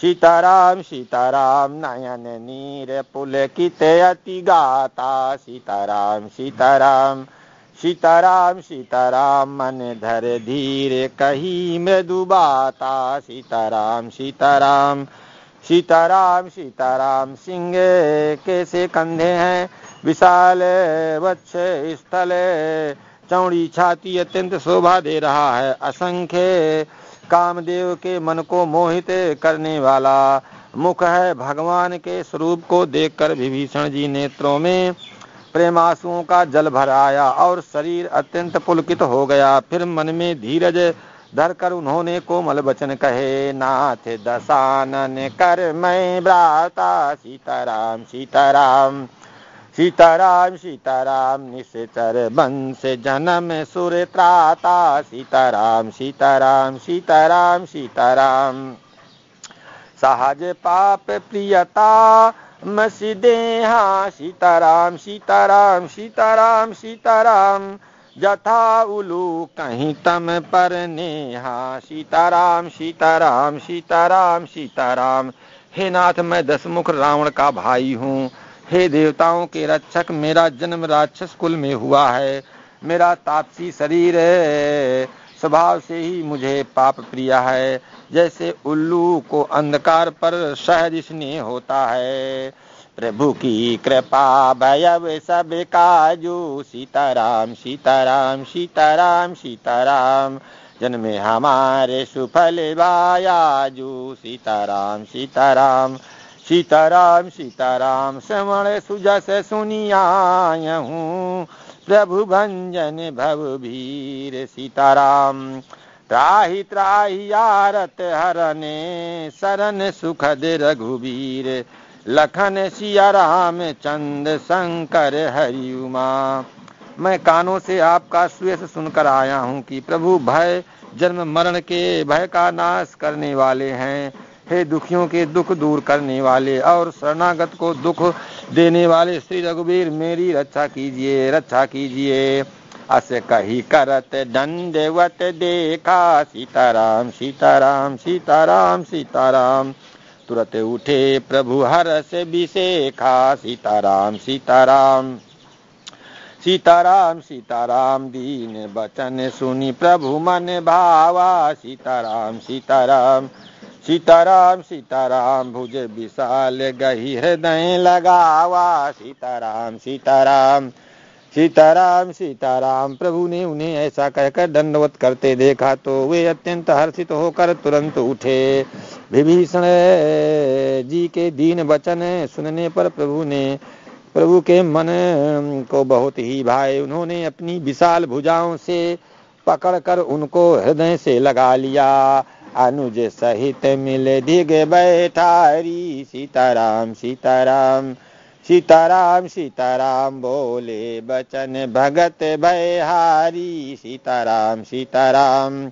सीताराम सीताराम नयन नीर पुल कित अति गाता सीताराम सीताराम सीताराम सीताराम मन धर धीरे कही बाता सीताराम सीताराम सीताराम सीताराम सिंह कैसे कंधे हैं विशाल वच्छ स्थल चौड़ी छाती अत्यंत शोभा दे रहा है असंख्य कामदेव के मन को मोहित करने वाला मुख है भगवान के स्वरूप को देखकर विभीषण जी नेत्रों में प्रेम आंसुओं का जल भर आया और शरीर अत्यंत पुलकित हो गया फिर मन में धीरज धर कर उन्होंने कोमल वचन कहे नाथ दसानन कर मैं ब्राता सीताराम सीताराम सीताराम सीताराम निश्चर बंश जन्म सुर त्राता सीताराम सीताराम सीताराम सीताराम सहज पाप प्रियता मसीदे हा सीताराम सीताराम सीताराम सीताराम जथा उलू कहीं तम पर नेहा सीताराम सीताराम सीताराम सीताराम हे नाथ मैं दसमुख रावण का भाई हूँ हे देवताओं के रक्षक मेरा जन्म राक्षस कुल में हुआ है मेरा तापसी शरीर स्वभाव से ही मुझे पाप प्रिय है जैसे उल्लू को अंधकार पर सहज स्नेह होता है प्रभु की कृपा भयव सब काजू सीताराम सीताराम सीताराम सीताराम जन्मे हमारे सुफल बायाजू सीताराम सीताराम सीताराम सीताराम श्रवण सुजस सुनिया हूँ प्रभु भंजन भव भीर सीताराम राही त्राही आरत हरने शरण सुखद रघुबीर लखन सिया राम चंद शंकर हरिमा मैं कानों से आपका सुयस सुनकर आया हूँ कि प्रभु भय जन्म मरण के भय का नाश करने वाले हैं हे दुखियों के दुख दूर करने वाले और शरणागत को दुख देने वाले श्री रघुवीर मेरी रक्षा कीजिए रक्षा कीजिए अस कही करत दंडवत देखा सीताराम सीताराम सीताराम सीताराम तुरत उठे प्रभु हरस विशेखा सीताराम सीताराम सीताराम सीताराम दीन बचन सुनी प्रभु मन भावा सीताराम सीताराम सीताराम सीताराम भुज विशाल गही हृदय लगावा सीताराम सीताराम सीताराम सीताराम प्रभु ने उन्हें ऐसा कहकर दंडवत करते देखा तो वे अत्यंत हर्षित होकर तुरंत उठे विभीषण जी के दीन वचन सुनने पर प्रभु ने प्रभु के मन को बहुत ही भाए उन्होंने अपनी विशाल भुजाओं से पकड़कर उनको हृदय से लगा लिया अनुज सहित मिल दिग बैठारी सीताराम सीताराम सीताराम सीताराम बोले बचन भगत भयहारी सीताराम सीताराम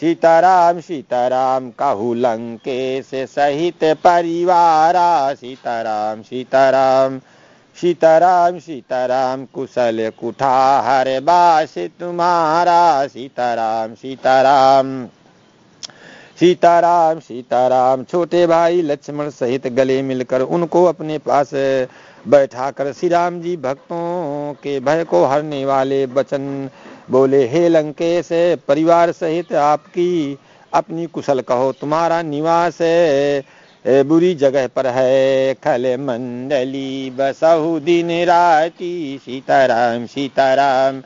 सीताराम सीताराम कहु लंकेश सहित परिवारा सीताराम सीताराम सीताराम सीताराम कुशल कुठाहर बास तुम्हारा सीताराम सीताराम सीताराम सीताराम छोटे भाई लक्ष्मण सहित गले मिलकर उनको अपने पास बैठाकर श्री राम जी भक्तों के भय को हरने वाले वचन बोले हे लंकेश परिवार सहित आपकी अपनी कुशल कहो तुम्हारा निवास बुरी जगह पर है खल मंडली बसहु दिन राती सीताराम सीताराम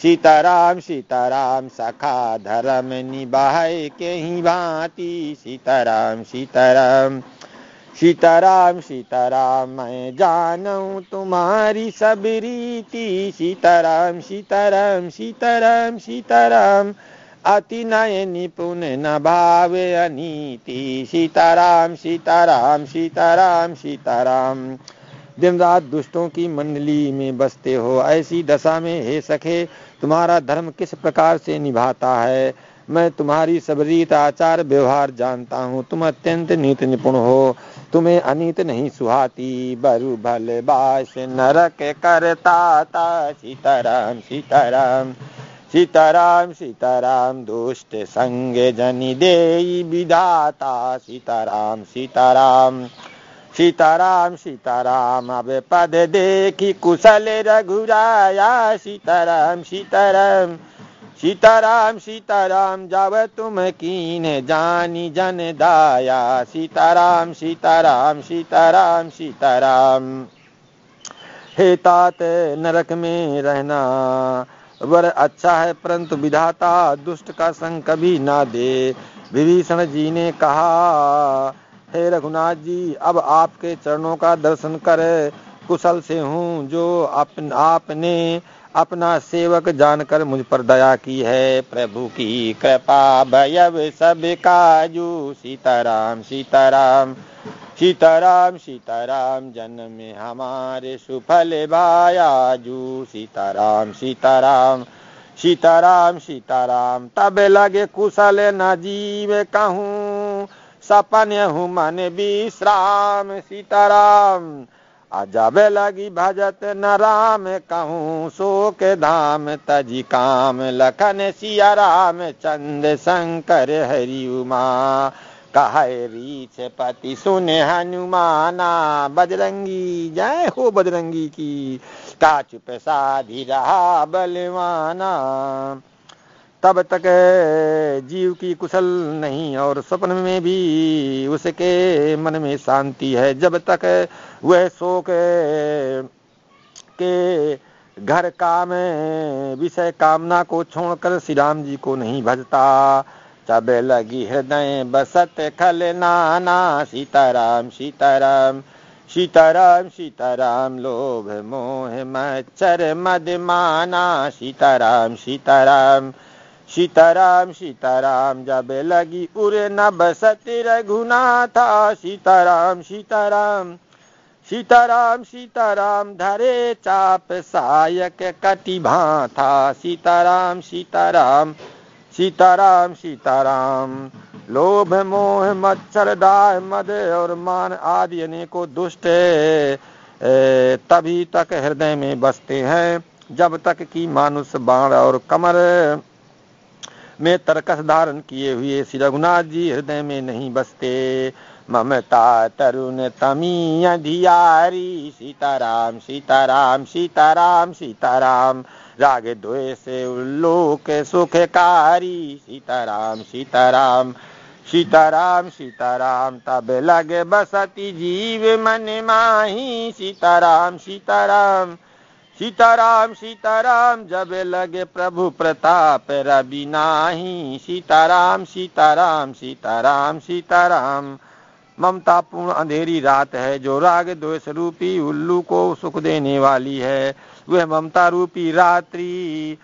सीताराम सीताराम सखा धर्म निभाए के ही भांति सीताराम सीताराम सीताराम सीताराम मैं जानू तुम्हारी सब रीति सीताराम सीताराम सीताराम सीताराम अति नय निपुण न भाव अनीति सीताराम सीताराम सीताराम सीताराम दिन रात दुष्टों की मंडली में बसते हो ऐसी दशा में हे सखे तुम्हारा धर्म किस प्रकार से निभाता है मैं तुम्हारी सबरीत आचार व्यवहार जानता हूँ तुम अत्यंत नीत निपुण हो तुम्हें अनित नहीं सुहाती बरु भल बास नरक करता सीताराम सीताराम सीताराम सीताराम दुष्ट संग जनी देई विधाता सीताराम सीताराम सीताराम सीताराम अब पद देखी कुशल रघुराया सीताराम सीताराम सीताराम सीताराम जाव तुम कीन जानी जन दाया सीताराम सीताराम सीताराम सीताराम हे तात नरक में रहना वर अच्छा है परंतु विधाता दुष्ट का संग कभी ना दे विभीषण जी ने कहा हे रघुनाथ जी अब आपके चरणों का दर्शन कर कुशल से हूँ जो अपन आपने अपना सेवक जानकर मुझ पर दया की है प्रभु की कृपा भयव सब काजू सीताराम सीताराम सीताराम सीताराम जन्म हमारे सुफल भायाजू सीताराम सीताराम सीताराम सीताराम तब लगे कुशल नजीब कहूँ सपन हुमन विश्राम सीताराम अजब लगी भजत न राम कहूँ सो के धाम तजी काम लखन सिया राम चंद शंकर हरि उमा कह रीछ पति सुने हनुमाना बजरंगी जय हो बजरंगी की का चुप साधी रहा बलवाना तब तक जीव की कुशल नहीं और स्वप्न में भी उसके मन में शांति है जब तक वह शोक के घर काम विषय कामना को छोड़कर श्री राम जी को नहीं भजता तब लगी हृदय बसत खल नाना सीताराम सीताराम सीताराम सीताराम लोभ मोह मच्छर मद माना सीताराम सीताराम सीताराम सीताराम जब लगी उरे न बसत रघुनाथा सीताराम सीताराम सीताराम सीताराम धरे चाप सायक कटि था सीताराम सीताराम सीताराम सीताराम लोभ मोह मच्छर दाह मद और मान आदि अनेकों दुष्ट तभी तक हृदय में बसते हैं जब तक कि मानुष बाण और कमर में तर्कस धारण किए हुए श्री रघुनाथ जी हृदय में नहीं बसते ममता तरुण तमी अधियारी सीताराम सीताराम सीताराम सीताराम राग द्वेष उल्लोक सुखकारी सीताराम सीताराम सीताराम सीताराम तब लगे बसती जीव मन माही सीताराम सीताराम सीताराम सीताराम जब लगे प्रभु प्रताप रवि नाही सीताराम सीताराम सीताराम सीताराम ममता पूर्ण अंधेरी रात है जो राग द्वेष रूपी उल्लू को सुख देने वाली है वह ममता रूपी रात्रि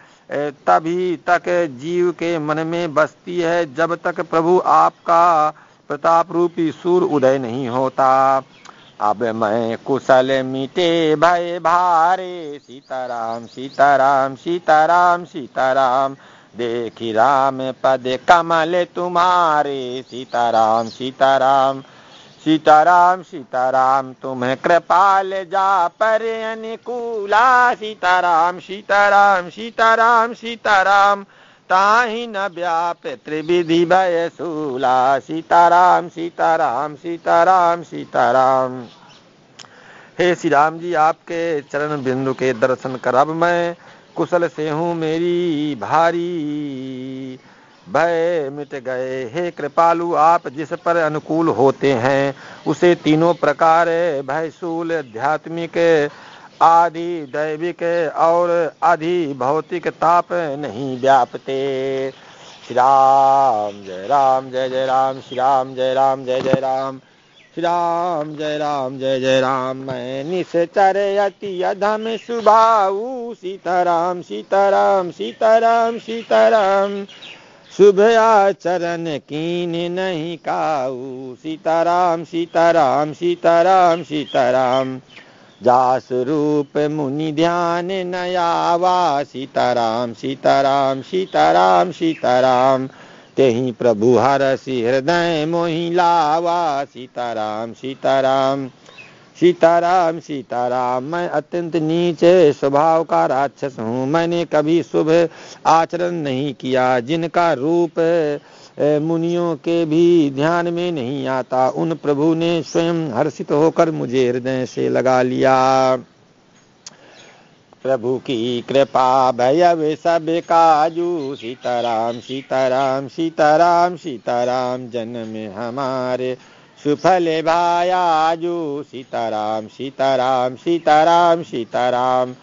तभी तक जीव के मन में बसती है जब तक प्रभु आपका प्रताप रूपी सूर्य उदय नहीं होता अब मैं कुशल मिटे भय भारे सीताराम सीताराम सीताराम सीताराम देखी राम पद कमल तुम्हारे सीताराम सीताराम सीताराम सीताराम तुम्हें कृपाल जा पर अनुकूला सीताराम सीताराम सीताराम सीताराम, सीताराम ताही न व्याप त्रिविधि भय सूला सीताराम सीताराम सीताराम सीताराम हे श्री राम जी आपके चरण बिंदु के दर्शन करब मैं कुशल से हूँ मेरी भारी भय मिट गए हे कृपालु आप जिस पर अनुकूल होते हैं उसे तीनों प्रकार भयसूल आध्यात्मिक आदि दैविक और आदि भौतिक ताप नहीं व्यापते श्री राम जय राम जय जय राम श्री राम जय राम जय जय राम श्री राम जय राम जय जय राम मैं निश्चर अति अधम सुभाऊ सीताराम सीताराम सीताराम सीताराम शुभ आचरण कीन नहीं काऊ सीताराम सीताराम सीताराम सीताराम, सीताराम जास रूप मुनि ध्यान नयावा सीताराम सीताराम सीताराम सीताराम तेहि प्रभु हर सि हृदय मोहि लावा सीताराम सीताराम सीताराम सीताराम मैं अत्यंत नीचे स्वभाव का राक्षस हूँ मैंने कभी शुभ आचरण नहीं किया जिनका रूप मुनियों के भी ध्यान में नहीं आता उन प्रभु ने स्वयं हर्षित होकर मुझे हृदय से लगा लिया प्रभु की कृपा भय सब काजू सीताराम सीताराम सीताराम सीताराम जन्म हमारे सुफल भायाजू सीताराम सीताराम सीताराम सीताराम, सीताराम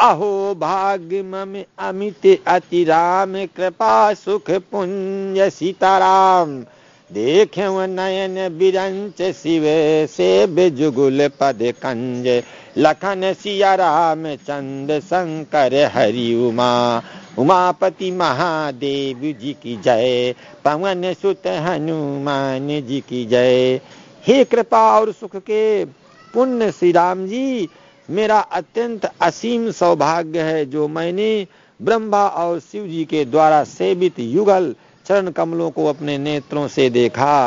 अहो भाग्य मम अमित अति राम कृपा सुख पुण्य सीताराम देख नयन बिरंच शिव से बिजुगुल पद कंज लखन सिया राम चंद शंकर हरि उमा उमापति महादेव जी की जय पवन सुत हनुमान जी की जय हे कृपा और सुख के पुण्य श्री राम जी मेरा अत्यंत असीम सौभाग्य है जो मैंने ब्रह्मा और शिव जी के द्वारा सेवित युगल चरण कमलों को अपने नेत्रों से देखा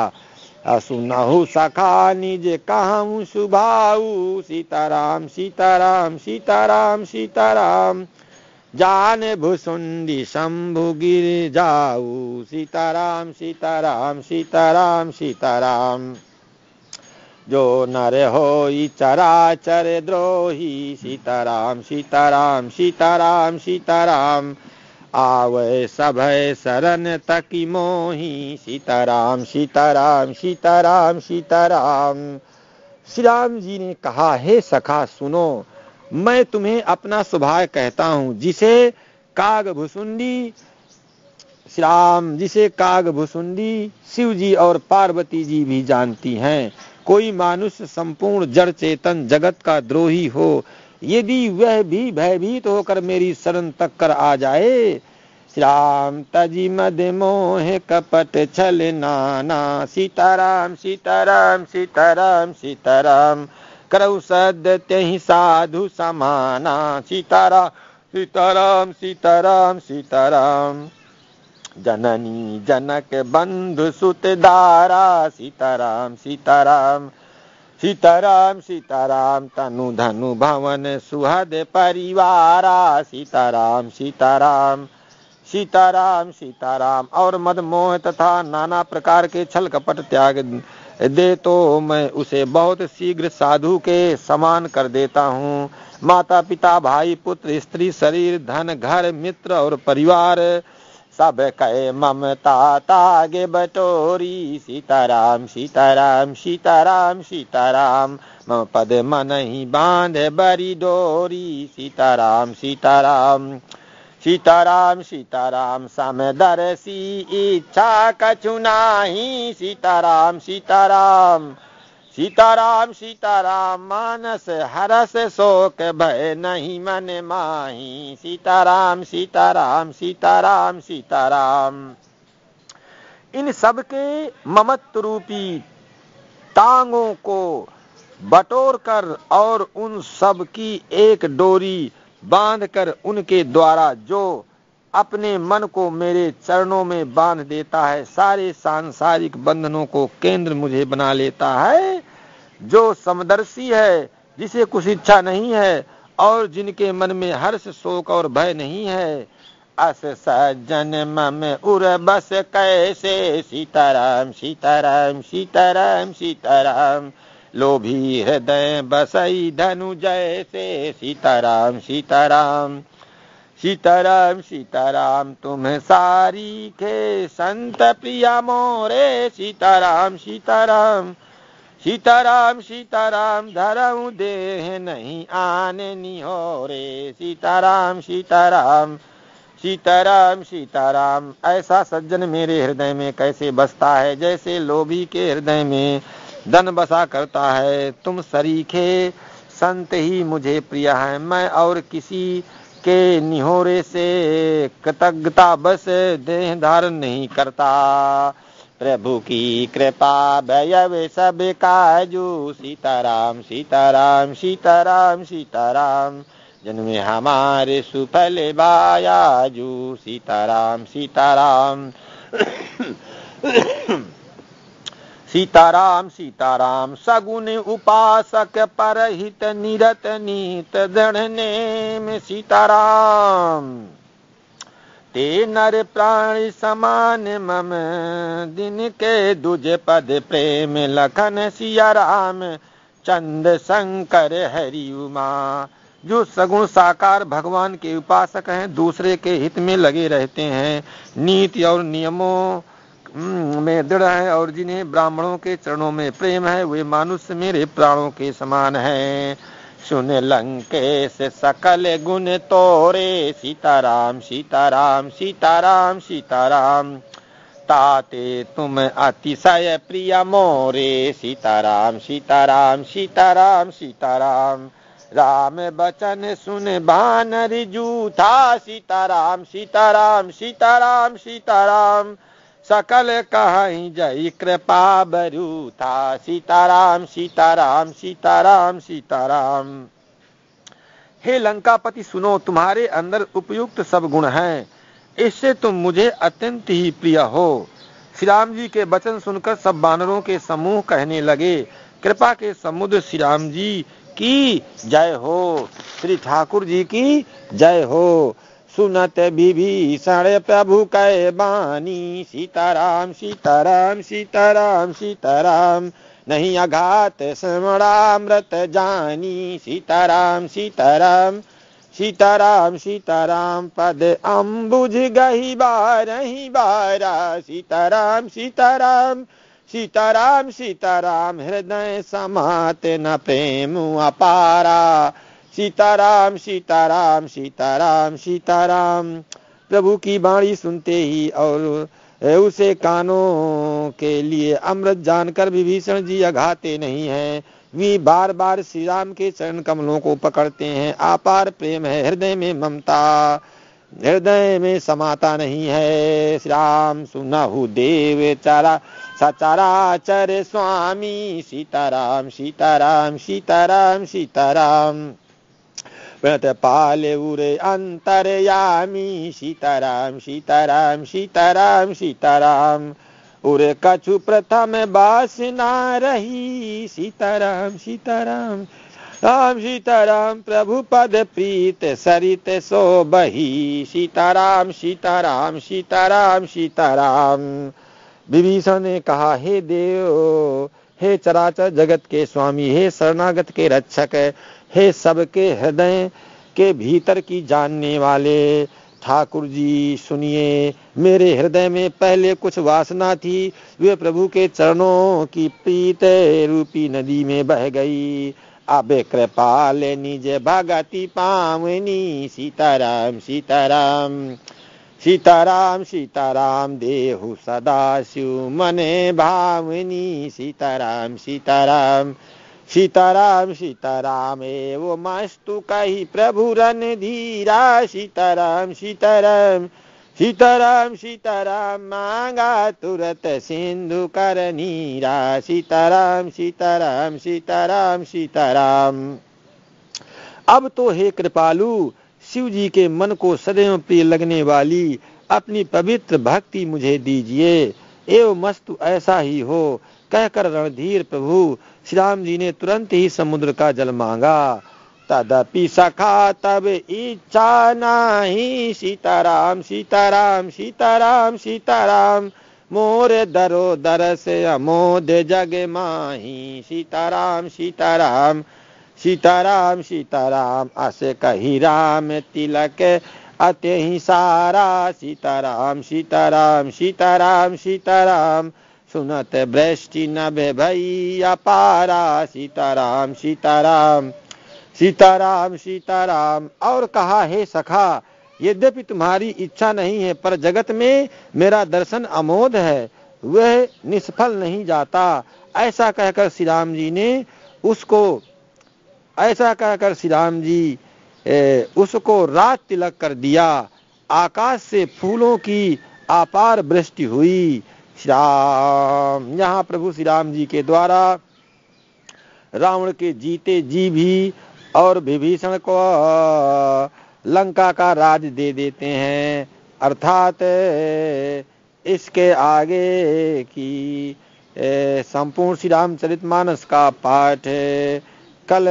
असुनहु सखा निज कहूँ सुभाऊ सीताराम सीताराम सीताराम सीताराम जान भुसुंडी शंभु गिर जाऊ सीताराम सीताराम सीताराम सीताराम जो नर हो चरा चर द्रोही सीताराम सीताराम सीताराम सीताराम आवे सभय शरण तक मोही सीताराम सीताराम सीताराम सीताराम श्री राम जी ने कहा हे सखा सुनो मैं तुम्हें अपना स्वभाव कहता हूँ जिसे काग भुसुंडी श्री राम जिसे काग भुसुंडी शिव जी और पार्वती जी भी जानती हैं कोई मानुष संपूर्ण जड़ चेतन जगत का द्रोही हो यदि वह भी भयभीत तो होकर मेरी शरण तक कर आ जाए श्राम तजी मद मोह कपट छल नाना सीताराम सीताराम सीताराम सीताराम करु सद त्यही साधु समाना सीताराम सीताराम सीताराम सीताराम जननी जनक बंधु सुत दारा सीताराम सीताराम सीताराम सीताराम तनु धनु भवन सुहद परिवारा सीताराम सीताराम सीताराम सीताराम और मोह तथा नाना प्रकार के छल कपट त्याग दे तो मैं उसे बहुत शीघ्र साधु के समान कर देता हूँ माता पिता भाई पुत्र स्त्री शरीर धन घर मित्र और परिवार सब के बटोरी सीताराम सीताराम सीताराम सीताराम मम पद मनहि बांध बरी डोरी सीताराम सीताराम सीताराम सीताराम सम सी इच्छा कछु नाही सीताराम सीताराम सीताराम सीताराम मानस हरस शोक भय नहीं मन माही सीताराम सीताराम सीताराम सीताराम इन सबके ममत्व रूपी टांगों को बटोर कर और उन सब की एक डोरी बांधकर उनके द्वारा जो अपने मन को मेरे चरणों में बांध देता है सारे सांसारिक बंधनों को केंद्र मुझे बना लेता है जो समदर्शी है जिसे कुछ इच्छा नहीं है और जिनके मन में हर्ष शोक और भय नहीं है अस सजन मम उर बस कैसे सीताराम सीताराम सीताराम सीताराम लोभी हृदय बसई धनु जैसे सीताराम सीताराम सीताराम सीताराम तुम सारी खे संत प्रिया मोरे सीताराम सीताराम सीताराम सीताराम धरऊ देह नहीं आने रे सीताराम सीताराम सीताराम सीताराम ऐसा सज्जन मेरे हृदय में कैसे बसता है जैसे लोभी के हृदय में धन बसा करता है तुम सरीखे संत ही मुझे प्रिय है मैं और किसी के निहोरे से कृतज्ञता बस देह धारण नहीं करता प्रभु की कृपा भय सब काजू सीताराम सीताराम सीताराम सीताराम जन्मे हमारे सुफल बायाजू सीताराम सीताराम सीताराम सीताराम सगुन उपासक पर हित निरत नीत दृढ़ने में सीताराम ते नर प्राणी समान मम दिन के दुज पद प्रेम लखन सिया राम चंद शंकर हरि उमा जो सगुण साकार भगवान के उपासक हैं दूसरे के हित में लगे रहते हैं नीति और नियमों हम्म, में दृढ़ है और जिन्हें ब्राह्मणों के चरणों में प्रेम है वे मानुष्य मेरे प्राणों के समान है सुन लंकेश सकल गुण तोरे सीताराम सीताराम सीताराम सीताराम ताते तुम अतिशय प्रिय मोरे सीताराम सीताराम सीताराम सीताराम राम बचन सुन भान रिजू था सीताराम सीताराम सीताराम सीताराम सकल कहीं जय कृपा बरूता सीताराम सीताराम सीताराम सीताराम हे लंकापति सुनो तुम्हारे अंदर उपयुक्त सब गुण हैं इससे तुम मुझे अत्यंत ही प्रिय हो श्री राम जी के वचन सुनकर सब बानरों के समूह कहने लगे कृपा के समुद्र श्री राम जी की जय हो श्री ठाकुर जी की जय हो सुनत विभीषण प्रभु कै बानी सीताराम सीताराम सीताराम सीताराम नहीं अघात स्मरामृत जानी सीताराम सीताराम सीताराम सीताराम पद अम्बुज गही बारही बारा सीताराम सीताराम सीताराम सीताराम हृदय समात न प्रेम अपारा सीताराम सीताराम सीताराम सीताराम प्रभु की बाणी सुनते ही और उसे कानों के लिए अमृत जानकर विभीषण जी अघाते नहीं हैं वे बार बार श्री राम के चरण कमलों को पकड़ते हैं आपार प्रेम है हृदय में ममता हृदय में समाता नहीं है श्री राम सुनाहु देव चारा चर स्वामी सीताराम सीताराम सीताराम सीताराम, सीताराम पाले उरे यामी सीताराम सीताराम सीताराम सीताराम उरे कछु प्रथम बासना रही सीताराम सीताराम राम सीताराम प्रभु पद प्रीत सरित सो बही सीताराम सीताराम सीताराम सीताराम विभीषण ने कहा हे देव हे चराचर जगत के स्वामी हे शरणागत के रक्षक हे सबके हृदय के भीतर की जानने वाले ठाकुर जी सुनिए मेरे हृदय में पहले कुछ वासना थी वे प्रभु के चरणों की प्रीत रूपी नदी में बह गई अब लेनी जय भगति पावनी सीताराम सीताराम सीताराम सीताराम देहु सदा शिव मने भावनी सीताराम, सीताराम सीताराम सीताराम एव मस्तु कही प्रभु रन धीरा सीताराम सीताराम सीताराम सीताराम मांगा तुरत सिंधु कर नीरा सीताराम सीताराम सीताराम सीताराम अब तो हे कृपालु शिव जी के मन को सदैव प्रिय लगने वाली अपनी पवित्र भक्ति मुझे दीजिए एवं मस्तु ऐसा ही हो कहकर रणधीर प्रभु श्री राम जी ने तुरंत ही समुद्र का जल मांगा तदपि सखा तब इच्छा नाही सीताराम सीताराम सीताराम सीताराम मोर दरो दरस अमोद जग माही सीताराम सीताराम सीताराम सीताराम अस कही राम तिलक अति ही सारा सीताराम सीताराम सीताराम सीताराम सुनत बृष्टि नभ भैया पारा सीताराम सीताराम सीताराम सीताराम और कहा हे सखा यद्यपि तुम्हारी इच्छा नहीं है पर जगत में मेरा दर्शन अमोद है वह निष्फल नहीं जाता ऐसा कहकर श्री राम जी ने उसको ऐसा कहकर श्री राम जी ए, उसको रात तिलक कर दिया आकाश से फूलों की आपार वृष्टि हुई श्री राम यहाँ प्रभु श्री राम जी के द्वारा रावण के जीते जी भी और विभीषण को लंका का राज दे देते हैं अर्थात इसके आगे की संपूर्ण श्री मानस का पाठ कल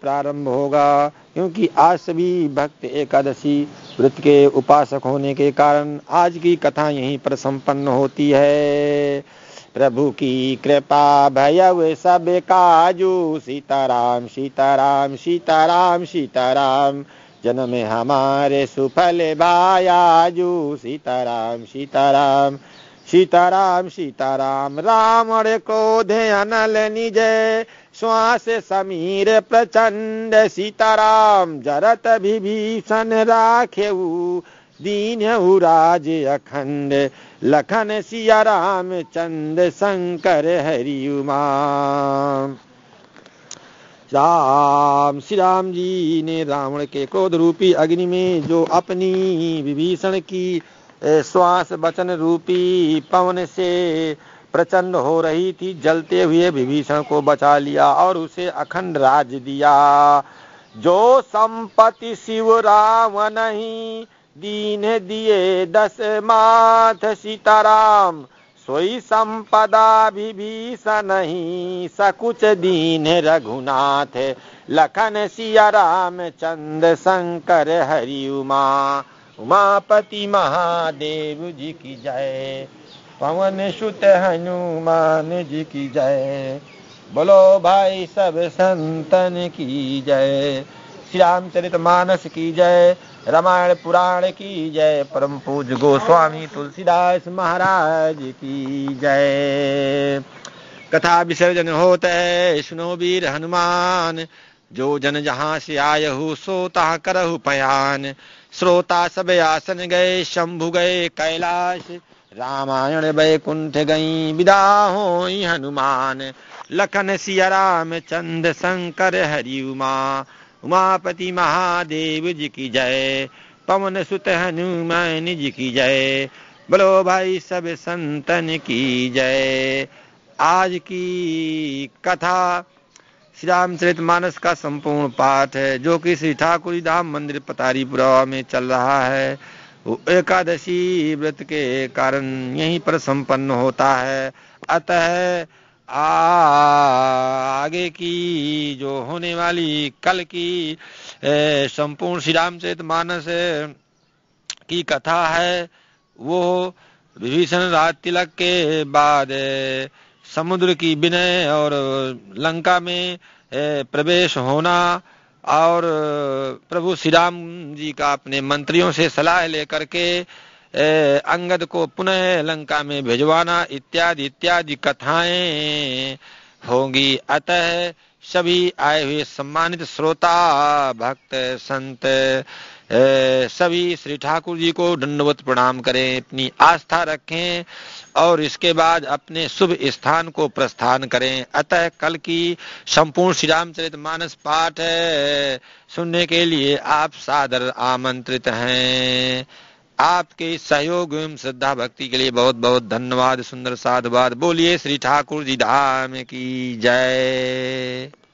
प्रारंभ होगा क्योंकि आज सभी भक्त एकादशी व्रत के उपासक होने के कारण आज की कथा यहीं पर संपन्न होती है प्रभु की कृपा भयव सब काजू सीताराम सीताराम सीताराम सीताराम जन्म हमारे सुफल भायाजू सीताराम सीताराम सीताराम सीताराम राम और क्रोधे अनल निजय श्वास समीर प्रचंड सीताराम जरत विभीषण राखेऊ दीन राज अखंड लखन सिया राम चंद शंकर हरिउमा राम श्री राम जी ने रावण के क्रोध रूपी अग्नि में जो अपनी विभीषण की श्वास वचन रूपी पवन से प्रचंड हो रही थी जलते हुए विभीषण को बचा लिया और उसे अखंड राज दिया जो संपत्ति शिव राम नहीं दीन दिए दस माथ सीताराम सोई संपदा विभीषण ही सकुच दीन रघुनाथ लखन सिया राम चंद्र शंकर हरि उमा उमापति महादेव जी की जय पवन सुत हनुमान जी की जय बोलो भाई सब संतन की जय श्री रामचरित मानस की जय रामायण पुराण की जय परम पूज गोस्वामी तुलसीदास महाराज की जय कथा विसर्जन होता है सुनो वीर हनुमान जो जन जहाँ से आय सो सोता करहु पयान श्रोता सब आसन गए शंभु गए कैलाश रामायण वैकुंठ गई विदा हो हनुमान लखन सिया राम चंद शंकर हरि उमा उमापति महादेव जी की जय पवन सुत हनुमान जी की जय बोलो भाई सब संतन की जय आज की कथा श्री रामचरित मानस का संपूर्ण पाठ है जो कि श्री ठाकुर धाम मंदिर पतारीपुरा में चल रहा है एकादशी व्रत के कारण यहीं पर संपन्न होता है अतः आगे की जो होने वाली कल की संपूर्ण श्री रामचरित मानस की कथा है वो विभीषण राज तिलक के बाद समुद्र की विनय और लंका में प्रवेश होना और प्रभु श्री राम जी का अपने मंत्रियों से सलाह लेकर के अंगद को पुनः लंका में भिजवाना इत्यादि इत्यादि कथाएं होंगी अतः सभी आए हुए सम्मानित श्रोता भक्त संत सभी श्री ठाकुर जी को दंडवत प्रणाम करें अपनी आस्था रखें और इसके बाद अपने शुभ स्थान को प्रस्थान करें अतः कल की संपूर्ण श्री रामचरित मानस पाठ सुनने के लिए आप सादर आमंत्रित हैं आपके सहयोग एवं श्रद्धा भक्ति के लिए बहुत बहुत धन्यवाद सुंदर साधुवाद बोलिए श्री ठाकुर जी धाम की जय